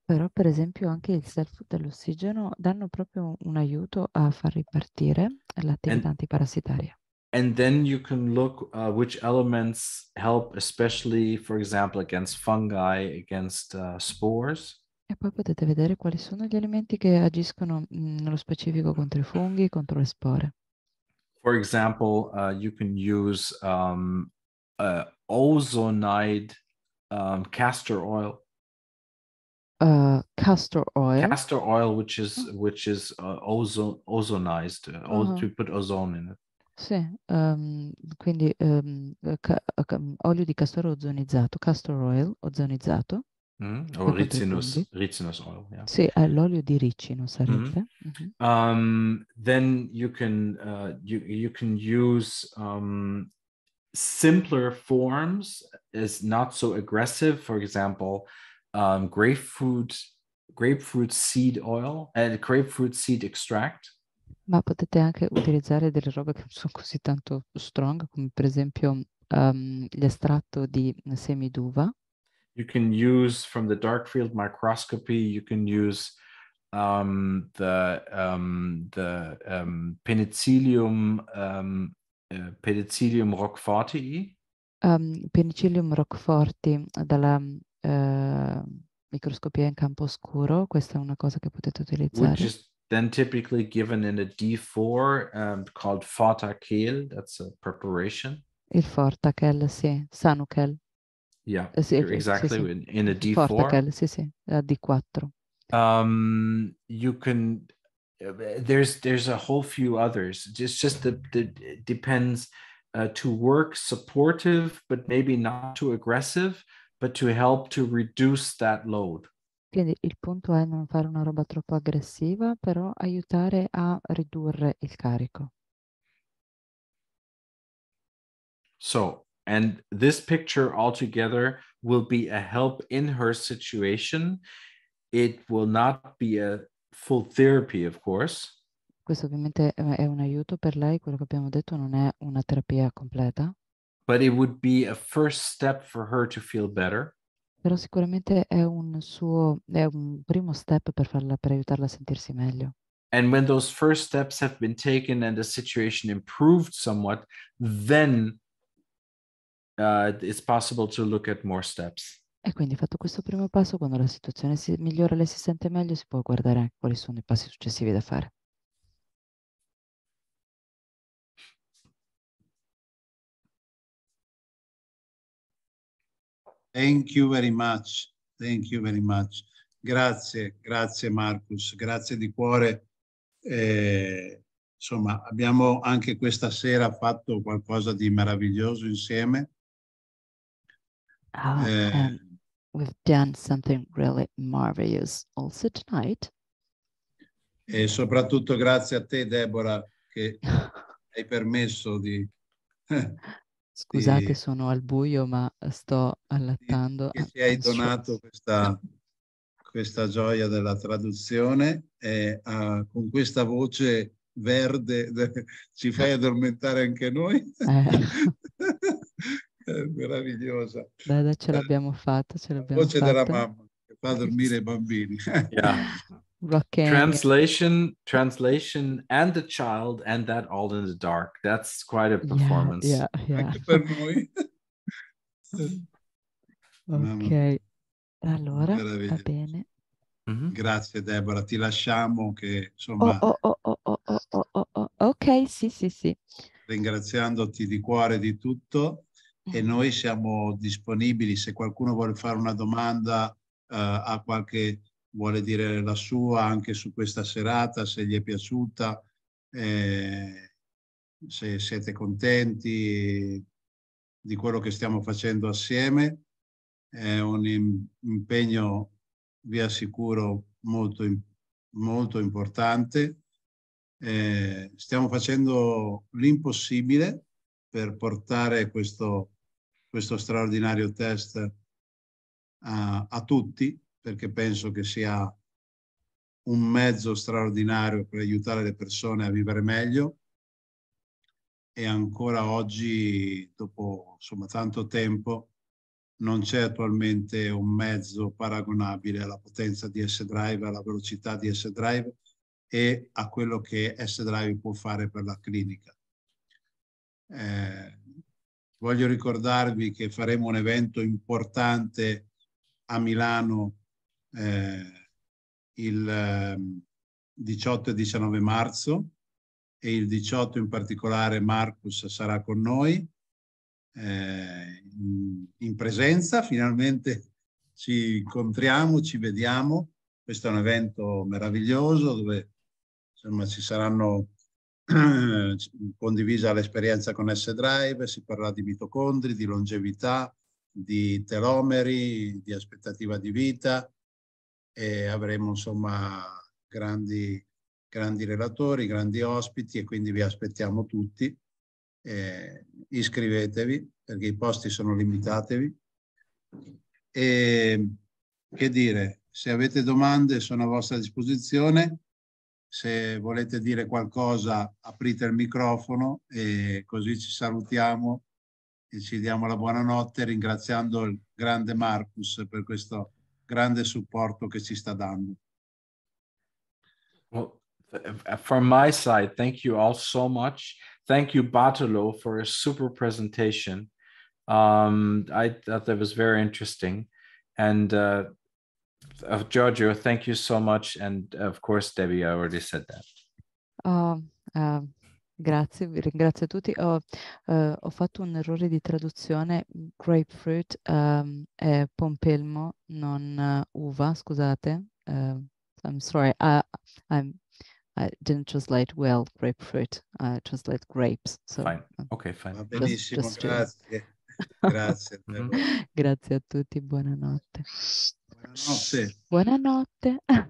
Però per esempio anche il cell food dell'ossigeno danno proprio un aiuto a far ripartire l'attività and, antiparassitaria and then you can look uh, which elements help especially for example against fungi against uh, spores e poi potete vedere quali sono gli elementi che agiscono mm, nello specifico contro i funghi contro le spore for example uh, you can use um, uh, ozonide um, castor oil uh, castor oil castor oil which is mm. which is uh, ozone ozonized -huh. to put ozone in it Sì, ehm, quindi ehm, eh, ca- eh, ca- mm, olio di castoro ozonizzato, castor oil ozonizzato. Mm, o ricinus, ricinus oil. Yeah. Sì, l'olio di ricino sarebbe. Mm-hmm. Mm-hmm. Um, then you can, uh, you, you can use um, simpler forms is not so aggressive. For example, um, grapefruit, grapefruit seed oil and uh, grapefruit seed extract. Ma potete anche utilizzare delle robe che non sono così tanto strong, come per esempio um, l'estratto di semi d'uva. You can use from the dark field microscopy, you can use um, the, um, the um, penicillium, um, uh, penicillium roqueforti. Um, penicillium roqueforti dalla uh, microscopia in campo oscuro, questa è una cosa che potete utilizzare. Which is then typically given in a D4 um, called Fortakel. That's a preparation. Il Fortakel, sì, Sanukel. Yeah, eh, sì, exactly, sì, sì. In, in, a D4. Fortakel, sì, sì, a D4. Um, you can, uh, there's, there's a whole few others. It's just the, the it depends uh, to work supportive, but maybe not too aggressive, but to help to reduce that load. Quindi il punto è non fare una roba troppo aggressiva, però aiutare a ridurre il carico. So, and this picture altogether will be a help in her situation. It will not be a full therapy, of course. Questo ovviamente è un aiuto per lei, quello che abbiamo detto non è una terapia completa. But it would be a first step for her to feel better però sicuramente è un suo, è un primo step per, farla, per aiutarla a sentirsi meglio. And when those first steps have been taken and the situation improved somewhat, then uh, it's possible to look at more steps. E quindi fatto questo primo passo, quando la situazione si migliora e si sente meglio, si può guardare quali sono i passi successivi da fare. Thank you very much. Thank you very much. Grazie, grazie Marcus, grazie di cuore. Eh, insomma, abbiamo anche questa sera fatto qualcosa di meraviglioso insieme. Oh, eh, um, we've done something really marvelous also tonight. E soprattutto grazie a te, Deborah, che hai permesso di Scusate, sì. sono al buio, ma eh, sto allattando. Sì, ci hai donato questa, questa gioia della traduzione e a, ah, con questa voce verde ci eh. fai addormentare anche noi. Eh. Meravigliosa. Dai, dai, ce eh, l'abbiamo fatta, ce l'abbiamo La voce fatta. della mamma che fa dormire i bambini. Yeah rocking. Translation, translation, and the child, and that all in the dark. That's quite a performance. Yeah, yeah. Anche per noi. ok, allora va bene. Mm-hmm. Grazie Deborah, ti lasciamo che insomma... Oh oh oh, oh, oh, oh, ok, sì, sì, sì. Ringraziandoti di cuore di tutto e mm-hmm. noi siamo disponibili se qualcuno vuole fare una domanda uh, a qualche vuole dire la sua anche su questa serata, se gli è piaciuta, eh, se siete contenti di quello che stiamo facendo assieme. È un impegno, vi assicuro, molto, molto importante. Eh, stiamo facendo l'impossibile per portare questo, questo straordinario test a, a tutti, perché penso che sia un mezzo straordinario per aiutare le persone a vivere meglio e ancora oggi, dopo insomma, tanto tempo, non c'è attualmente un mezzo paragonabile alla potenza di S-Drive, alla velocità di S-Drive e a quello che S-Drive può fare per la clinica. Eh, voglio ricordarvi che faremo un evento importante a Milano eh, il 18 ehm, e 19 marzo e il 18 in particolare Marcus sarà con noi eh, in presenza, finalmente ci incontriamo, ci vediamo. Questo è un evento meraviglioso dove insomma, ci saranno condivisa l'esperienza con S-Drive, si parlerà di mitocondri, di longevità, di telomeri, di aspettativa di vita, e avremo insomma grandi, grandi relatori, grandi ospiti e quindi vi aspettiamo tutti. Eh, iscrivetevi perché i posti sono limitatevi. E che dire, se avete domande sono a vostra disposizione, se volete dire qualcosa aprite il microfono e così ci salutiamo e ci diamo la buonanotte ringraziando il grande Marcus per questo grande supporto che ci sta dando. Well, uh, from my side, thank you all so much. Thank you, Bartolo, for a super presentation. Um, I thought that was very interesting. And uh, uh Giorgio, thank you so much. And uh, of course, Debbie, I already said that. Um, um, Grazie, vi ringrazio tutti. Ho, eh, ho, fatto un errore di traduzione, grapefruit um, ehm, è pompelmo, non uh, uva, scusate. Uh, I'm sorry, I, I'm, I didn't translate well grapefruit, I translate grapes. So, fine, uh, ok, fine. Va benissimo, just, just grazie. grazie, grazie a tutti, buonanotte. Buonanotte. Buonanotte.